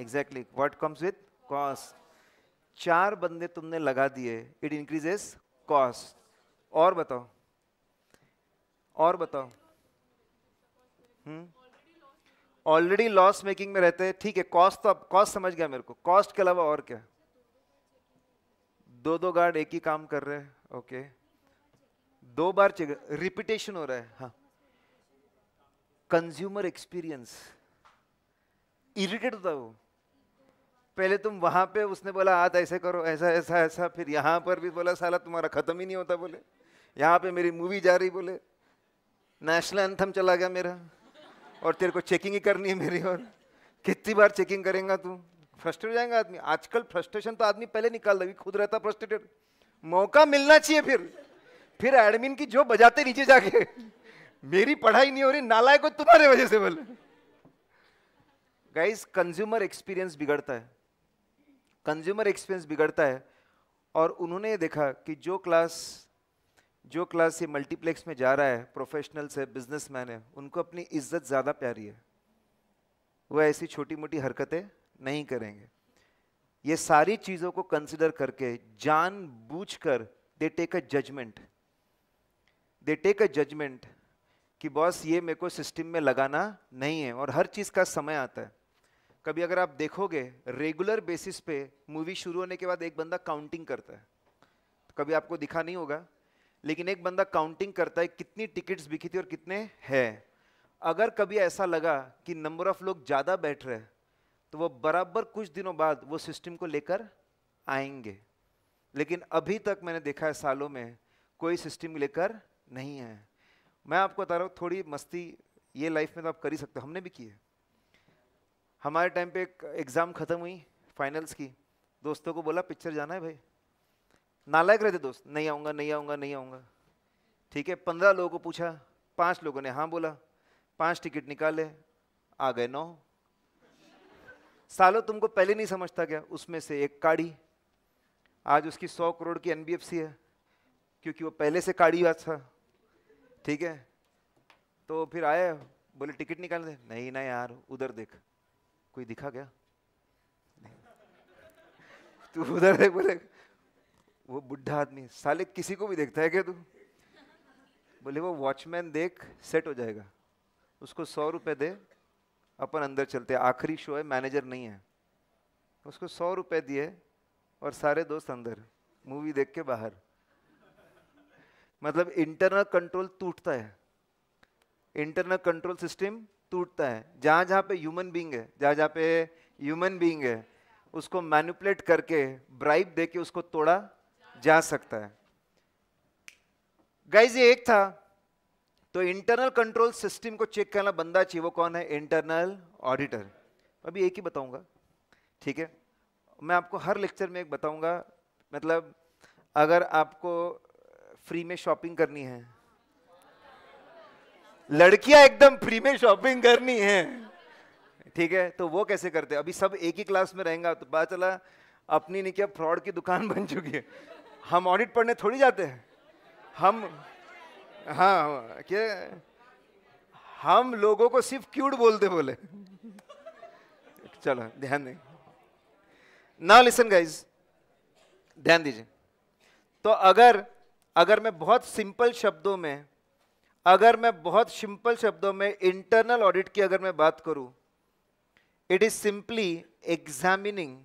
exactly what comes with cost चार बंदे तुमने लगा दिए इट इंक्रीजेस कॉस्ट और बताओ और बताओ ऑलरेडी लॉस मेकिंग में रहते हैं ठीक है कॉस्ट तो कॉस्ट समझ गया मेरे को कॉस्ट के अलावा और क्या दो दो गार्ड एक ही काम कर रहे हैं ओके दो बार रिपीटेशन हो रहा है हाँ कंज्यूमर एक्सपीरियंस इरिटेट होता वो पहले तुम वहां पे उसने बोला हाथ ऐसे करो ऐसा ऐसा ऐसा फिर यहां पर भी बोला साला तुम्हारा खत्म ही नहीं होता बोले यहां पे मेरी मूवी जा रही बोले नेशनल एंथम चला गया मेरा और तेरे को चेकिंग ही करनी है मेरी और कितनी बार चेकिंग करेगा तू फ्रस्ट्रेट हो जाएगा आदमी आजकल फ्रस्ट्रेशन तो आदमी पहले निकाल लगी खुद रहता फ्रस्ट्रेटेड मौका मिलना चाहिए फिर फिर एडमिन की जो बजाते नीचे जाके मेरी पढ़ाई नहीं हो रही नालायक को तुम्हारे वजह से बोले गाइस कंज्यूमर एक्सपीरियंस बिगड़ता है कंज्यूमर एक्सपीरियंस बिगड़ता है और उन्होंने देखा कि जो क्लास जो क्लास ये मल्टीप्लेक्स में जा रहा है प्रोफेशनल्स है बिजनेसमैन है उनको अपनी इज्जत ज़्यादा प्यारी है वो ऐसी छोटी मोटी हरकतें नहीं करेंगे ये सारी चीज़ों को कंसिडर करके जान बूझ कर they take a judgment they take a judgment कि बॉस ये मेरे को सिस्टम में लगाना नहीं है और हर चीज़ का समय आता है कभी अगर आप देखोगे रेगुलर बेसिस पे मूवी शुरू होने के बाद एक बंदा काउंटिंग करता है तो कभी आपको दिखा नहीं होगा लेकिन एक बंदा काउंटिंग करता है कितनी टिकट्स बिकी थी और कितने हैं अगर कभी ऐसा लगा कि नंबर ऑफ लोग ज़्यादा बैठ रहे हैं तो वो बराबर कुछ दिनों बाद वो सिस्टम को लेकर आएंगे लेकिन अभी तक मैंने देखा है सालों में कोई सिस्टम लेकर नहीं है मैं आपको बता रहा हूँ थोड़ी मस्ती ये लाइफ में तो आप कर ही सकते हो हमने भी की है हमारे टाइम पे एक एग्ज़ाम ख़त्म हुई फाइनल्स की दोस्तों को बोला पिक्चर जाना है भाई रहे रहते दोस्त नहीं आऊँगा नहीं आऊँगा नहीं आऊँगा ठीक है पंद्रह लोगों को पूछा पाँच लोगों ने हाँ बोला पाँच टिकट निकाले आ गए नौ सालों तुमको पहले नहीं समझता क्या उसमें से एक काड़ी आज उसकी सौ करोड़ की एनबीएफसी है क्योंकि वो पहले से काड़ी हुआ था ठीक है तो फिर आए बोले टिकट निकाल दे नहीं ना यार उधर देख कोई दिखा क्या तू उधर देख बोले वो बुढ़ा आदमी साले किसी को भी देखता है क्या तू बोले वो वॉचमैन देख सेट हो जाएगा उसको सौ रुपये दे अपन अंदर चलते आखिरी शो है मैनेजर नहीं है उसको सौ रुपये दिए और सारे दोस्त अंदर मूवी देख के बाहर मतलब इंटरनल कंट्रोल टूटता है इंटरनल कंट्रोल सिस्टम टूटता है जहाँ जहाँ पे ह्यूमन बींग है जहाँ जहाँ पे ह्यूमन बींग है उसको मैनुपलेट करके ब्राइब देके उसको तोड़ा जा सकता है गाइज ये एक था तो इंटरनल कंट्रोल सिस्टम को चेक करना बंदा चाहिए वो कौन है इंटरनल ऑडिटर अभी एक ही बताऊंगा ठीक है मैं आपको हर लेक्चर में एक बताऊंगा मतलब अगर आपको फ्री में शॉपिंग करनी है लड़कियां एकदम फ्री में शॉपिंग करनी है ठीक है तो वो कैसे करते अभी सब एक ही क्लास में रहेंगे तो पता चला अपनी नहीं क्या फ्रॉड की दुकान बन चुकी है हम ऑडिट पढ़ने थोड़ी जाते हैं हम हाँ क्या हम लोगों को सिर्फ क्यूट बोलते बोले चलो ध्यान दें ना लिसन गाइज ध्यान दीजिए तो अगर अगर मैं बहुत सिंपल शब्दों में अगर मैं बहुत सिंपल शब्दों में इंटरनल ऑडिट की अगर मैं बात करूं it is simply examining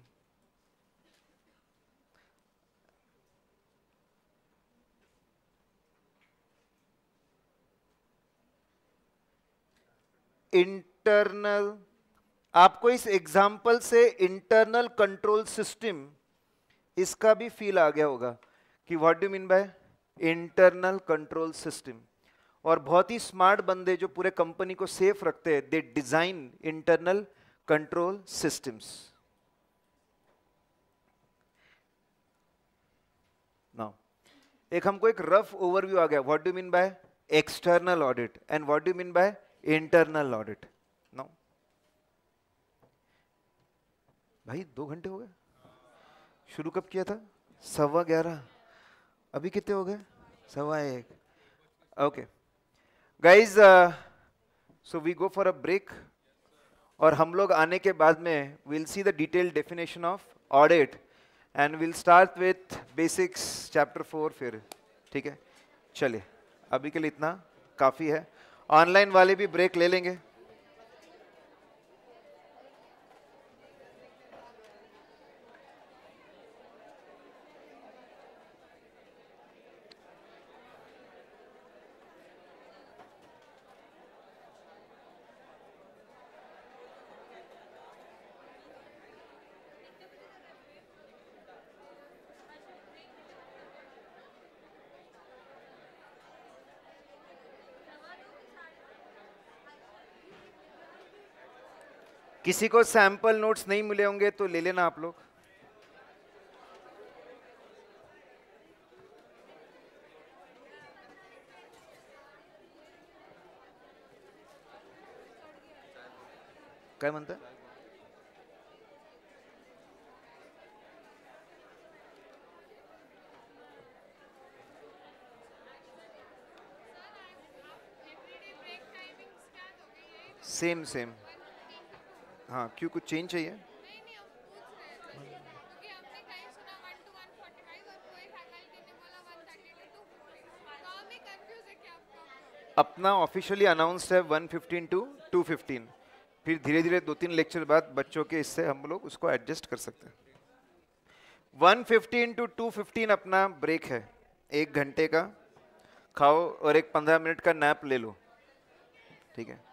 internal आपको इस एग्जाम्पल से इंटरनल कंट्रोल सिस्टम इसका भी फील आ गया होगा कि what do mean by internal control system और बहुत ही स्मार्ट बंदे जो पूरे कंपनी को सेफ रखते हैं they design internal control systems now एक हमको एक रफ ओवरव्यू आ गया what do mean by external audit and what do mean by internal audit no भाई दो घंटे हो गए शुरू कब किया था सवा ग्यारह अभी कितने हो गए सवा एक okay guys so we go for a break और हम लोग आने के बाद में will see the detail definition of audit and will start with basics chapter four फिर ठीक है चलिए अभी के लिए इतना काफ़ी है ऑनलाइन वाले भी ब्रेक ले लेंगे किसी को सैंपल नोट्स नहीं मिले होंगे तो ले लेना आप लोग क्या म्हणता सेम सेम हाँ क्यों कुछ चेंज चाहिए हाँ। हाँ, तो अपना ऑफिशियली अनाउंस है 115 टू 215 फिर धीरे धीरे दो तीन लेक्चर बाद बच्चों के इससे हम लोग उसको एडजस्ट कर सकते हैं 115 टू 215 अपना ब्रेक है एक घंटे का खाओ और एक पंद्रह मिनट का नैप ले लो ठीक है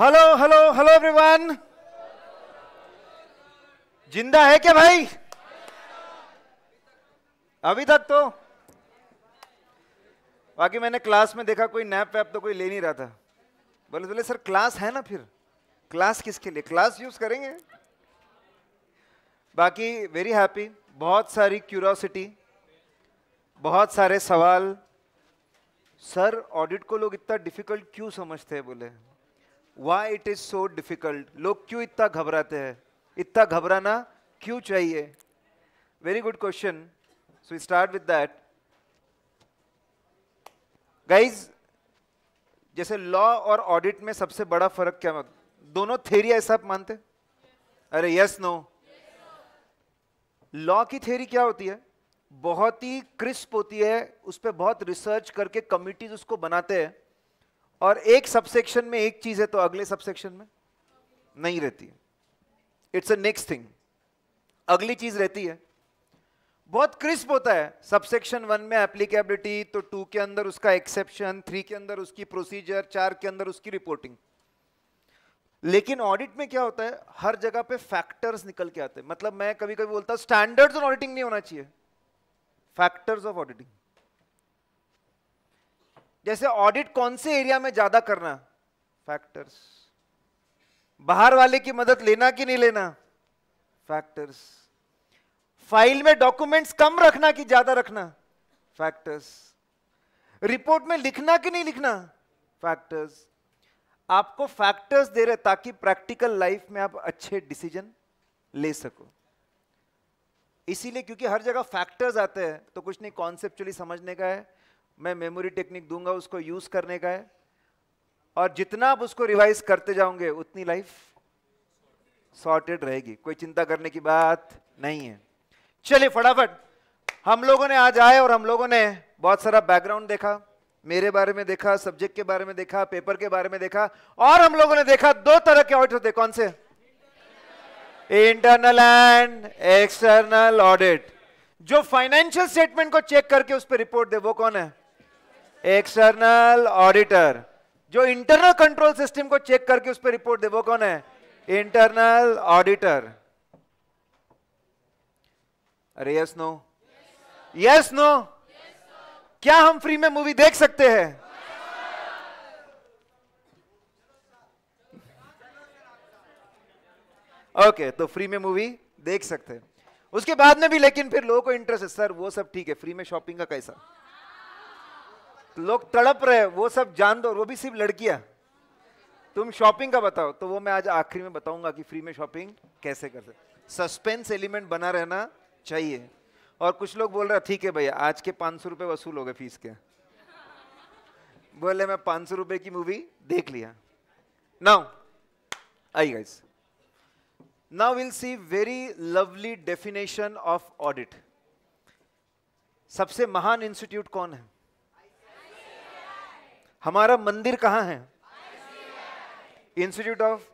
हेलो हेलो हेलो एवरीवन जिंदा है क्या भाई अभी तक तो बाकी मैंने क्लास में देखा कोई नैप वैप तो कोई ले नहीं रहा था बोले बोले सर क्लास है ना फिर क्लास किसके लिए क्लास यूज करेंगे बाकी वेरी हैप्पी बहुत सारी क्यूरोसिटी बहुत सारे सवाल सर ऑडिट को लोग इतना डिफिकल्ट क्यों समझते हैं बोले why it is so difficult लोग क्यों इतना घबराते हैं इतना घबराना क्यों चाहिए very good question so start with that guys जैसे लॉ और ऑडिट में सबसे बड़ा फर्क क्या मत? दोनों थेरी ऐसा आप मानते अरे यस नो लॉ की थेरी क्या होती है बहुत ही क्रिस्प होती है उस पर बहुत रिसर्च करके कमिटीज उसको बनाते हैं और एक सबसेक्शन में एक चीज है तो अगले सबसेक्शन में नहीं रहती है इट्स अ नेक्स्ट थिंग अगली चीज रहती है बहुत क्रिस्प होता है सबसेक्शन वन में एप्लीकेबिलिटी तो टू के अंदर उसका एक्सेप्शन थ्री के अंदर उसकी प्रोसीजर चार के अंदर उसकी रिपोर्टिंग लेकिन ऑडिट में क्या होता है हर जगह पे फैक्टर्स निकल के आते हैं मतलब मैं कभी कभी बोलता हूं स्टैंडर्ड्स ऑफ ऑडिटिंग नहीं होना चाहिए फैक्टर्स ऑफ ऑडिटिंग जैसे ऑडिट कौन से एरिया में ज्यादा करना फैक्टर्स बाहर वाले की मदद लेना कि नहीं लेना फैक्टर्स फाइल में डॉक्यूमेंट्स कम रखना कि ज्यादा रखना फैक्टर्स रिपोर्ट में लिखना कि नहीं लिखना फैक्टर्स आपको फैक्टर्स दे रहे ताकि प्रैक्टिकल लाइफ में आप अच्छे डिसीजन ले सको इसीलिए क्योंकि हर जगह फैक्टर्स आते हैं तो कुछ नहीं कॉन्सेप्चुअली समझने का है मैं मेमोरी टेक्निक दूंगा उसको यूज करने का है और जितना आप उसको रिवाइज करते जाओगे उतनी लाइफ सॉर्टेड रहेगी कोई चिंता करने की बात नहीं है चलिए फटाफट हम लोगों ने आज आए और हम लोगों ने बहुत सारा बैकग्राउंड देखा मेरे बारे में देखा सब्जेक्ट के बारे में देखा पेपर के बारे में देखा और हम लोगों ने देखा दो तरह के ऑडिट होते कौन से इंटरनल एंड एक्सटर्नल ऑडिट जो फाइनेंशियल स्टेटमेंट को चेक करके उस पर रिपोर्ट दे वो कौन है एक्सटर्नल ऑडिटर जो इंटरनल कंट्रोल सिस्टम को चेक करके उस पर रिपोर्ट दे वो कौन है इंटरनल ऑडिटर अरे यस नो यस नो क्या हम फ्री में मूवी देख सकते हैं ओके okay, तो फ्री में मूवी देख सकते हैं उसके बाद में भी लेकिन फिर लोगों को इंटरेस्ट है सर वो सब ठीक है फ्री में शॉपिंग का कैसा लोग तड़प रहे वो सब जान दो वो भी सिर्फ लड़कियां तुम शॉपिंग का बताओ तो वो मैं आज आखिरी में बताऊंगा कि फ्री में शॉपिंग कैसे कर सकते सस्पेंस एलिमेंट बना रहना चाहिए और कुछ लोग बोल रहे ठीक है भैया आज के पाँच सौ रुपये वसूल हो गए फीस के बोले मैं पाँच सौ रुपये की मूवी देख लिया now I guys now will see very lovely definition of audit सबसे महान इंस्टीट्यूट कौन है हमारा मंदिर कहां है इंस्टीट्यूट ऑफ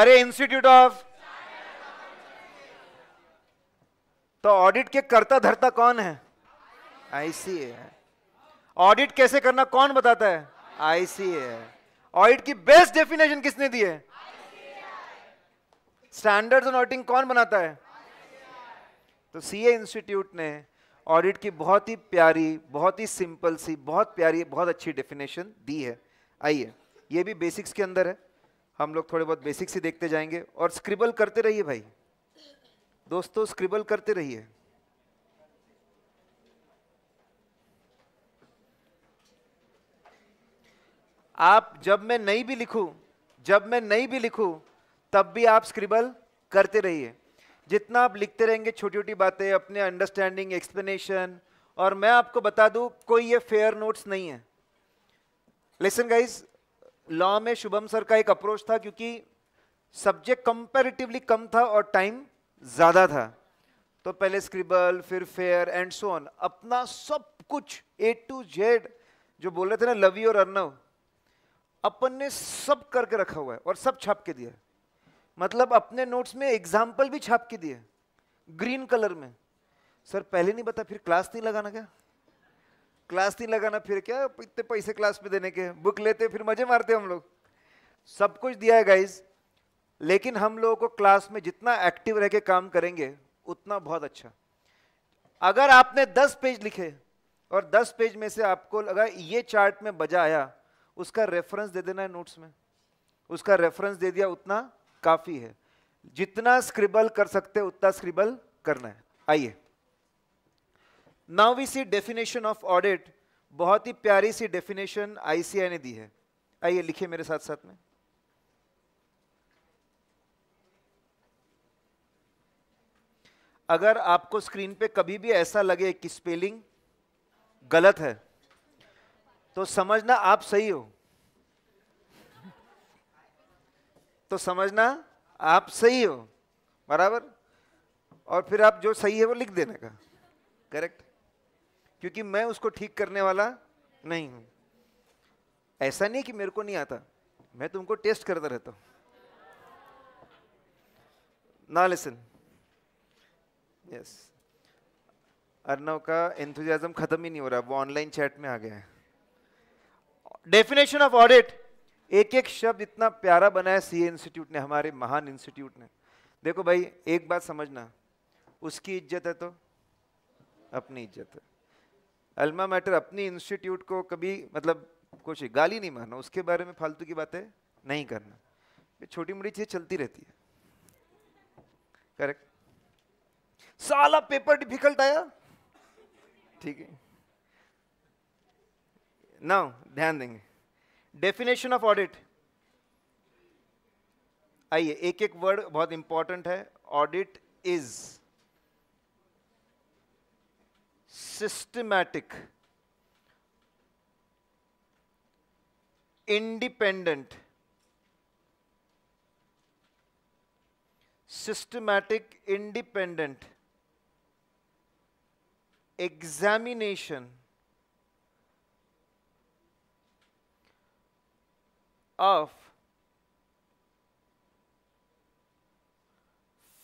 अरे इंस्टीट्यूट ऑफ तो ऑडिट के करता धरता कौन है आईसीए ऑडिट कैसे करना कौन बताता है आईसीए ऑडिट की बेस्ट डेफिनेशन किसने दी है स्टैंडर्ड्स ऑन ऑडिटिंग कौन बनाता है तो सीए इंस्टीट्यूट ने ऑडिट की बहुत ही प्यारी बहुत ही सिंपल सी बहुत प्यारी बहुत अच्छी डेफिनेशन दी है आइए ये भी बेसिक्स के अंदर है हम लोग थोड़े बहुत बेसिक्स ही देखते जाएंगे और स्क्रिबल करते रहिए भाई दोस्तों स्क्रिबल करते रहिए आप जब मैं नहीं भी लिखूं जब मैं नहीं भी लिखूं तब भी आप स्क्रिबल करते रहिए जितना आप लिखते रहेंगे छोटी छोटी बातें अपने अंडरस्टैंडिंग एक्सप्लेनेशन और मैं आपको बता दूं कोई ये फेयर नोट्स नहीं है लेसन गाइज लॉ में शुभम सर का एक अप्रोच था क्योंकि सब्जेक्ट कंपेरेटिवली कम था और टाइम ज़्यादा था तो पहले स्क्रिबल फिर फेयर एंड सो ऑन अपना सब कुछ ए टू जेड जो बोल रहे थे ना लवी और अर्नव अपन ने सब करके रखा हुआ है और सब छाप के दिया है मतलब अपने नोट्स में एग्जाम्पल भी छाप के दिए ग्रीन कलर में सर पहले नहीं बता फिर क्लास नहीं लगाना क्या क्लास नहीं लगाना फिर क्या इतने पैसे क्लास में देने के बुक लेते फिर मजे मारते हम लोग सब कुछ दिया है गाइज लेकिन हम लोगों को क्लास में जितना एक्टिव रह के काम करेंगे उतना बहुत अच्छा अगर आपने 10 पेज लिखे और 10 पेज में से आपको लगा ये चार्ट में बजा आया उसका रेफरेंस दे देना है नोट्स में उसका रेफरेंस दे दिया उतना काफ़ी है जितना स्क्रिबल कर सकते हैं उतना स्क्रिबल करना है आइए now we see definition of audit बहुत ही प्यारी सी डेफिनेशन आईसीआई ने दी है आइए लिखिए मेरे साथ साथ में अगर आपको स्क्रीन पे कभी भी ऐसा लगे कि स्पेलिंग गलत है तो समझना आप सही हो तो समझना आप सही हो बराबर और फिर आप जो सही है वो लिख देने का करेक्ट क्योंकि मैं उसको ठीक करने वाला नहीं हूं ऐसा नहीं कि मेरे को नहीं आता मैं तुमको टेस्ट करता रहता हूं ना लिसन यस अर्नव का एंथुजम खत्म ही नहीं हो रहा वो ऑनलाइन चैट में आ गया है डेफिनेशन ऑफ ऑडिट एक एक शब्द इतना प्यारा बनाया सी इंस्टीट्यूट ने हमारे महान इंस्टीट्यूट ने देखो भाई एक बात समझना उसकी इज्जत है तो अपनी इज्जत है अल्मा मैटर अपनी इंस्टीट्यूट को कभी मतलब कुछ गाली नहीं मारना उसके बारे में फालतू की बातें नहीं करना ये छोटी मोटी चीज़ चलती रहती है करेक्ट साला पेपर डिफिकल्ट आया ठीक है ना ध्यान देंगे डेफिनेशन ऑफ ऑडिट आइए एक एक वर्ड बहुत इंपॉर्टेंट है audit is systematic independent systematic independent examination of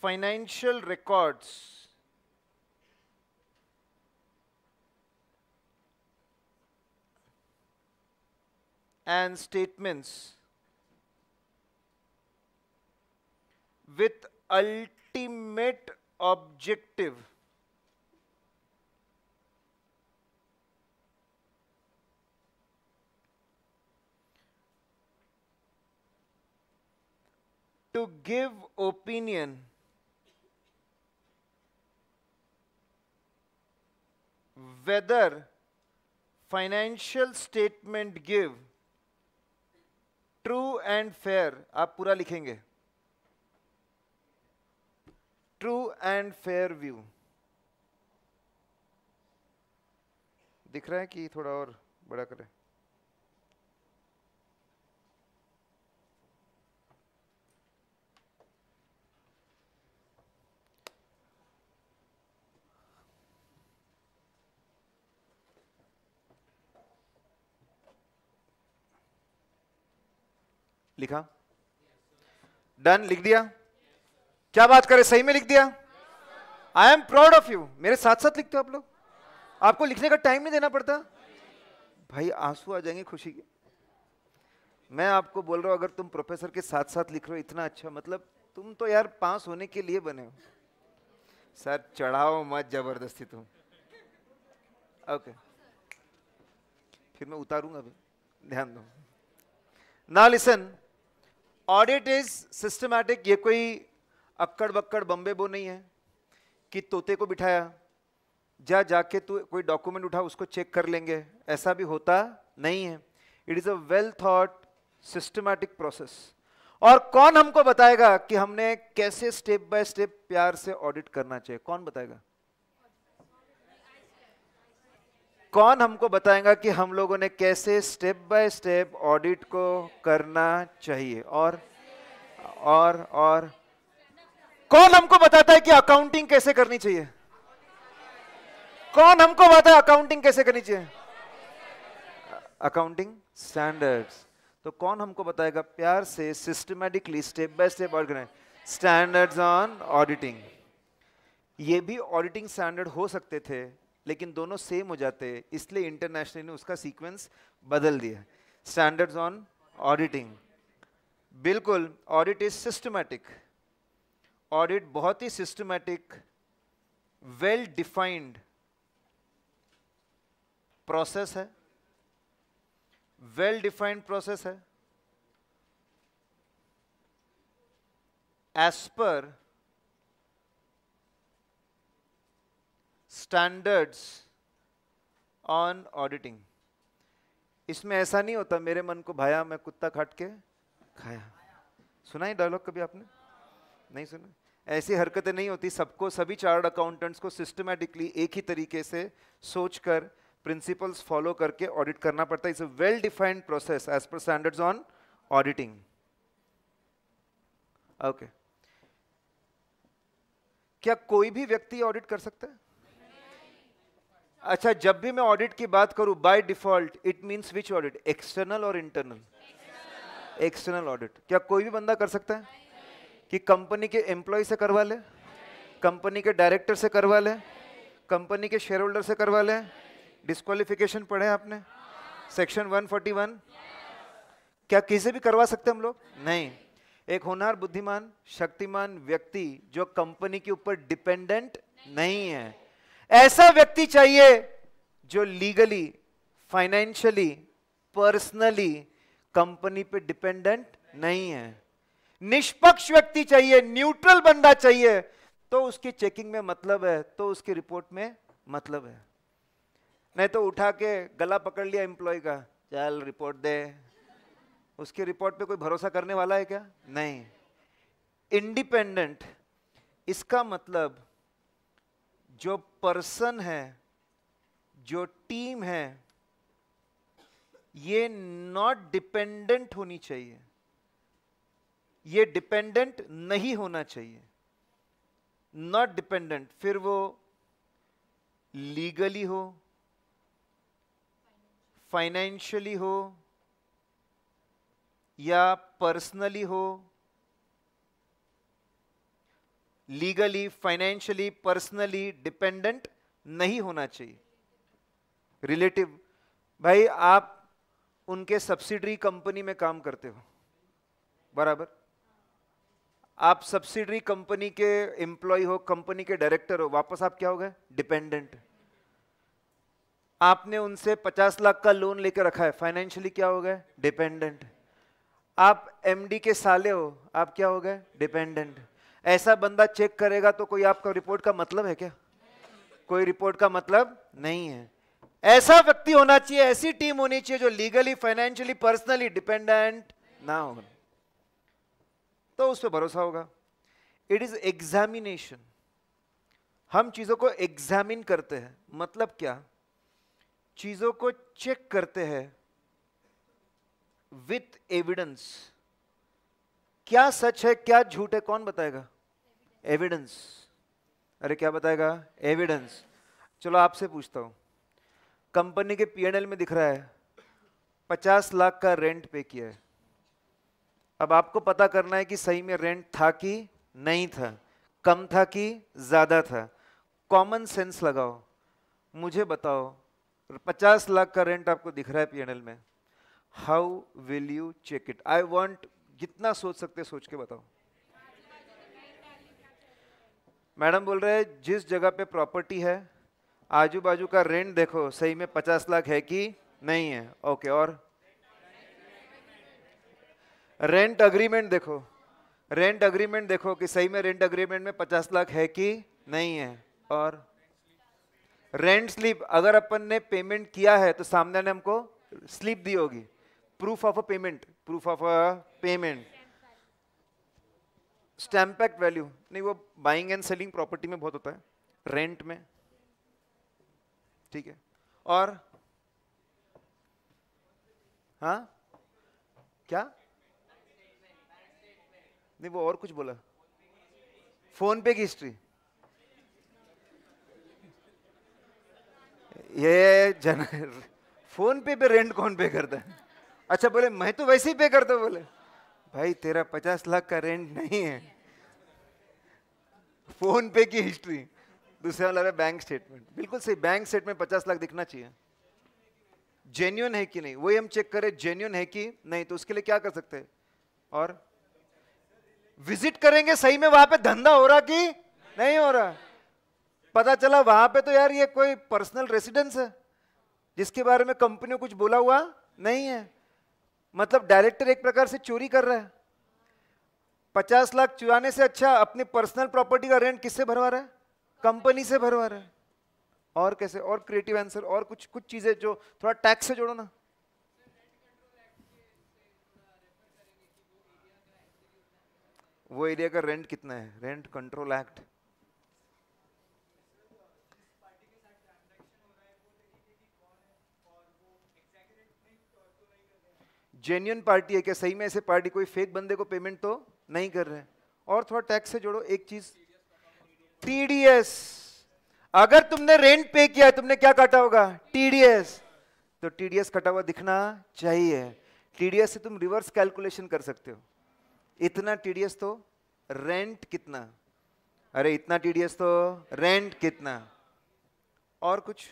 financial records and statements with ultimate objective to give opinion whether financial statement give true and fair आप पूरा लिखेंगे ट्रू एंड फेयर व्यू दिख रहा है कि थोड़ा और बड़ा करें लिखा डन लिख दिया क्या बात करें सही में लिख दिया I am proud of you मेरे साथ साथ लिखते हो आप लोग आपको लिखने का टाइम नहीं देना पड़ता भाई आंसू आ जाएंगे खुशी के मैं आपको बोल रहा हूं अगर तुम प्रोफेसर के साथ साथ लिख रहे हो इतना अच्छा मतलब तुम तो यार पास होने के लिए बने हो सर चढ़ाओ मत जबरदस्ती तुम ओके फिर मैं उतारूंगा भी ध्यान दो ना लिसन ऑडिट इज सिस्टमैटिक ये कोई अक्कड़ बक्कड़ बम्बे बो नहीं है कि तोते को बिठाया जा जाके तू कोई डॉक्यूमेंट उठा उसको चेक कर लेंगे ऐसा भी होता नहीं है it is a well thought systematic process और कौन हमको बताएगा कि हमने कैसे स्टेप बाय स्टेप प्यार से ऑडिट करना चाहिए कौन बताएगा कौन हमको बताएगा कि हम लोगों ने कैसे स्टेप बाय स्टेप ऑडिट को करना चाहिए और और और कौन हमको बताता है कि अकाउंटिंग कैसे करनी चाहिए कौन हमको बताता है अकाउंटिंग कैसे करनी चाहिए अकाउंटिंग स्टैंडर्ड्स तो कौन हमको बताएगा प्यार से सिस्टमेटिकली स्टेप बाय स्टेप और करें स्टैंडर्ड्स ऑन ऑडिटिंग ये भी ऑडिटिंग स्टैंडर्ड हो सकते थे लेकिन दोनों सेम हो जाते हैं इसलिए इंटरनेशनल ने उसका सीक्वेंस बदल दिया स्टैंडर्ड्स ऑन ऑडिटिंग बिल्कुल ऑडिट इज सिस्टमैटिक ऑडिट बहुत ही सिस्टमैटिक वेल डिफाइंड प्रोसेस है वेल डिफाइंड प्रोसेस है as per standards on auditing इसमें ऐसा नहीं होता मेरे मन को भाया मैं कुत्ता खाट के खाया सुना ही डायलॉग कभी आपने नहीं सुना ऐसी हरकतें नहीं होती सबको सभी चार्ट अकाउंटेंट्स को सिस्टमेटिकली एक ही तरीके से सोच कर प्रिंसिपल्स फॉलो करके ऑडिट करना पड़ता है it's well defined process as per standards on auditing okay क्या कोई भी व्यक्ति ऑडिट कर सकता है अच्छा जब भी मैं ऑडिट की बात करूं by default it means which audit external और इंटरनल एक्सटर्नल ऑडिट क्या कोई भी बंदा कर सकता है कि कंपनी के एम्प्लॉय से करवा ले कंपनी के डायरेक्टर से करवा ले कंपनी के शेयर होल्डर से करवा ले डिस्कालिफिकेशन पढ़े आपने सेक्शन 141 क्या किसे भी करवा सकते हम लोग नहीं एक होनहार बुद्धिमान शक्तिमान व्यक्ति जो कंपनी के ऊपर डिपेंडेंट नहीं है ऐसा व्यक्ति चाहिए जो लीगली फाइनेंशियली पर्सनली कंपनी पे डिपेंडेंट नहीं है निष्पक्ष व्यक्ति चाहिए न्यूट्रल बंदा चाहिए तो उसकी चेकिंग में मतलब है तो उसकी रिपोर्ट में मतलब है नहीं तो उठा के गला पकड़ लिया एम्प्लॉय का चल रिपोर्ट दे उसकी रिपोर्ट पे कोई भरोसा करने वाला है क्या नहीं इंडिपेंडेंट इसका मतलब जो पर्सन है जो टीम है ये नॉट डिपेंडेंट होनी चाहिए ये डिपेंडेंट नहीं होना चाहिए नॉट डिपेंडेंट फिर वो लीगली हो फाइनेंशियली हो या पर्सनली हो लीगली फाइनेंशियली पर्सनली डिपेंडेंट नहीं होना चाहिए रिलेटिव भाई आप उनके सब्सिडरी कंपनी में काम करते हो बराबर आप सब्सिडरी कंपनी के एम्प्लॉय हो कंपनी के डायरेक्टर हो वापस आप क्या हो गए डिपेंडेंट आपने उनसे 50 लाख का लोन लेकर रखा है फाइनेंशियली क्या हो गए डिपेंडेंट आप एमडी के साले हो आप क्या हो गए डिपेंडेंट ऐसा बंदा चेक करेगा तो कोई आपका रिपोर्ट का मतलब है क्या कोई रिपोर्ट का मतलब नहीं है ऐसा व्यक्ति होना चाहिए ऐसी टीम होनी चाहिए जो लीगली फाइनेंशियली पर्सनली डिपेंडेंट ना हो तो उस पर भरोसा होगा इट इज एग्जामिनेशन हम चीजों को एग्जामिन करते हैं मतलब क्या चीजों को चेक करते हैं विथ एविडेंस क्या सच है क्या झूठ है कौन बताएगा एविडेंस अरे क्या बताएगा एविडेंस चलो आपसे पूछता हूँ कंपनी के पीएनएल में दिख रहा है पचास लाख का रेंट पे किया है अब आपको पता करना है कि सही में रेंट था कि नहीं था कम था कि ज़्यादा था कॉमन सेंस लगाओ मुझे बताओ पचास लाख का रेंट आपको दिख रहा है पीएनएल में how will you check it I want जितना सोच सकते सोच के बताओ मैडम बोल रहे हैं जिस जगह पे प्रॉपर्टी है आजू बाजू का रेंट देखो सही में पचास लाख है कि नहीं है ओके और रेंट अग्रीमेंट देखो रेंट अग्रीमेंट देखो कि सही में रेंट अग्रीमेंट में पचास लाख है कि नहीं है और रेंट स्लिप अगर अपन ने पेमेंट किया है तो सामने ने हमको स्लिप दी होगी proof of a payment proof of a payment stamp act value नहीं वो बाइंग एंड सेलिंग प्रॉपर्टी में बहुत होता है रेंट में ठीक है और हा क्या नहीं वो और कुछ बोला फोन पे की हिस्ट्री ये जन फोन पे पे रेंट कौन पे करता है अच्छा बोले मैं तो वैसे ही पे करता हूं बोले भाई तेरा पचास लाख का रेंट नहीं है फोन पे की हिस्ट्री दूसरा लग रहा है बैंक स्टेटमेंट बिल्कुल सही बैंक स्टेटमेंट पचास लाख दिखना चाहिए जेन्यून है कि नहीं वही हम चेक करें जेन्यून है कि नहीं तो उसके लिए क्या कर सकते और विजिट करेंगे सही में वहां पे धंधा हो रहा कि नहीं हो रहा पता चला वहां पे तो यार ये कोई पर्सनल रेसिडेंस है जिसके बारे में कंपनी कुछ बोला हुआ नहीं है मतलब डायरेक्टर एक प्रकार से चोरी कर रहा है पचास लाख चुराने से अच्छा अपने पर्सनल प्रॉपर्टी का रेंट किससे भरवा रहा है कंपनी से भरवा रहा है और कैसे और क्रिएटिव आंसर और कुछ कुछ चीजें जो थोड़ा टैक्स से जोड़ो ना वो एरिया का रेंट कितना है rent control act genuine party है क्या सही में ऐसे पार्टी कोई फेक बंदे को पेमेंट तो नहीं कर रहे और थोड़ा टैक्स से जोड़ो एक चीज टीडीएस अगर तुमने रेंट पे किया तुमने क्या काटा होगा टीडीएस तो टीडीएस कटा हुआ दिखना चाहिए टीडीएस से तुम रिवर्स कैलकुलेशन कर सकते हो इतना टीडीएस तो रेंट कितना अरे इतना टीडीएस तो रेंट कितना और कुछ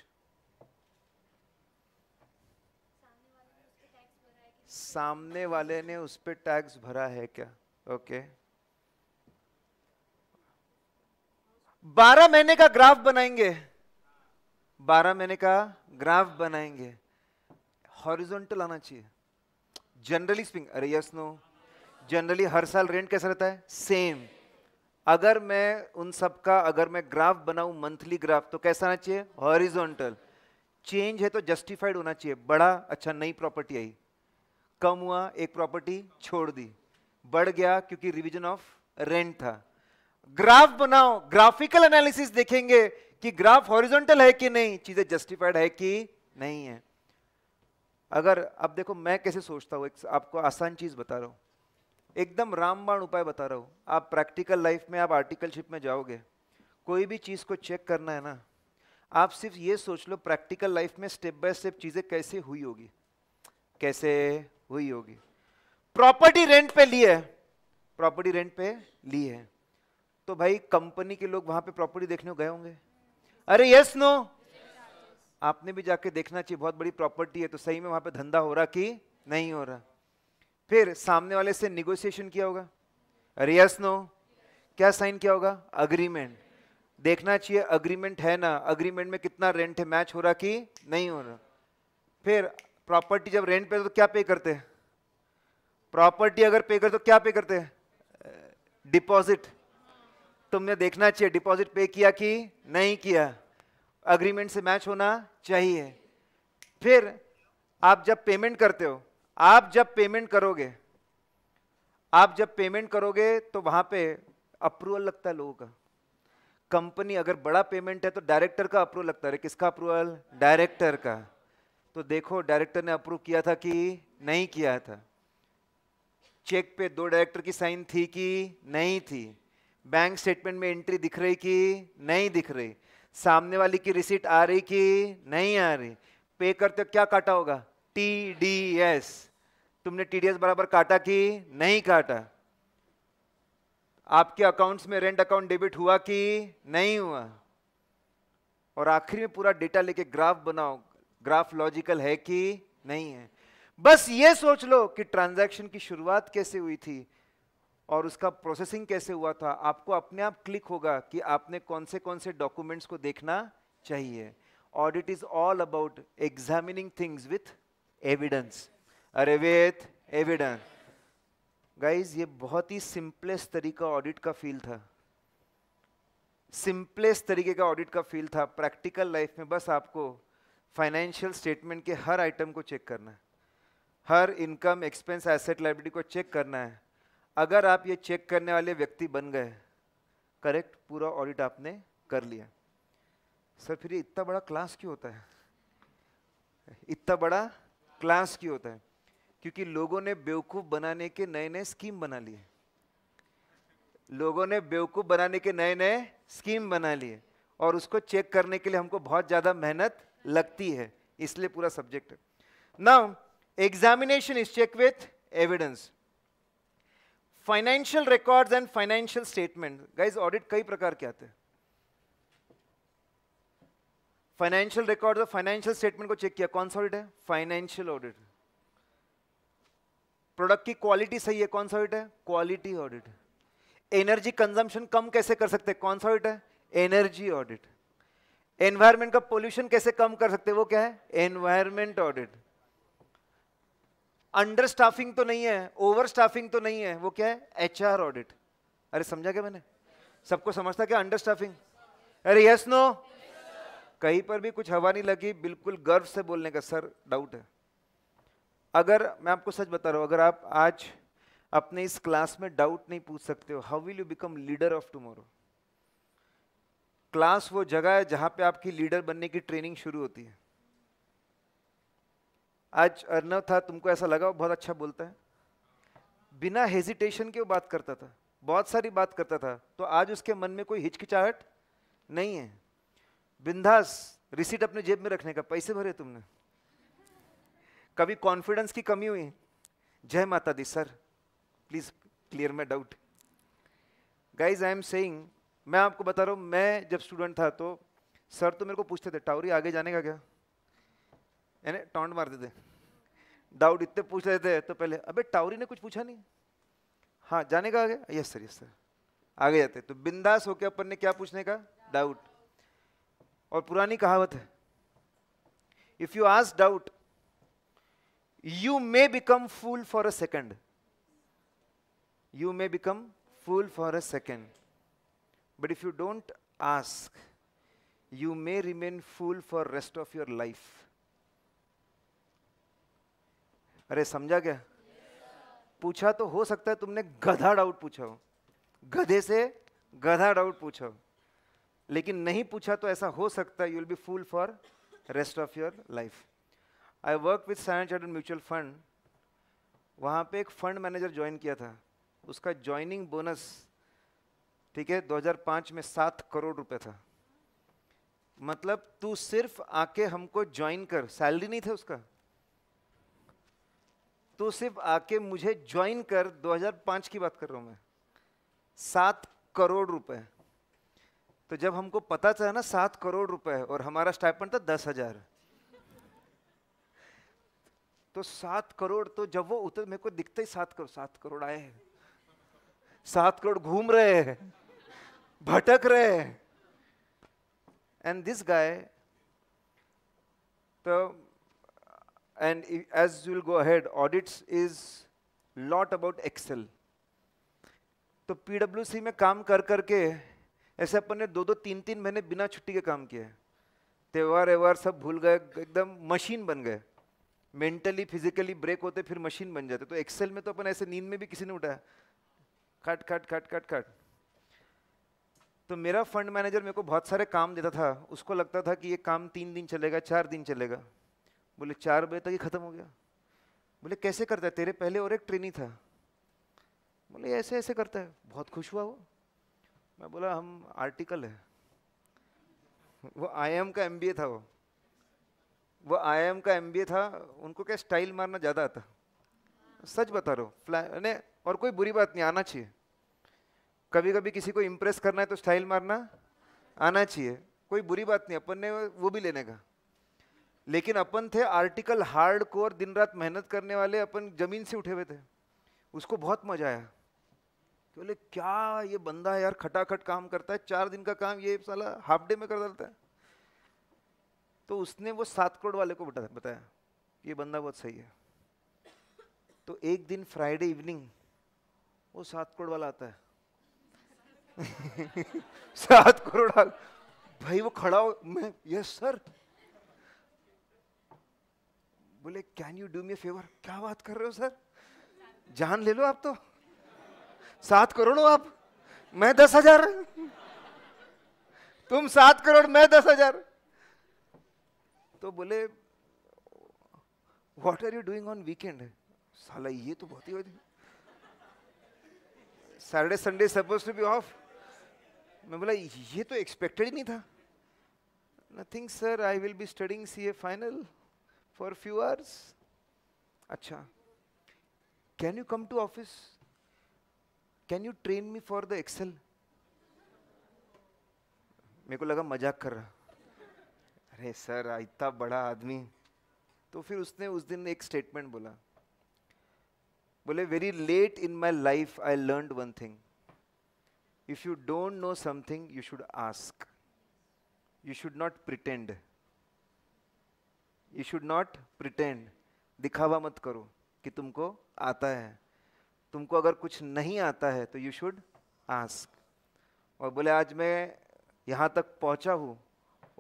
सामने वाले ने उस पर टैक्स भरा है क्या ओके बारह महीने का ग्राफ बनाएंगे बारह महीने का ग्राफ बनाएंगे हॉरिजॉन्टल आना चाहिए जनरली स्पिंग अरे यस नो जनरली हर साल रेंट कैसा रहता है सेम अगर मैं उन सब का अगर मैं ग्राफ बनाऊं मंथली ग्राफ तो कैसा आना चाहिए हॉरिजॉन्टल चेंज है तो जस्टिफाइड होना चाहिए बड़ा अच्छा नई प्रॉपर्टी आई कम हुआ एक प्रॉपर्टी छोड़ दी बढ़ गया क्योंकि रिवीजन ऑफ रेंट था ग्राफ बनाओ ग्राफिकल एनालिसिस देखेंगे कि ग्राफ हॉरिजॉन्टल है कि नहीं चीजें जस्टिफाइड है कि नहीं है अगर अब देखो मैं कैसे सोचता हूं आपको आसान चीज बता रहा हूं एकदम रामबाण उपाय बता रहा हूं आप प्रैक्टिकल लाइफ में आप आर्टिकलशिप में जाओगे कोई भी चीज़ को चेक करना है ना आप सिर्फ ये सोच लो प्रैक्टिकल लाइफ में स्टेप बाय स्टेप चीज़ें कैसे हुई होगी कैसे हुई होगी प्रॉपर्टी रेंट पे ली है प्रॉपर्टी रेंट पे ली है तो भाई कंपनी के लोग वहां पे प्रॉपर्टी देखने गए होंगे अरे यस नो आपने भी जाके देखना चाहिए बहुत बड़ी प्रॉपर्टी है तो सही में वहां पे धंधा हो रहा कि नहीं हो रहा फिर सामने वाले से निगोशिएशन किया होगा अरे यस नो क्या साइन किया होगा अग्रीमेंट देखना चाहिए अग्रीमेंट है ना अग्रीमेंट में कितना रेंट है मैच हो रहा कि नहीं हो रहा फिर प्रॉपर्टी जब रेंट पे तो क्या पे करते हैं प्रॉपर्टी अगर पे करते तो क्या पे करते हैं डिपॉजिट तुमने देखना चाहिए डिपॉजिट पे किया कि नहीं किया अग्रीमेंट से मैच होना चाहिए फिर आप जब पेमेंट करते हो आप जब पेमेंट करोगे आप जब पेमेंट करोगे तो वहां पे अप्रूवल लगता है लोगों का कंपनी अगर बड़ा पेमेंट है तो डायरेक्टर का अप्रूवल लगता है किसका अप्रूवल डायरेक्टर का तो देखो डायरेक्टर ने अप्रूव किया था कि नहीं किया था चेक पे दो डायरेक्टर की साइन थी कि नहीं थी बैंक स्टेटमेंट में एंट्री दिख रही कि नहीं दिख रही सामने वाली की रिसीट आ रही कि नहीं आ रही पे करते क्या काटा होगा टी डी एस तुमने टी डी एस बराबर काटा कि नहीं काटा आपके अकाउंट्स में रेंट अकाउंट डेबिट हुआ कि नहीं हुआ और आखिरी में पूरा डेटा लेके ग्राफ बनाओ ग्राफ लॉजिकल है कि नहीं है बस ये सोच लो कि ट्रांजैक्शन की शुरुआत कैसे हुई थी और उसका प्रोसेसिंग कैसे हुआ था आपको अपने आप क्लिक होगा कि आपने कौन से कौन से डॉक्यूमेंट्स को देखना चाहिए audit is all about examining things with evidence अरे विथ एविडेंस गाइज ये बहुत ही सिंपलेस्ट तरीका ऑडिट का फील था सिंपलेस्ट तरीके का ऑडिट का फील था प्रैक्टिकल लाइफ में बस आपको फाइनेंशियल स्टेटमेंट के हर आइटम को चेक करना है हर इनकम एक्सपेंस एसेट लाइब्रेटी को चेक करना है अगर आप ये चेक करने वाले व्यक्ति बन गए करेक्ट पूरा ऑडिट आपने कर लिया सर फिर ये इतना बड़ा क्लास क्यों होता है इतना बड़ा क्लास क्यों होता है क्योंकि लोगों ने बेवकूफ़ बनाने के नए नए स्कीम बना लिए लोगों ने बेवकूफ़ बनाने के नए नए स्कीम बना लिए और उसको चेक करने के लिए हमको बहुत ज़्यादा मेहनत लगती है इसलिए पूरा subject now examination is check with evidence financial records and financial statement guys audit कई प्रकार के आते हैं फाइनेंशियल रिकॉर्ड और फाइनेंशियल स्टेटमेंट को चेक किया कौन सा ऑडिट है फाइनेंशियल ऑडिट प्रोडक्ट की क्वालिटी सही है कौन सा ऑडिट है क्वालिटी ऑडिट एनर्जी कंजम्पशन कम कैसे कर सकते हैं कौन सा ऑडिट है एनर्जी ऑडिट एनवायरमेंट का पोल्यूशन कैसे कम कर सकते हैं वो क्या है एनवायरमेंट ऑडिट अंडर स्टाफिंग तो नहीं है ओवर स्टाफिंग तो नहीं है वो क्या है एच ऑडिट अरे समझा क्या मैंने सबको समझता क्या अंडर स्टाफिंग अरे यस नो कहीं पर भी कुछ हवा नहीं लगी बिल्कुल गर्व से बोलने का सर डाउट है अगर मैं आपको सच बता रहा हूं अगर आप आज अपने इस क्लास में डाउट नहीं पूछ सकते हो how will you become leader of tomorrow class वो जगह है जहां पे आपकी लीडर बनने की ट्रेनिंग शुरू होती है आज अर्नव था तुमको ऐसा लगा वो बहुत अच्छा बोलता है बिना हेजिटेशन के वो बात करता था बहुत सारी बात करता था तो आज उसके मन में कोई हिचकिचाहट नहीं है बिंदास रिसीट अपने जेब में रखने का पैसे भरे तुमने कभी कॉन्फिडेंस की कमी हुई जय माता दी sir please clear my doubt guys I am saying मैं आपको बता रहा हूँ मैं जब स्टूडेंट था तो सर तो मेरे को पूछते थे टावरी आगे जाने का क्या यानी टॉन्ट मारते थे डाउट इतने पूछ रहे थे तो पहले अबे टावरी ने कुछ पूछा नहीं हाँ जाने का आगे यस सर यस सर आगे जाते तो बिंदास होकर अपन ने क्या पूछने का डाउट और पुरानी कहावत है if you ask doubt you may become fool for a second you may become fool for a second But if you don't ask, you may remain fool for rest of your life. अरे समझा क्या पूछा तो हो सकता है तुमने गधा डाउट पूछा हो गधे से गधा डाउट पूछा हो लेकिन नहीं पूछा तो ऐसा हो सकता है you will be fool for rest of your life I work with science chartered mutual fund वहाँ पे एक फंड मैनेजर ज्वाइन किया था उसका ज्वाइनिंग बोनस ठीक है 2005 में सात करोड़ रुपए था मतलब तू सिर्फ आके हमको ज्वाइन कर सैलरी नहीं था उसका तू सिर्फ आके मुझे ज्वाइन कर 2005 की बात कर रहा हूं मैं सात करोड़ रुपए तो जब हमको पता चला ना सात करोड़ रुपए और हमारा स्टाइप था दस हजार तो सात करोड़ तो जब वो उतर मेरे को दिखता ही सात करोड़ सात करोड़ आए सात करोड़ घूम रहे हैं भटक रहे हैं and this guy the and तो, as you'll go ahead audits is lot about excel तो पीडब्ल्यूसी में काम कर करके ऐसे अपन ने दो दो तीन तीन महीने बिना छुट्टी के काम किए त्यौहार व्यवहार सब भूल गए एकदम मशीन बन गए मेंटली फिजिकली ब्रेक होते फिर मशीन बन जाते तो एक्सेल में तो अपन ऐसे नींद में भी किसी ने उठाया खट खट खट खट खट तो मेरा फंड मैनेजर मेरे को बहुत सारे काम देता था उसको लगता था कि ये काम तीन दिन चलेगा चार दिन चलेगा बोले चार बजे तक ही ख़त्म हो गया बोले कैसे करता है तेरे पहले और एक ट्रेनिंग था बोले ऐसे ऐसे करता है बहुत खुश हुआ वो मैं बोला हम आर्टिकल है वो आई का एम था वो वो आई का एम था उनको क्या स्टाइल मारना ज़्यादा आता सच बता रहा हूँ और कोई बुरी बात नहीं आना चाहिए कभी कभी किसी को इम्प्रेस करना है तो स्टाइल मारना आना चाहिए कोई बुरी बात नहीं अपन ने वो भी लेने का लेकिन अपन थे आर्टिकल हार्ड कोर दिन रात मेहनत करने वाले अपन जमीन से उठे हुए थे उसको बहुत मजा आया बोले क्या ये बंदा है यार खटाखट काम करता है चार दिन का काम ये साला हाफ डे में कर देता है तो उसने वो सात करोड़ वाले को बताया ये बंदा बहुत सही है तो एक दिन फ्राइडे इवनिंग वो सात करोड़ वाला आता है सात करोड़ भाई वो खड़ा हो मैं यस सर बोले can you do me favour क्या बात कर रहे हो सर जान ले लो आप तो सात करोड़ हो आप मैं दस हजार तुम सात करोड़ मैं दस हजार तो बोले what are you doing on weekend साला ये तो बहुत ही Saturday Sunday suppose to be off मैं बोला ये तो एक्सपेक्टेड ही नहीं था nothing sir I will be studying C A final for few hours अच्छा can you come to office can you train me for the excel मेरे को लगा मजाक कर रहा अरे सर इतना बड़ा आदमी तो फिर उसने उस दिन एक स्टेटमेंट बोला बोले very late in my life I learn one thing if you don't know something, you should ask you should not pretend. You should not pretend. दिखावा मत करो कि तुमको आता है तुमको अगर कुछ नहीं आता है तो यू शुड आस्क और बोले आज मैं यहाँ तक पहुँचा हूँ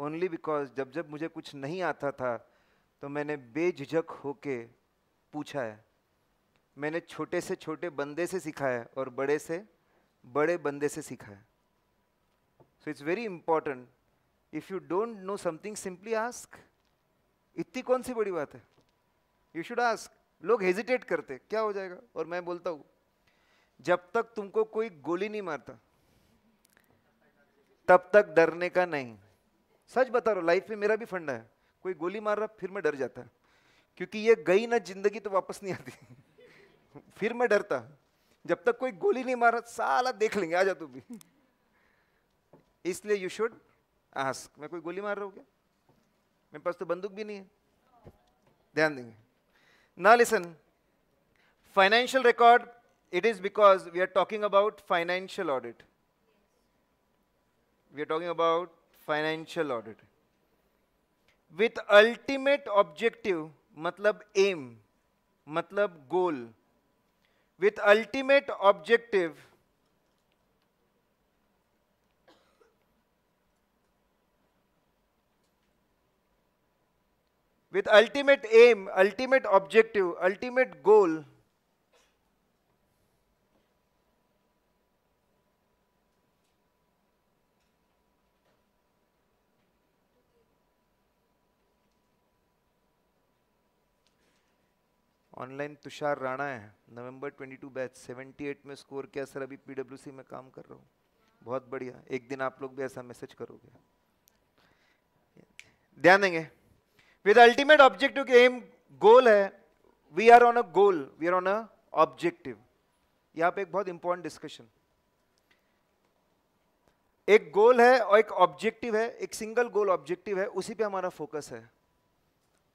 ओनली बिकॉज जब जब मुझे कुछ नहीं आता था तो मैंने बेझिझक होके पूछा है मैंने छोटे से छोटे बंदे से सिखा है और बड़े से बड़े बंदे से सीखा है so it's very important if you don't know something simply ask इतनी कौन सी बड़ी बात है यू शुड आस्क लोग हेजिटेट करते क्या हो जाएगा और मैं बोलता हूं जब तक तुमको कोई गोली नहीं मारता तब तक डरने का नहीं सच बता रहा लाइफ में मेरा भी फंडा है कोई गोली मार रहा फिर मैं डर जाता क्योंकि ये गई ना जिंदगी तो वापस नहीं आती फिर मैं डरता जब तक कोई गोली नहीं मारा साला देख लेंगे आ तू भी इसलिए यू शुड आस्क मैं कोई गोली मार रहा हूँ क्या मेरे पास तो बंदूक भी नहीं है ध्यान देंगे ना listen financial record it is because we are talking about financial audit we are talking about financial audit with ultimate objective मतलब एम मतलब goal with ultimate objective with ultimate aim, ultimate objective, ultimate goal online Tushar Rana है नवंबर 22 बैच 78 में स्कोर किया सर अभी पीडब्ल्यूसी में काम कर रहा हूँ बहुत बढ़िया एक दिन आप लोग भी ऐसा मैसेज करोगे ध्यान देंगे with ultimate objective aim goal है we are on a goal we are on a objective यहाँ पे एक बहुत इंपॉर्टेंट डिस्कशन एक गोल है और एक ऑब्जेक्टिव है एक सिंगल गोल ऑब्जेक्टिव है उसी पे हमारा फोकस है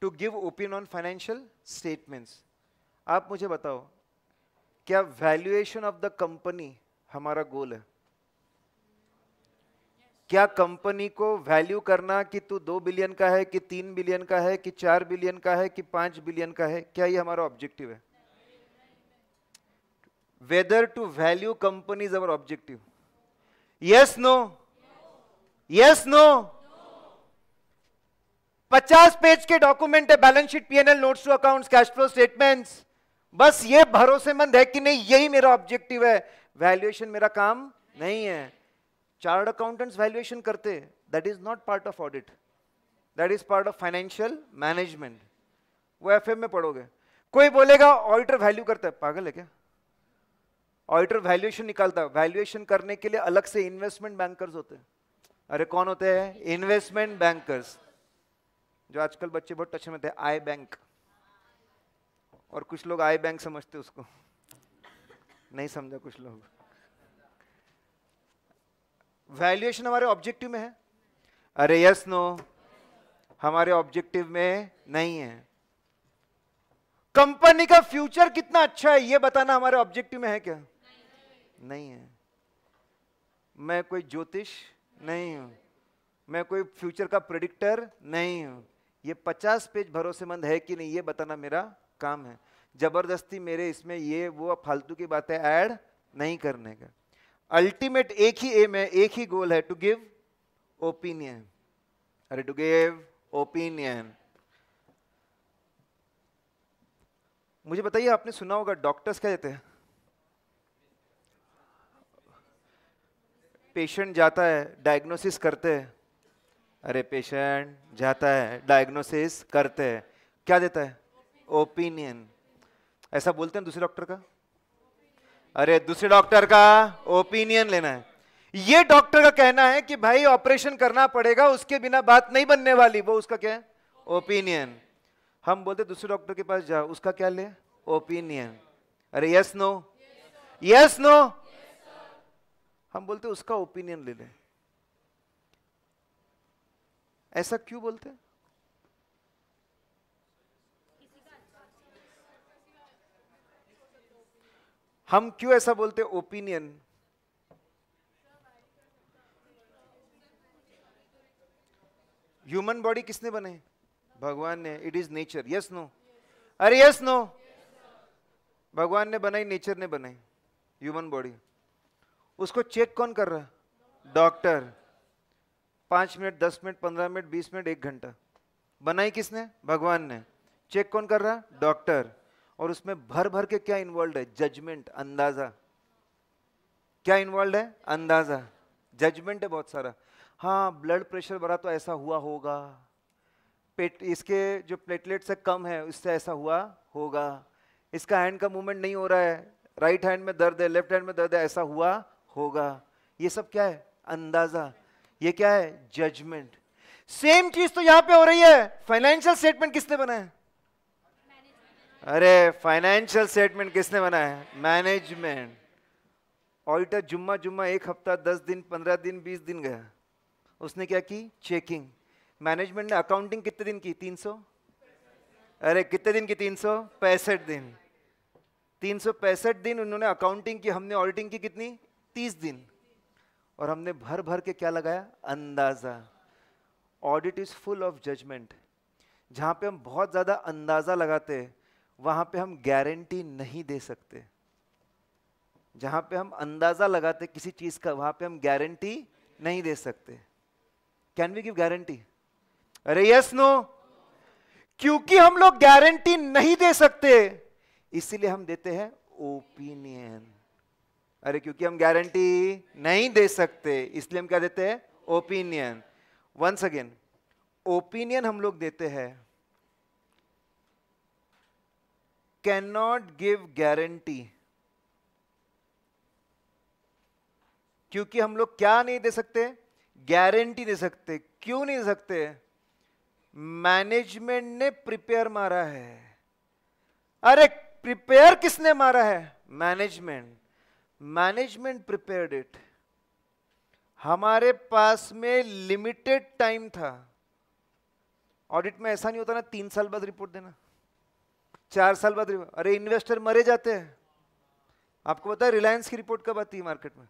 to give opinion on financial statements आप मुझे बताओ क्या वैल्यूएशन ऑफ द कंपनी हमारा गोल है क्या कंपनी को वैल्यू करना कि तू दो बिलियन का है कि तीन बिलियन का है कि चार बिलियन का है कि पांच बिलियन का है क्या ये हमारा ऑब्जेक्टिव है whether to value company is our objective yes no yes no पचास पेज के डॉक्यूमेंट है balance sheet PNL notes to accounts cash flow statements बस ये भरोसेमंद है कि नहीं यही मेरा ऑब्जेक्टिव है वैल्यूएशन मेरा काम नहीं है चार्ट अकाउंटेंट्स वैल्यूएशन करते that is not part of audit that is part of financial management वो एफ में पढ़ोगे कोई बोलेगा ऑडिटर वैल्यू करता है पागल है क्या ऑडिटर वैल्यूएशन निकालता है वैल्यूएशन करने के लिए अलग से इन्वेस्टमेंट बैंकर्स होते हैं अरे कौन होते हैं इन्वेस्टमेंट बैंकर्स जो आजकल बच्चे बहुत टच में थे आई बैंक और कुछ लोग आई बैंक समझते उसको नहीं समझा कुछ लोग वैल्यूएशन हमारे ऑब्जेक्टिव में है अरे यस नो हमारे ऑब्जेक्टिव में नहीं है कंपनी का फ्यूचर कितना अच्छा है यह बताना हमारे ऑब्जेक्टिव में है क्या नहीं, नहीं है मैं कोई ज्योतिष नहीं हूं मैं कोई फ्यूचर का प्रिडिक्टर नहीं हूं ये पचास पेज भरोसेमंद है कि नहीं ये बताना मेरा काम है ज़बरदस्ती मेरे इसमें ये वो फालतू की बातें ऐड नहीं करने का अल्टीमेट एक ही एम है एक ही गोल है टू गिव ओपिनियन अरे टू गिव ओपिनियन मुझे बताइए आपने सुना होगा डॉक्टर्स क्या देते हैं पेशेंट जाता है डायग्नोसिस करते हैं अरे पेशेंट जाता है डायग्नोसिस करते हैं क्या देता है ओपिनियन ऐसा बोलते हैं दूसरे डॉक्टर का अरे दूसरे डॉक्टर का ओपिनियन लेना है ये डॉक्टर का कहना है कि भाई ऑपरेशन करना पड़ेगा उसके बिना बात नहीं बनने वाली वो उसका क्या है ओपिनियन हम बोलते दूसरे डॉक्टर के पास जाओ उसका क्या ले ओपिनियन अरे यस नो यस नो हम बोलते उसका ओपिनियन ले ले ऐसा क्यों बोलते हैं हम क्यों ऐसा बोलते ओपिनियन ह्यूमन बॉडी किसने बने भगवान ने it is nature yes no अरे यस नो भगवान ने बनाई नेचर ने बनाई ह्यूमन बॉडी उसको चेक कौन कर रहा डॉक्टर पांच मिनट दस मिनट पंद्रह मिनट बीस मिनट एक घंटा बनाई किसने भगवान ने चेक कौन कर रहा डॉक्टर और उसमें भर भर के क्या इन्वॉल्व है जजमेंट अंदाजा क्या इन्वॉल्व है अंदाजा जजमेंट है बहुत सारा हाँ ब्लड प्रेशर बढ़ा तो ऐसा हुआ होगा पेट इसके जो प्लेटलेट से कम है उससे ऐसा हुआ होगा इसका हैंड का मूवमेंट नहीं हो रहा है राइट हैंड में दर्द है लेफ्ट हैंड में दर्द है ऐसा हुआ होगा ये सब क्या है अंदाजा ये क्या है जजमेंट सेम चीज तो यहां पे हो रही है फाइनेंशियल स्टेटमेंट किसने बनाया अरे फाइनेंशियल स्टेटमेंट किसने बनाया है मैनेजमेंट ऑडिटर जुम्मा जुम्मा एक हफ्ता दस दिन पंद्रह दिन बीस दिन गया उसने क्या की चेकिंग मैनेजमेंट ने अकाउंटिंग कितने दिन की तीन सौ अरे कितने दिन की तीन सौ पैंसठ दिन तीन सौ पैंसठ दिन उन्होंने अकाउंटिंग की हमने ऑडिटिंग की कितनी तीस दिन और हमने भर भर के क्या लगाया अंदाज़ा audit is full of judgment जहाँ पे हम बहुत ज़्यादा अंदाज़ा लगाते हैं वहां पे हम गारंटी नहीं दे सकते जहां पे हम अंदाज़ा लगाते किसी चीज़ का वहां पे हम गारंटी नहीं दे सकते कैन वी गिव गारंटी अरे यस नो क्योंकि हम लोग गारंटी नहीं दे सकते इसीलिए हम देते हैं ओपिनियन अरे क्योंकि हम गारंटी नहीं दे सकते इसलिए हम क्या देते हैं ओपिनियन वंस अगेन ओपिनियन हम लोग देते हैं cannot give guarantee क्योंकि हम लोग क्या नहीं दे सकते गारंटी दे सकते क्यों नहीं दे सकते मैनेजमेंट ने प्रिपेयर मारा है अरे प्रिपेयर किसने मारा है मैनेजमेंट मैनेजमेंट प्रिपेयर्ड इट हमारे पास में लिमिटेड टाइम था ऑडिट में ऐसा नहीं होता ना तीन साल बाद रिपोर्ट देना चार साल बाद अरे इन्वेस्टर मरे जाते हैं आपको पता है रिलायंस की रिपोर्ट कब आती है मार्केट में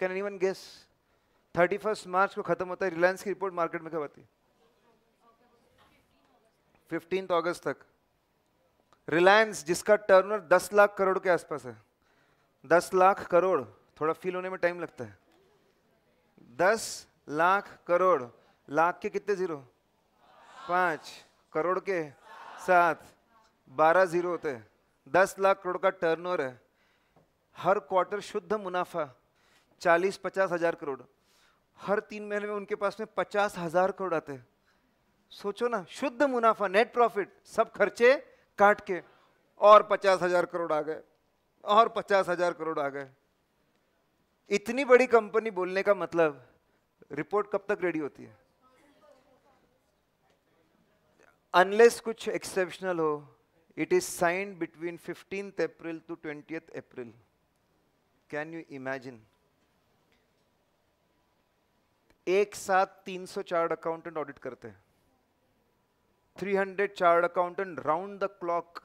can anyone guess thirty first March को खत्म होता है रिलायंस की रिपोर्ट मार्केट में कब आती है फिफ्टीन अगस्त तक रिलायंस जिसका टर्नओवर दस लाख करोड़ के आसपास है दस लाख करोड़ थोड़ा फील होने में टाइम लगता है दस लाख करोड़ लाख के कितने जीरो पाँच करोड़ के सात बारह ज़ीरो होते हैं दस लाख करोड़ का टर्नओवर है हर क्वार्टर शुद्ध मुनाफा चालीस पचास हज़ार करोड़ हर तीन महीने में उनके पास में पचास हज़ार करोड़ आते हैं सोचो ना शुद्ध मुनाफा नेट प्रॉफिट सब खर्चे काट के और पचास हज़ार करोड़ आ गए और पचास हज़ार करोड़ आ गए इतनी बड़ी कंपनी बोलने का मतलब रिपोर्ट कब तक रेडी होती है अनलेस कुछ एक्सेप्शनल हो It is signed between 15th April to 20th April. Can you imagine? एक साथ 300 चार्ड अकाउंटेंट ऑडिट करते हैं 300 chartered accountant round the clock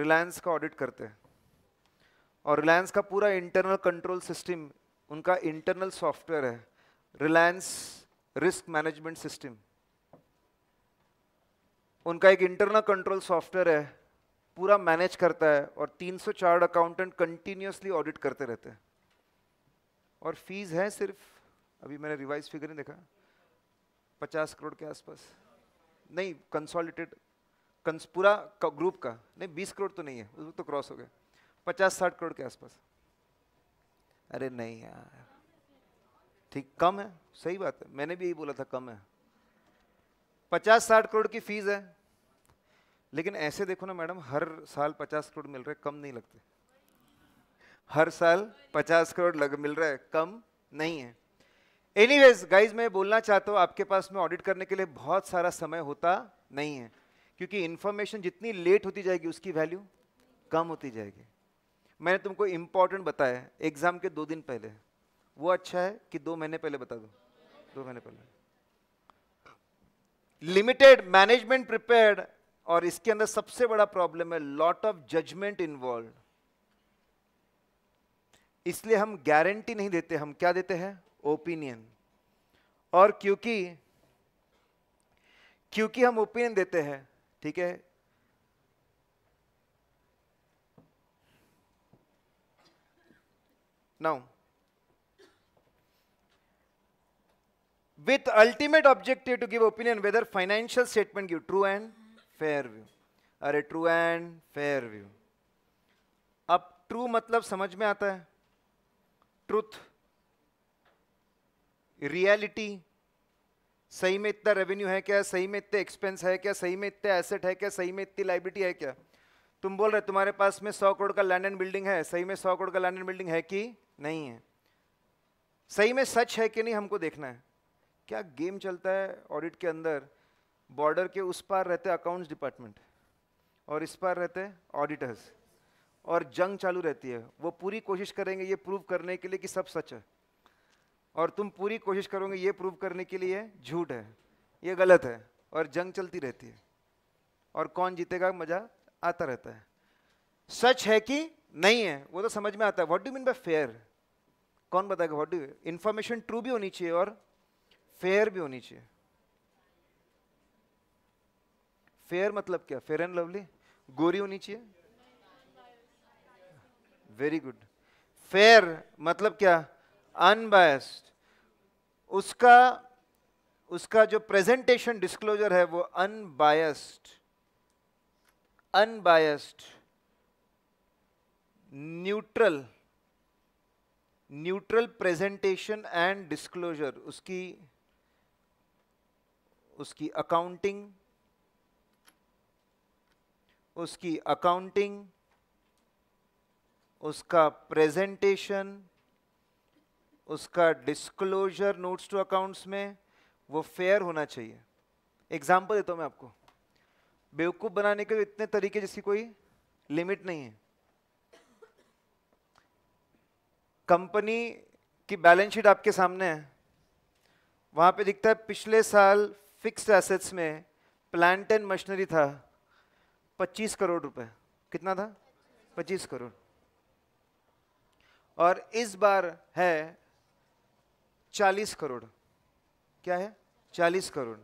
Reliance का ऑडिट करते हैं और रिलायंस का पूरा इंटरनल कंट्रोल सिस्टम उनका इंटरनल सॉफ्टवेयर है रिलायंस रिस्क मैनेजमेंट सिस्टम उनका एक इंटरनल कंट्रोल सॉफ्टवेयर है पूरा मैनेज करता है और तीन सौ चार अकाउंटेंट कंटिन्यूसली ऑडिट करते रहते हैं और फीस है सिर्फ अभी मैंने रिवाइज फिगर नहीं देखा पचास करोड़ के आसपास नहीं कंसोलिडेटेड कंस पूरा ग्रुप का नहीं बीस करोड़ तो नहीं है उस तो क्रॉस हो गया पचास साठ करोड़ के आसपास अरे नहीं यार ठीक कम है सही बात है मैंने भी यही बोला था कम है पचास साठ करोड़ की फीस है लेकिन ऐसे देखो ना मैडम हर साल पचास करोड़ मिल रहे कम नहीं लगते हर साल पचास करोड़ लग मिल रहा है कम नहीं है वेज गाइज मैं बोलना चाहता हूँ आपके पास में ऑडिट करने के लिए बहुत सारा समय होता नहीं है क्योंकि इन्फॉर्मेशन जितनी लेट होती जाएगी उसकी वैल्यू कम होती जाएगी मैंने तुमको इम्पोर्टेंट बताया एग्जाम के दो दिन पहले वो अच्छा है कि दो महीने पहले बता दो दो महीने पहले लिमिटेड मैनेजमेंट प्रिपेयर्ड और इसके अंदर सबसे बड़ा प्रॉब्लम है लॉट ऑफ जजमेंट इन्वॉल्व इसलिए हम गारंटी नहीं देते हम क्या देते हैं ओपिनियन और क्योंकि क्योंकि हम ओपिनियन देते हैं ठीक है now with ultimate objective to give opinion whether financial statement give true and fair view अरे true and fair view अब true मतलब समझ में आता है truth reality सही में इतना रेवेन्यू है क्या सही में इतने एक्सपेंस है क्या सही में इतने एसेट है क्या सही में इतनी लाइबिलिटी है क्या तुम बोल रहे तुम्हारे पास में सौ करोड़ का लैंड एंड बिल्डिंग है सही में सौ करोड़ का लैंड एंड बिल्डिंग है कि नहीं है सही में सच है कि नहीं हमको देखना है क्या गेम चलता है ऑडिट के अंदर बॉर्डर के उस पार रहते अकाउंट्स डिपार्टमेंट और इस पार रहते ऑडिटर्स और जंग चालू रहती है वो पूरी कोशिश करेंगे ये प्रूव करने के लिए कि सब सच है और तुम पूरी कोशिश करोगे ये प्रूव करने के लिए झूठ है ये गलत है और जंग चलती रहती है और कौन जीतेगा मज़ा आता रहता है सच है कि नहीं है वो तो समझ में आता है what do mean by fair कौन बताएगा व्हाट डू इन्फॉर्मेशन ट्रू भी होनी चाहिए और फेयर भी होनी चाहिए फेयर मतलब क्या फेयर एंड लवली गोरी होनी चाहिए वेरी गुड फेयर मतलब क्या अनबायस्ड उसका उसका जो प्रेजेंटेशन डिस्क्लोजर है वो unbiased unbiased neutral neutral presentation and disclosure उसकी उसकी अकाउंटिंग उसकी अकाउंटिंग उसका प्रेजेंटेशन उसका डिस्क्लोजर नोट्स टू अकाउंट्स में वो फेयर होना चाहिए एग्जाम्पल देता हूँ मैं आपको बेवकूफ़ बनाने के इतने तरीके जिसकी कोई लिमिट नहीं है कंपनी की बैलेंस शीट आपके सामने है वहाँ पे दिखता है पिछले साल फिक्स्ड एसेट्स में प्लांट एंड मशीनरी था 25 करोड़ रुपए कितना था 25 करोड़ और इस बार है 40 करोड़ क्या है 40 crore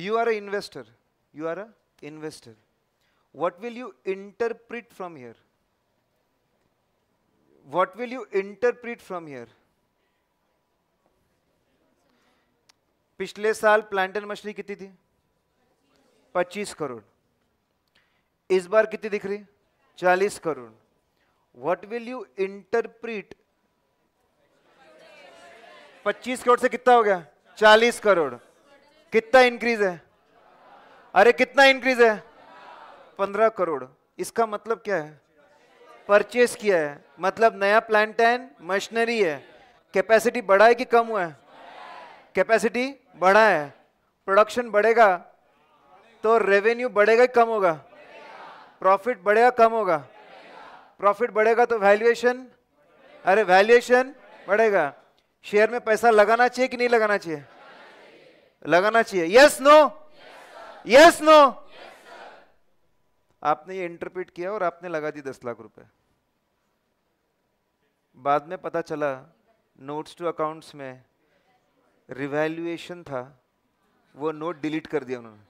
you are a investor you are a investor what will you interpret from here what will you interpret from here पिछले साल प्लांटन मछली कितनी थी 25 करोड़ इस बार कितनी दिख रही 40 crore what will you interpret 25 crore से कितना हो गया 40 करोड़ कितना इंक्रीज है अरे कितना इंक्रीज है 15 करोड़ इसका मतलब क्या है परचेस किया है मतलब नया प्लांट मशीनरी है कैपेसिटी बढ़ा है कि कम हुआ है कैपेसिटी बढ़ा है प्रोडक्शन बढ़ेगा तो रेवेन्यू बढ़ेगा कम होगा प्रॉफिट बढ़ेगा कम होगा प्रॉफिट बढ़ेगा तो वैल्यूएशन अरे वैल्यूएशन बढ़ेगा शेयर में पैसा लगाना चाहिए कि नहीं लगाना चाहिए लगाना चाहिए यस नो यस नो आपने ये इंटरप्रिट किया और आपने लगा दी दस लाख रुपए बाद में पता चला नोट्स टू अकाउंट्स में रिवैल्यूएशन था वो नोट डिलीट कर दिया उन्होंने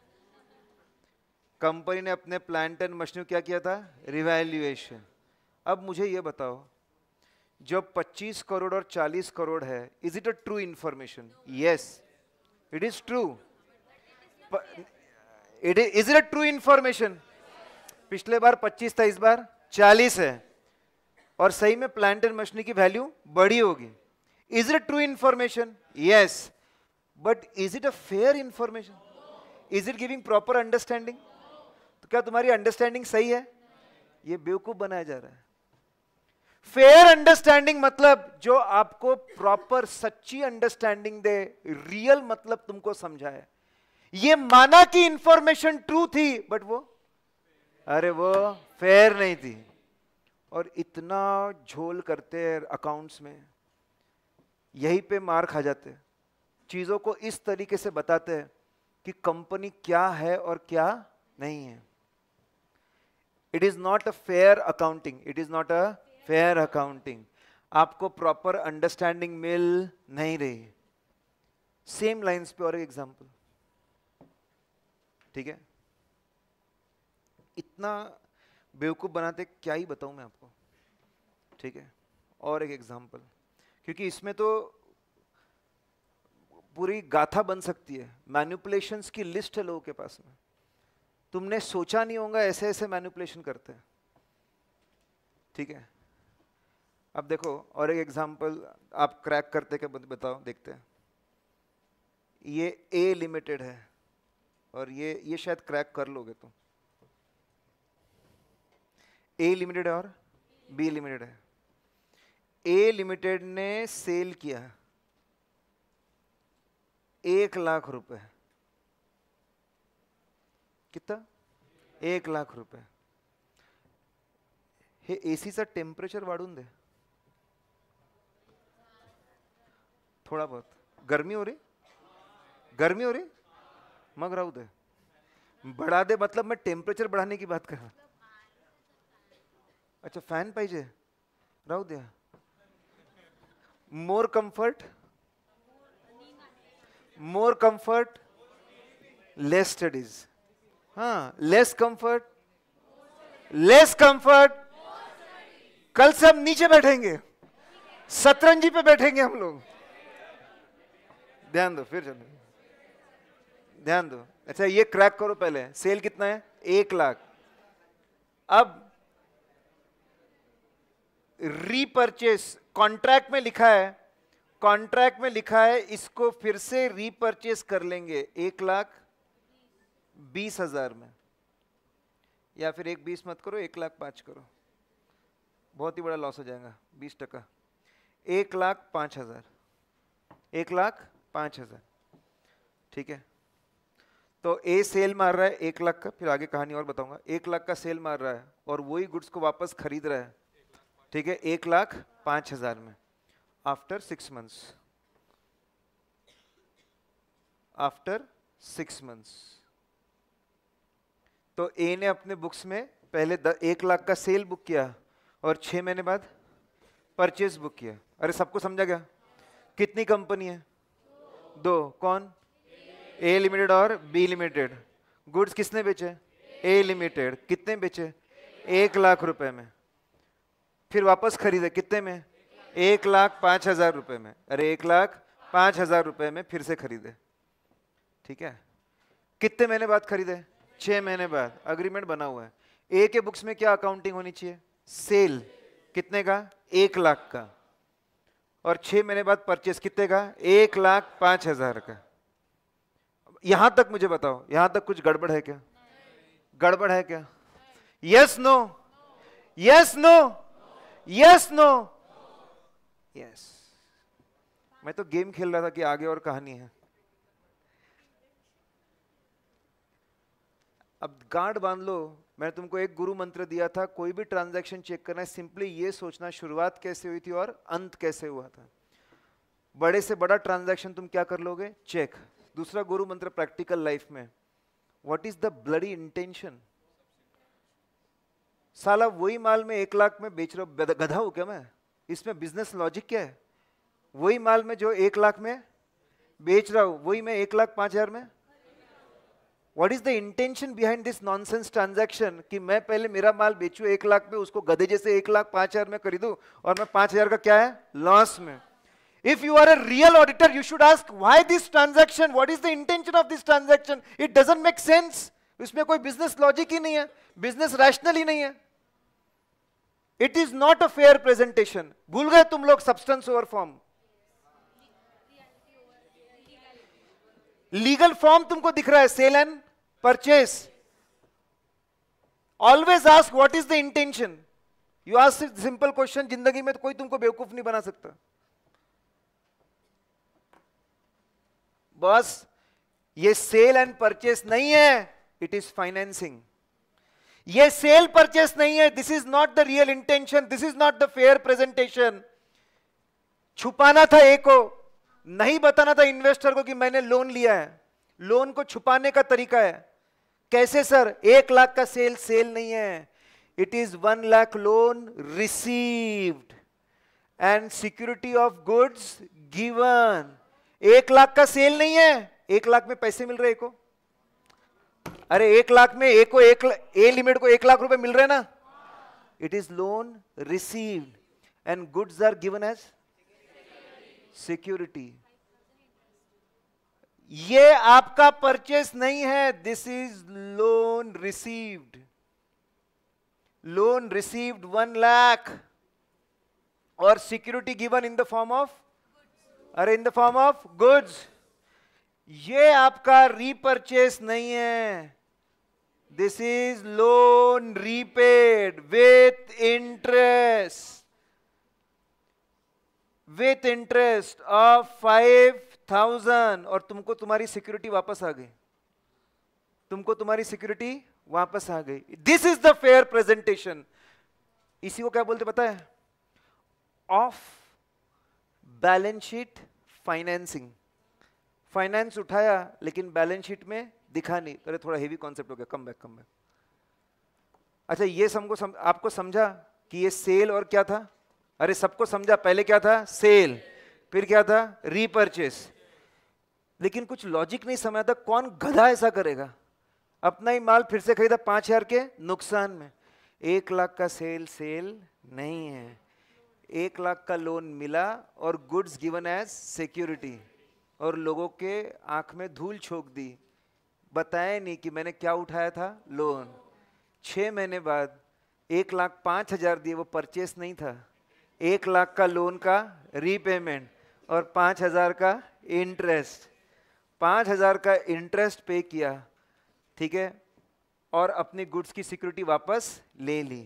कंपनी ने अपने प्लांट एंड मशीन क्या किया था रिवैल्यूएशन अब मुझे ये बताओ जो 25 करोड़ और 40 करोड़ है is it a true information yes it is true it is it a true information पिछले बार 25 था इस बार 40 है और सही में प्लांट एंड मशीनरी की वैल्यू बड़ी होगी is it true information Yes. But is it a fair information? Is it giving proper understanding? तो क्या तुम्हारी अंडरस्टैंडिंग सही है ये बेवकूफ बनाया जा रहा है फेयर अंडरस्टैंडिंग मतलब जो आपको प्रॉपर सच्ची अंडरस्टैंडिंग दे रियल मतलब तुमको समझाए ये माना कि इंफॉर्मेशन ट्रू थी बट वो अरे वो फेयर नहीं थी और इतना झोल करते हैं अकाउंट्स में यहीं पे मार खा जाते हैं चीज़ों को इस तरीके से बताते हैं कि कंपनी क्या है और क्या नहीं है it is not a fair accounting it is not a fair accounting आपको प्रॉपर अंडरस्टैंडिंग मिल नहीं रही सेम लाइंस पे और एक एग्जांपल ठीक है इतना बेवकूफ़ बनाते क्या ही बताऊं मैं आपको ठीक है और एक एग्जांपल क्योंकि इसमें तो पूरी गाथा बन सकती है मैन्युपुलेशन की लिस्ट है लोगों के पास में तुमने सोचा नहीं होगा ऐसे ऐसे मैन्युपुलेशन करते हैं ठीक है अब देखो और एक एग्जांपल आप क्रैक करते के बताओ देखते हैं ये ए लिमिटेड है और ये ये शायद क्रैक कर लोगे तुम ए लिमिटेड है और बी लिमिटेड है ए लिमिटेड ने सेल किया एक लाख रुपए कितना एक लाख रुपये हे सा टेम्परेचर वाढून दे थोडा बहुत गर्मी हो रही गर्मी हो रही मग राहू दे बढ़ा दे मतलब मैं टेम्परेचर बढ़ाने की बात कर रहा अच्छा फैन पाइजे राहू दे more comfort more comfort less studies हाँ लेस कंफर्ट लेस कंफर्ट कल से हम नीचे बैठेंगे सतरंजी पे बैठेंगे हम लोग ध्यान दो फिर चलो ध्यान दो अच्छा ये क्रैक करो पहले सेल कितना है एक लाख अब रीपरचेस कॉन्ट्रैक्ट में लिखा है कॉन्ट्रैक्ट में लिखा है इसको फिर से रीपरचेस कर लेंगे एक लाख बीस हजार में या फिर एक बीस मत करो एक लाख पाँच करो बहुत ही बड़ा लॉस हो जाएगा बीस टका एक लाख पाँच हजार एक लाख पाँच हजार ठीक है तो ए सेल मार रहा है एक लाख का फिर आगे कहानी और बताऊंगा एक लाख का सेल मार रहा है और वही गुड्स को वापस खरीद रहा है ठीक है एक लाख पांच हजार में after six months after six months तो ए ने अपने बुक्स में पहले द, एक लाख का सेल बुक किया और छह महीने बाद परचेज बुक किया अरे सबको समझा गया कितनी कंपनी है दो, दो कौन ए लिमिटेड और बी लिमिटेड गुड्स किसने बेचे ए लिमिटेड कितने बेचे एक लाख रुपए में फिर वापस खरीदे कितने में एक लाख पांच हजार रुपए में अरे एक लाख पांच हजार रुपए में फिर से खरीदे ठीक है कितने महीने बाद खरीदे छह महीने बाद अग्रीमेंट बना हुआ है ए के बुक्स में क्या अकाउंटिंग होनी चाहिए सेल कितने का एक लाख का और छह महीने बाद परचेस कितने का एक लाख पांच हजार का यहां तक मुझे बताओ यहां तक कुछ गड़बड़ है क्या गड़बड़ है क्या yes no yes no yes no yes मैं तो गेम खेल रहा था कि आगे और कहानी है अब गांड बांध लो मैंने तुमको एक गुरु मंत्र दिया था कोई भी ट्रांजैक्शन चेक करना है सिंपली ये सोचना शुरुआत कैसे हुई थी और अंत कैसे हुआ था बड़े से बड़ा ट्रांजैक्शन तुम क्या कर लोगे चेक दूसरा गुरु मंत्र प्रैक्टिकल लाइफ में what is the bloody intention साला वही माल में एक लाख में बेच रहा हूँ गधा हूँ क्या मैं इसमें बिजनेस लॉजिक क्या है वही माल में जो एक लाख में बेच रहा हूँ वही मैं एक लाख पाँच हज़ार में what is the intention behind this nonsense transaction कि मैं पहले मेरा माल बेचू एक लाख में उसको गधे जैसे एक लाख पाँच हज़ार में खरीदूँ और मैं पाँच हज़ार का क्या है लॉस में if you are a real auditor you should ask why this transaction what is the intention of this transaction it doesn't make sense उसमें कोई बिजनेस लॉजिक ही नहीं है बिजनेस रैशनल ही नहीं है it is not a fair presentation भूल गए तुम लोग substance over form legal form तुमको दिख रहा है sale and purchase always ask what is the intention you ask simple question जिंदगी में तो कोई तुमको बेवकूफ नहीं बना सकता बस ये सेल एंड परचेस नहीं है इट इज फाइनेंसिंग ये सेल परचेस नहीं है this is not the real intention this is not the fair presentation छुपाना था एक को नहीं बताना था इन्वेस्टर को कि मैंने लोन लिया है लोन को छुपाने का तरीका है कैसे सर एक लाख का सेल सेल नहीं है it is one lakh loan received and security of goods given एक लाख का सेल नहीं है एक लाख में पैसे मिल रहे को अरे एक लाख में एक को एक ए लिमिट को एक लाख रुपए मिल रहे ना it is loan received and goods are given as security ये आपका परचेस नहीं है this is loan received loan received one lakh और security given in the form of अरे in the form of goods ये आपका रीपरचेस नहीं है this is loan repaid with interest with interest of five thousand और तुमको तुम्हारी सिक्योरिटी वापस आ गई तुमको तुम्हारी सिक्योरिटी वापस आ गई this is the fair presentation इसी को क्या बोलते पता है off balance sheet financing finance उठाया लेकिन बैलेंस शीट में दिखा नहीं तो अरे थोड़ा हेवी कॉन्सेप्ट हो गया कम बैक कम बैक अच्छा ये सबको सम, आपको समझा कि ये सेल और क्या था अरे सबको समझा पहले क्या था सेल फिर क्या था रीपर्चेस लेकिन कुछ लॉजिक नहीं समझा था कौन गधा ऐसा करेगा अपना ही माल फिर से खरीदा पांच हजार के नुकसान में एक लाख का सेल सेल नहीं है एक लाख का लोन मिला और गुड्स गिवन एज सिक्योरिटी और लोगों के आंख में धूल छोक दी बताया नहीं कि मैंने क्या उठाया था लोन छः महीने बाद एक लाख पाँच हज़ार दिए वो परचेस नहीं था एक लाख का लोन का रीपेमेंट और पाँच हज़ार का इंटरेस्ट पाँच हज़ार का इंटरेस्ट पे किया ठीक है और अपनी गुड्स की सिक्योरिटी वापस ले ली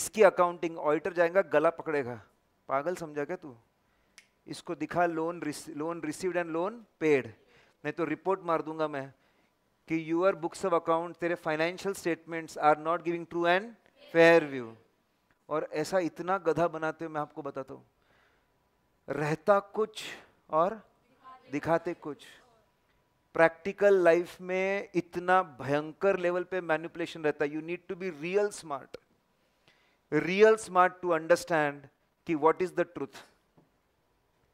इसकी अकाउंटिंग ऑडिटर जाएगा गला पकड़ेगा पागल समझा क्या तू इसको दिखा loan loan received and loan paid नहीं तो रिपोर्ट मार दूंगा मैं कि यूर बुक्स ऑफ अकाउंट तेरे financial statements are not giving true and fair view और ऐसा इतना गधा बनाते हुए मैं आपको बताता हूँ रहता कुछ और दिखाते कुछ प्रैक्टिकल लाइफ में इतना भयंकर लेवल पे मैन्युपुलेशन रहता है you need to be real smart real smart to understand कि व्हाट इज द ट्रूथ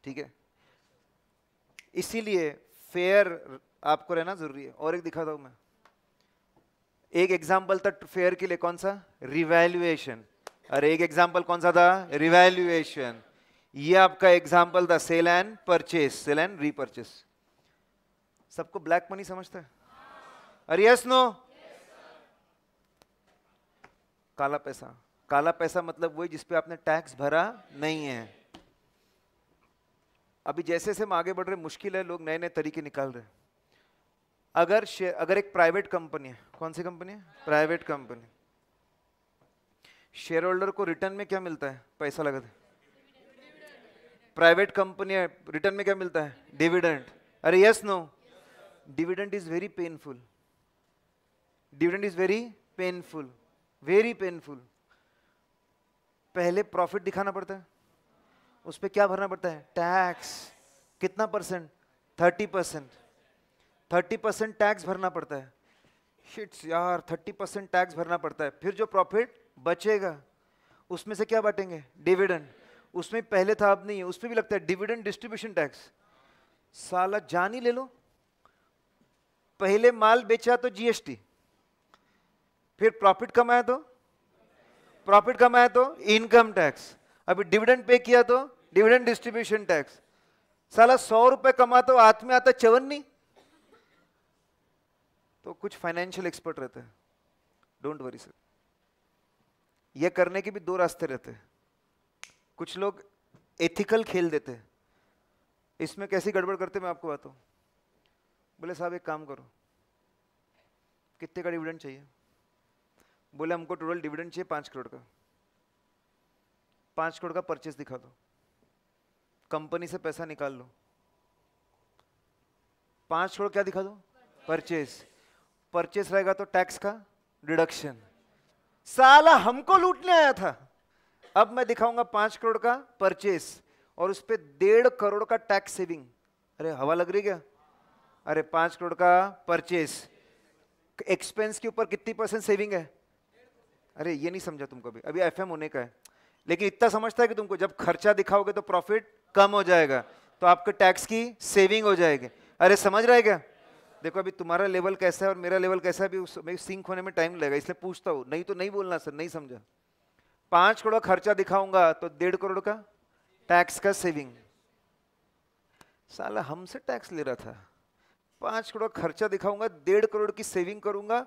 ठीक है इसीलिए फेयर आपको रहना जरूरी है और एक दिखाता हूं मैं एक एग्जाम्पल था फेयर के लिए कौन सा रिवैल्युएशन और एक एग्जाम्पल कौन सा था रिवैल्युएशन ये आपका एग्जाम्पल था sale and purchase sale and repurchase सबको ब्लैक मनी समझता है अरे यस नो काला पैसा काला पैसा मतलब वही जिसपे आपने टैक्स भरा नहीं है अभी जैसे जैसे हम आगे बढ़ रहे मुश्किल है लोग नए नए तरीके निकाल रहे हैं अगर अगर एक प्राइवेट कंपनी है कौन सी कंपनी है प्राइवेट कंपनी शेयर होल्डर को रिटर्न में क्या मिलता है पैसा लगा प्राइवेट कंपनी है रिटर्न में क्या मिलता है डिविडेंट अरे yes no dividend is very painful dividend is very painful very painful पहले प्रॉफिट दिखाना पड़ता है उस पर क्या भरना पड़ता है टैक्स कितना percent thirty percent thirty percent tax भरना पड़ता है शिट्स यार थर्टी परसेंट टैक्स भरना पड़ता है फिर जो प्रॉफिट बचेगा उसमें से क्या बांटेंगे डिविडेंड उसमें पहले था अब नहीं है उसमें भी लगता है डिविडेंड डिस्ट्रीब्यूशन टैक्स साला जान ही ले लो पहले माल बेचा तो जीएसटी फिर प्रॉफिट कमाया तो प्रॉफिट कमाया तो इनकम टैक्स अभी डिविडेंड पे किया तो डिविडेंड डिस्ट्रीब्यूशन टैक्स साला सौ रुपए कमा तो हाथ में आता चवन्नी तो कुछ फाइनेंशियल एक्सपर्ट रहते हैं डोंट वरी सर ये करने के भी दो रास्ते रहते हैं कुछ लोग एथिकल खेल देते हैं इसमें कैसी गड़बड़ करते मैं आपको बताऊं बोले साहब एक काम करो कितने का डिविडेंड चाहिए बोले हमको टोटल डिविडेंड चाहिए पाँच करोड़ का पाँच करोड़ का परचेस दिखा दो कंपनी से पैसा निकाल लो पांच करोड़ क्या दिखा दो परचेस परचेस रहेगा तो टैक्स का डिडक्शन साला हमको लूटने आया था अब मैं दिखाऊंगा पांच करोड़ का परचेस और उस पर डेढ़ करोड़ का टैक्स सेविंग अरे हवा लग रही क्या अरे पांच करोड़ का परचेस एक्सपेंस के ऊपर कितनी परसेंट सेविंग है अरे ये नहीं समझा तुमको अभी अभी एफएम होने का है लेकिन इतना समझता है कि तुमको जब खर्चा दिखाओगे तो प्रॉफिट कम हो जाएगा तो आपके टैक्स की सेविंग हो जाएगी अरे समझ रहा है क्या देखो अभी तुम्हारा लेवल कैसा है और मेरा लेवल कैसा है अभी उस सिंक होने में टाइम लगेगा इसलिए पूछता हूँ नहीं तो नहीं बोलना सर नहीं समझा पाँच करोड़ खर्चा दिखाऊंगा तो डेढ़ करोड़ का टैक्स का सेविंग साला हमसे टैक्स ले रहा था पाँच करोड़ खर्चा दिखाऊंगा डेढ़ करोड़ की सेविंग करूंगा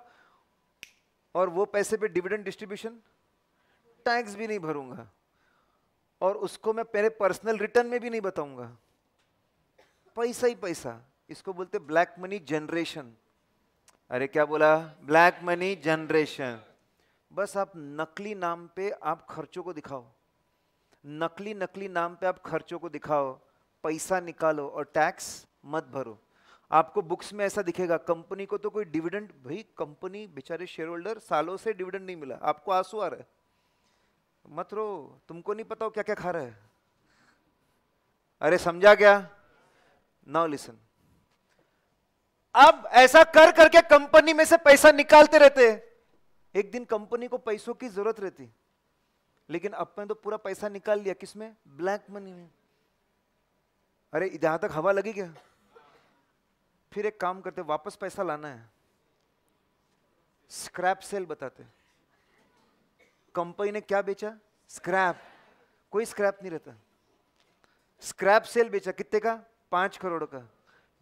और वो पैसे पे डिविडेंड डिस्ट्रीब्यूशन टैक्स भी नहीं भरूंगा और उसको मैं मेरे पर्सनल रिटर्न में भी नहीं बताऊंगा पैसा ही पैसा इसको बोलते ब्लैक मनी जनरेशन अरे क्या बोला ब्लैक मनी जनरेशन बस आप नकली नाम पे आप खर्चों को दिखाओ नकली नकली नाम पे आप खर्चों को दिखाओ पैसा निकालो और टैक्स मत भरो आपको बुक्स में ऐसा दिखेगा कंपनी को तो कोई डिविडेंड भाई कंपनी बेचारे शेयर होल्डर सालों से डिविडेंड नहीं मिला आपको आंसू आ रहा है मत रो तुमको नहीं पता हो क्या क्या खा रहा है अरे समझा गया नाउ लिसन अब ऐसा कर करके कंपनी में से पैसा निकालते रहते एक दिन कंपनी को पैसों की जरूरत रहती लेकिन अपने तो पूरा पैसा निकाल लिया किसमें ब्लैक मनी में अरे यहां तक हवा लगी क्या फिर एक काम करते वापस पैसा लाना है स्क्रैप सेल बताते कंपनी ने क्या बेचा स्क्रैप कोई स्क्रैप नहीं रहता स्क्रैप सेल बेचा कितने का पांच करोड़ का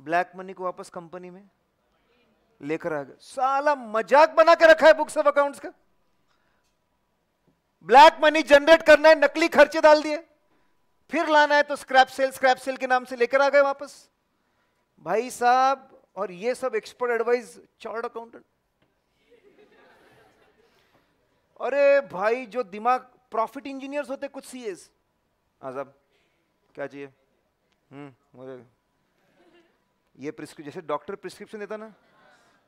ब्लैक मनी को वापस कंपनी में लेकर आ गया साला मजाक बना के रखा है बुक्स ऑफ अकाउंट्स का ब्लैक मनी जनरेट करना है नकली खर्चे डाल दिए फिर लाना है तो स्क्रैप सेल स्क्रैप सेल के नाम से लेकर आ गए वापस भाई साहब और ये सब एक्सपर्ट एडवाइस चार्ट अकाउंटेंट अरे भाई जो दिमाग प्रॉफिट इंजीनियर्स होते कुछ सी एस हाँ साहब क्या चाहिए हम्म, मुझे ये प्रिस्क्रिप जैसे डॉक्टर प्रिस्क्रिप्शन देता ना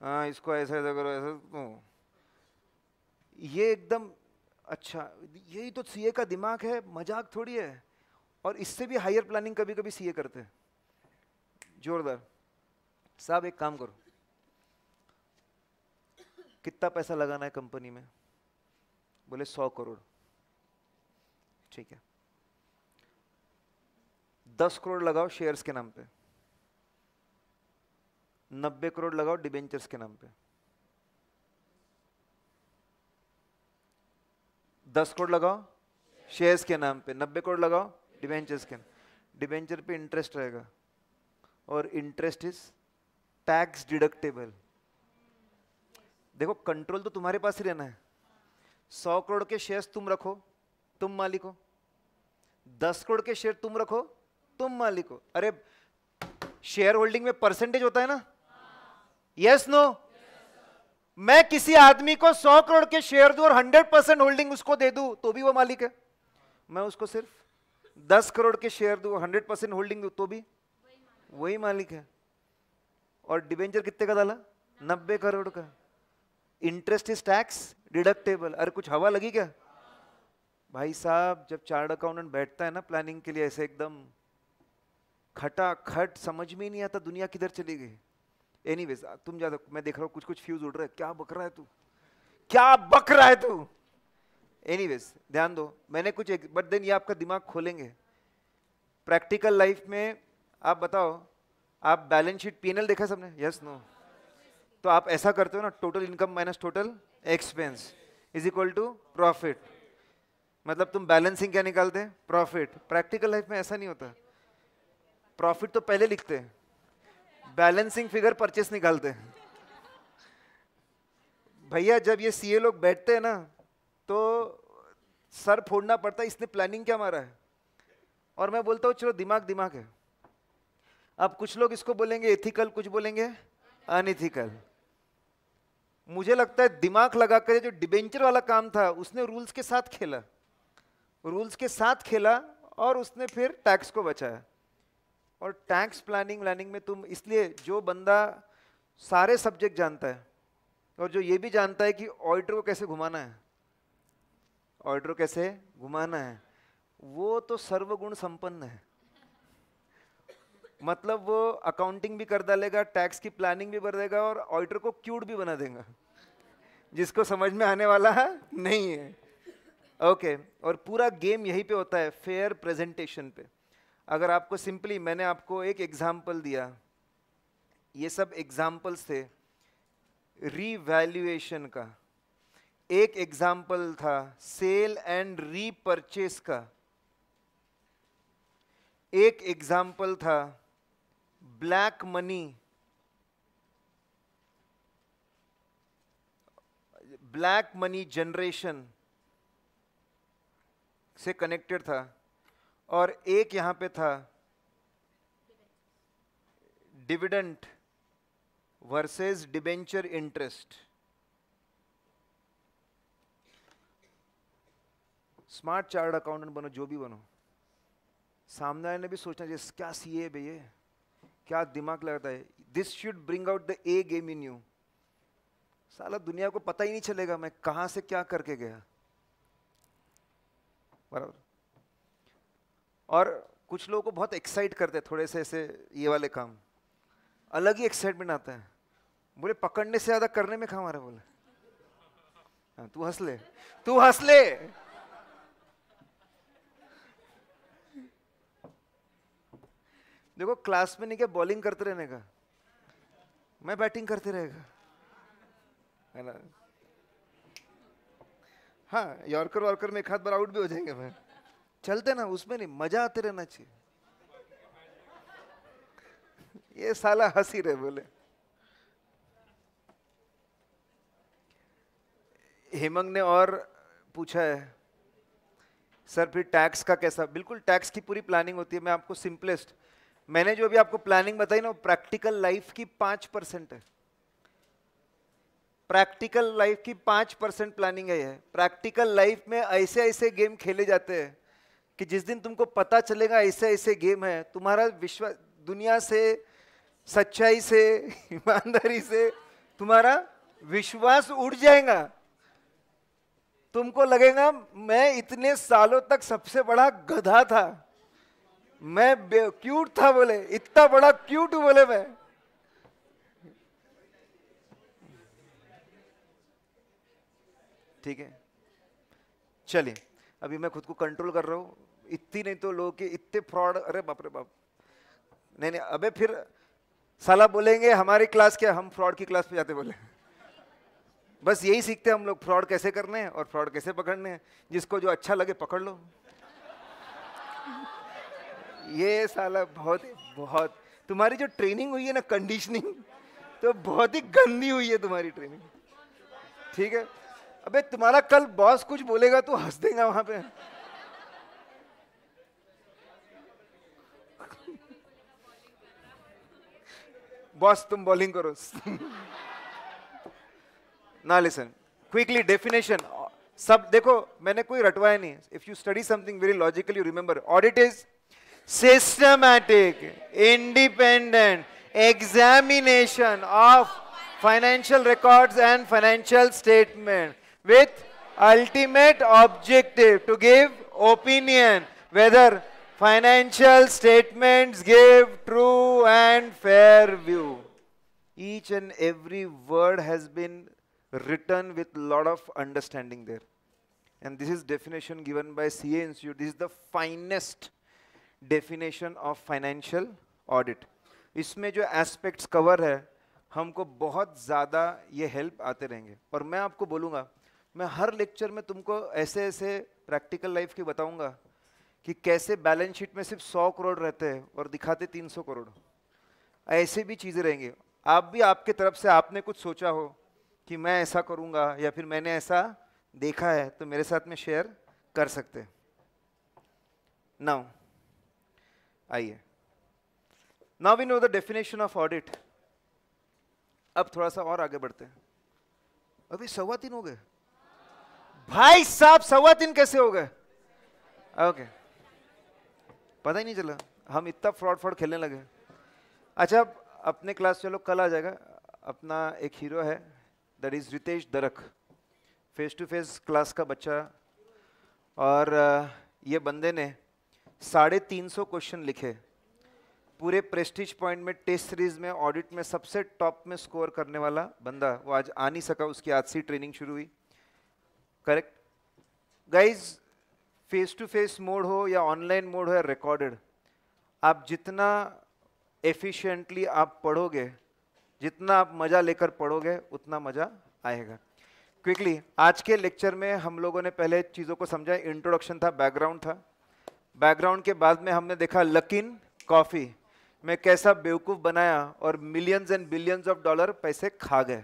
हाँ इसको ऐसा ऐसा करो ऐसा तो। ये एकदम अच्छा यही तो सीए का दिमाग है मजाक थोड़ी है और इससे भी हायर प्लानिंग कभी कभी सीए करते हैं जोरदार साहब एक काम करो कितना पैसा लगाना है कंपनी में बोले सौ करोड़ ठीक है दस करोड़ लगाओ शेयर्स के नाम पे नब्बे करोड़ लगाओ डिबेंचर्स के नाम पे दस करोड़ लगाओ शेयर्स के नाम पे नब्बे करोड़ लगाओ डिबेंचर्स के डिबेंचर पे इंटरेस्ट रहेगा और इंटरेस्ट इज टैक्स डिडक्टेबल देखो कंट्रोल तो तुम्हारे पास ही रहना है सौ करोड़ के शेयर तुम रखो तुम मालिक हो दस करोड़ के शेयर तुम रखो तुम मालिक हो अरे शेयर होल्डिंग में परसेंटेज होता है ना यस नो मैं किसी आदमी को सौ करोड़ के शेयर दू और हंड्रेड परसेंट होल्डिंग उसको दे दू तो भी वो मालिक है मैं उसको सिर्फ दस करोड़ के शेयर दू हंड्रेड परसेंट होल्डिंग दू तो भी वही मालिक है और डिबेंचर कितने का डाला नब्बे करोड़ का इंटरेस्ट इज टैक्स डिडक्टेबल अरे कुछ हवा लगी क्या भाई साहब जब चार्ट अकाउंटेंट बैठता है ना प्लानिंग के लिए ऐसे एकदम खटा खट समझ में ही नहीं आता दुनिया किधर चली गई एनी तुम जा मैं देख रहा हूँ कुछ कुछ फ्यूज उड़ रहा है क्या बक रहा है तू क्या बक रहा है तू एनी ध्यान दो मैंने कुछ एक बट देन ये आपका दिमाग खोलेंगे प्रैक्टिकल लाइफ में आप बताओ आप बैलेंस शीट पी देखा सबने यस yes, नो no. तो आप ऐसा करते हो ना total income minus total expense is equal to profit मतलब तुम बैलेंसिंग क्या निकालते प्रॉफिट प्रैक्टिकल लाइफ में ऐसा नहीं होता प्रॉफिट तो पहले लिखते हैं बैलेंसिंग फिगर परचेस निकालते हैं भैया जब ये सीए लोग बैठते हैं ना तो सर फोड़ना पड़ता है इसने प्लानिंग क्या मारा है और मैं बोलता हूँ चलो दिमाग दिमाग है अब कुछ लोग इसको बोलेंगे एथिकल कुछ बोलेंगे अनइथिकल मुझे लगता है दिमाग लगा कर जो डिबेंचर वाला काम था उसने रूल्स के साथ खेला रूल्स के साथ खेला और उसने फिर टैक्स को बचाया और टैक्स प्लानिंग व्लानिंग में तुम इसलिए जो बंदा सारे सब्जेक्ट जानता है और जो ये भी जानता है कि ऑडिटर को कैसे घुमाना है ऑडिटर कैसे घुमाना है वो तो सर्वगुण संपन्न है मतलब वो अकाउंटिंग भी कर डालेगा टैक्स की प्लानिंग भी कर देगा और ऑडिटर को क्यूट भी बना देगा जिसको समझ में आने वाला है नहीं है ओके okay. और पूरा गेम यहीं पे होता है फेयर प्रेजेंटेशन पे अगर आपको सिंपली मैंने आपको एक एग्जाम्पल दिया ये सब एग्जाम्पल्स थे रीवैल्यूएशन का एक एग्जाम्पल था सेल एंड रीपरचेस का एक एग्जाम्पल था black money black money generation से कनेक्टेड था और एक यहां पे था dividend versus debenture interest smart chartered accountant बनो जो भी बनो सामने ने भी सोचना चाहिए क्या सीए भैया क्या दिमाग लगता है this should bring out the A game in you साला दुनिया को पता ही नहीं चलेगा मैं कहाँ से क्या करके गया बराबर और कुछ लोगों को बहुत एक्साइट करते हैं थोड़े से ऐसे ये वाले काम अलग ही एक्साइटमेंट आता है बोले पकड़ने से ज़्यादा करने में खा हमारा बोले हाँ, तू हंस ले तू हंस ले देखो क्लास में नहीं क्या बॉलिंग करते रहने का मैं बैटिंग करते रहेगा है ना हाँ यॉर्कर वॉर्कर में एक हाथ बार आउट भी हो जाएंगे मैं चलते ना उसमें नहीं मजा आते रहना चाहिए ये साला हंसी रहे बोले हेमंग ने और पूछा है सर फिर टैक्स का कैसा बिल्कुल टैक्स की पूरी प्लानिंग होती है मैं आपको सिंपलेस्ट मैंने जो अभी आपको प्लानिंग बताई ना प्रैक्टिकल लाइफ की पांच परसेंट है प्रैक्टिकल लाइफ की पांच परसेंट प्लानिंग है प्रैक्टिकल लाइफ में ऐसे ऐसे गेम खेले जाते हैं कि जिस दिन तुमको पता चलेगा ऐसे ऐसे गेम है तुम्हारा विश्वास दुनिया से सच्चाई से ईमानदारी से तुम्हारा विश्वास उड़ जाएगा तुमको लगेगा मैं इतने सालों तक सबसे बड़ा गधा था मैं क्यूट था बोले इतना बड़ा क्यूट बोले मैं ठीक है चलिए अभी मैं खुद को कंट्रोल कर रहा हूं इतनी नहीं तो लोग के इतने फ्रॉड अरे बाप रे बाप नहीं नहीं अबे फिर साला बोलेंगे हमारी क्लास क्या हम फ्रॉड की क्लास पे जाते बोले बस यही सीखते हम लोग फ्रॉड कैसे करने हैं और फ्रॉड कैसे पकड़ने हैं जिसको जो अच्छा लगे पकड़ लो ये साला बहुत बहुत तुम्हारी जो ट्रेनिंग हुई है ना कंडीशनिंग तो बहुत ही गंदी हुई है तुम्हारी ट्रेनिंग ठीक है अबे तुम्हारा कल बॉस कुछ बोलेगा तो हंस देगा वहां पे बॉस तुम बॉलिंग करो ना लिसन क्विकली डेफिनेशन सब देखो मैंने कोई रटवाया नहीं if you study something very logically you remember audit is systematic, independent examination of financial records and financial statement with ultimate objective to give opinion whether financial statements give true and fair view. Each and every word has been written with lot of understanding there. And this is definition given by CA Institute. This is the finest definition of financial audit इसमें जो एस्पेक्ट्स कवर है हमको बहुत ज़्यादा ये हेल्प आते रहेंगे और मैं आपको बोलूँगा मैं हर लेक्चर में तुमको ऐसे ऐसे प्रैक्टिकल लाइफ की बताऊँगा कि कैसे बैलेंस शीट में सिर्फ सौ करोड़ रहते हैं और दिखाते तीन सौ करोड़ ऐसे भी चीज़ें रहेंगी आप भी आपके तरफ से आपने कुछ सोचा हो कि मैं ऐसा करूँगा या फिर मैंने ऐसा देखा है तो मेरे साथ में शेयर कर सकते नाउ आइए now we know the definition of audit अब थोड़ा सा और आगे बढ़ते हैं अभी सवा तीन हो गए भाई साहब सवा तीन कैसे हो गए ओके okay. पता ही नहीं चला हम इतना फ्रॉड फ्रॉड खेलने लगे अच्छा अब अपने क्लास चलो कल आ जाएगा अपना एक हीरो है दैट इज रितेश दरख फेस टू फेस क्लास का बच्चा और ये बंदे ने साढ़े तीन सौ क्वेश्चन लिखे पूरे प्रेस्टीज पॉइंट में टेस्ट सीरीज में ऑडिट में सबसे टॉप में स्कोर करने वाला बंदा वो आज आ नहीं सका उसकी आज से ट्रेनिंग शुरू हुई correct guys face to face mode हो या ऑनलाइन मोड हो या रिकॉर्डेड आप जितना एफिशिएंटली आप पढ़ोगे जितना आप मज़ा लेकर पढ़ोगे उतना मज़ा आएगा क्विकली आज के लेक्चर में हम लोगों ने पहले चीज़ों को समझा इंट्रोडक्शन था बैकग्राउंड था बैकग्राउंड के बाद में हमने देखा लकिन कॉफ़ी में कैसा बेवकूफ़ बनाया और millions and billions of dollar पैसे खा गए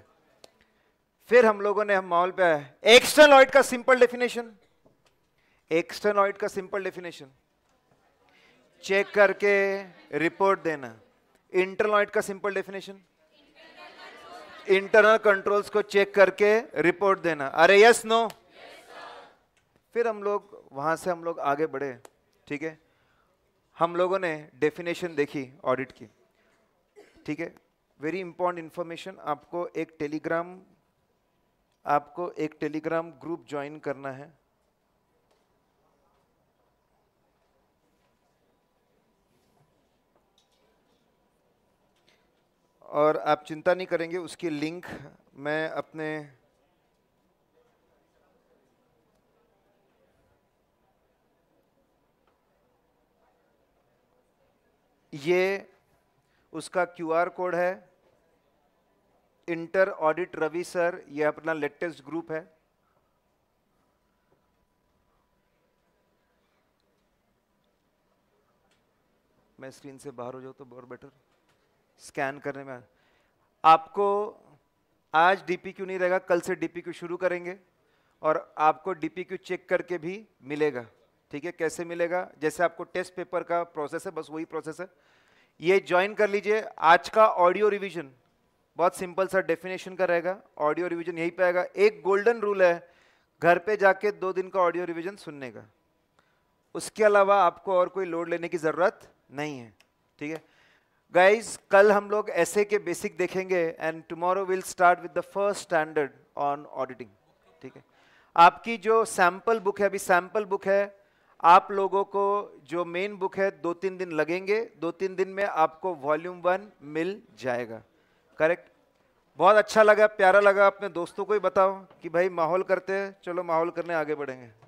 फिर हम लोगों ने हम मॉल पे आए एक्सटर्नॉइड का सिंपल डेफिनेशन एक्सटर्नॉइड का सिंपल डेफिनेशन चेक करके रिपोर्ट देना इंटरनॉइड का सिंपल डेफिनेशन इंटरनल कंट्रोल्स को चेक करके रिपोर्ट देना अरे यस नो फिर हम लोग वहां से हम लोग आगे बढ़े ठीक है हम लोगों ने डेफिनेशन देखी ऑडिट की ठीक है वेरी इंपॉर्टेंट इन्फॉर्मेशन आपको एक टेलीग्राम आपको एक टेलीग्राम ग्रुप ज्वाइन करना है और आप चिंता नहीं करेंगे उसकी लिंक मैं अपने ये उसका क्यूआर कोड है इंटर ऑडिट रवि सर यह अपना लेटेस्ट ग्रुप है मैं स्क्रीन से बाहर हो जाऊँ तो बहुत बेटर स्कैन करने में आपको आज क्यू नहीं रहेगा कल से क्यू शुरू करेंगे और आपको क्यू चेक करके भी मिलेगा ठीक है कैसे मिलेगा जैसे आपको टेस्ट पेपर का प्रोसेस है बस वही प्रोसेस है ये ज्वाइन कर लीजिए आज का ऑडियो रिवीजन बहुत सिंपल सा डेफिनेशन का रहेगा ऑडियो रिवीजन यही पे आएगा एक गोल्डन रूल है घर पे जाके दो दिन का ऑडियो रिवीजन सुनने का उसके अलावा आपको और कोई लोड लेने की ज़रूरत नहीं है ठीक है गाइज कल हम लोग ऐसे के बेसिक देखेंगे and tomorrow will start with the first standard on auditing ठीक है आपकी जो सैम्पल बुक है अभी सैम्पल बुक है आप लोगों को जो मेन बुक है दो तीन दिन लगेंगे दो तीन दिन में आपको वॉल्यूम वन मिल जाएगा करेक्ट बहुत अच्छा लगा प्यारा लगा अपने दोस्तों को ही बताओ कि भाई माहौल करते हैं चलो माहौल करने आगे बढ़ेंगे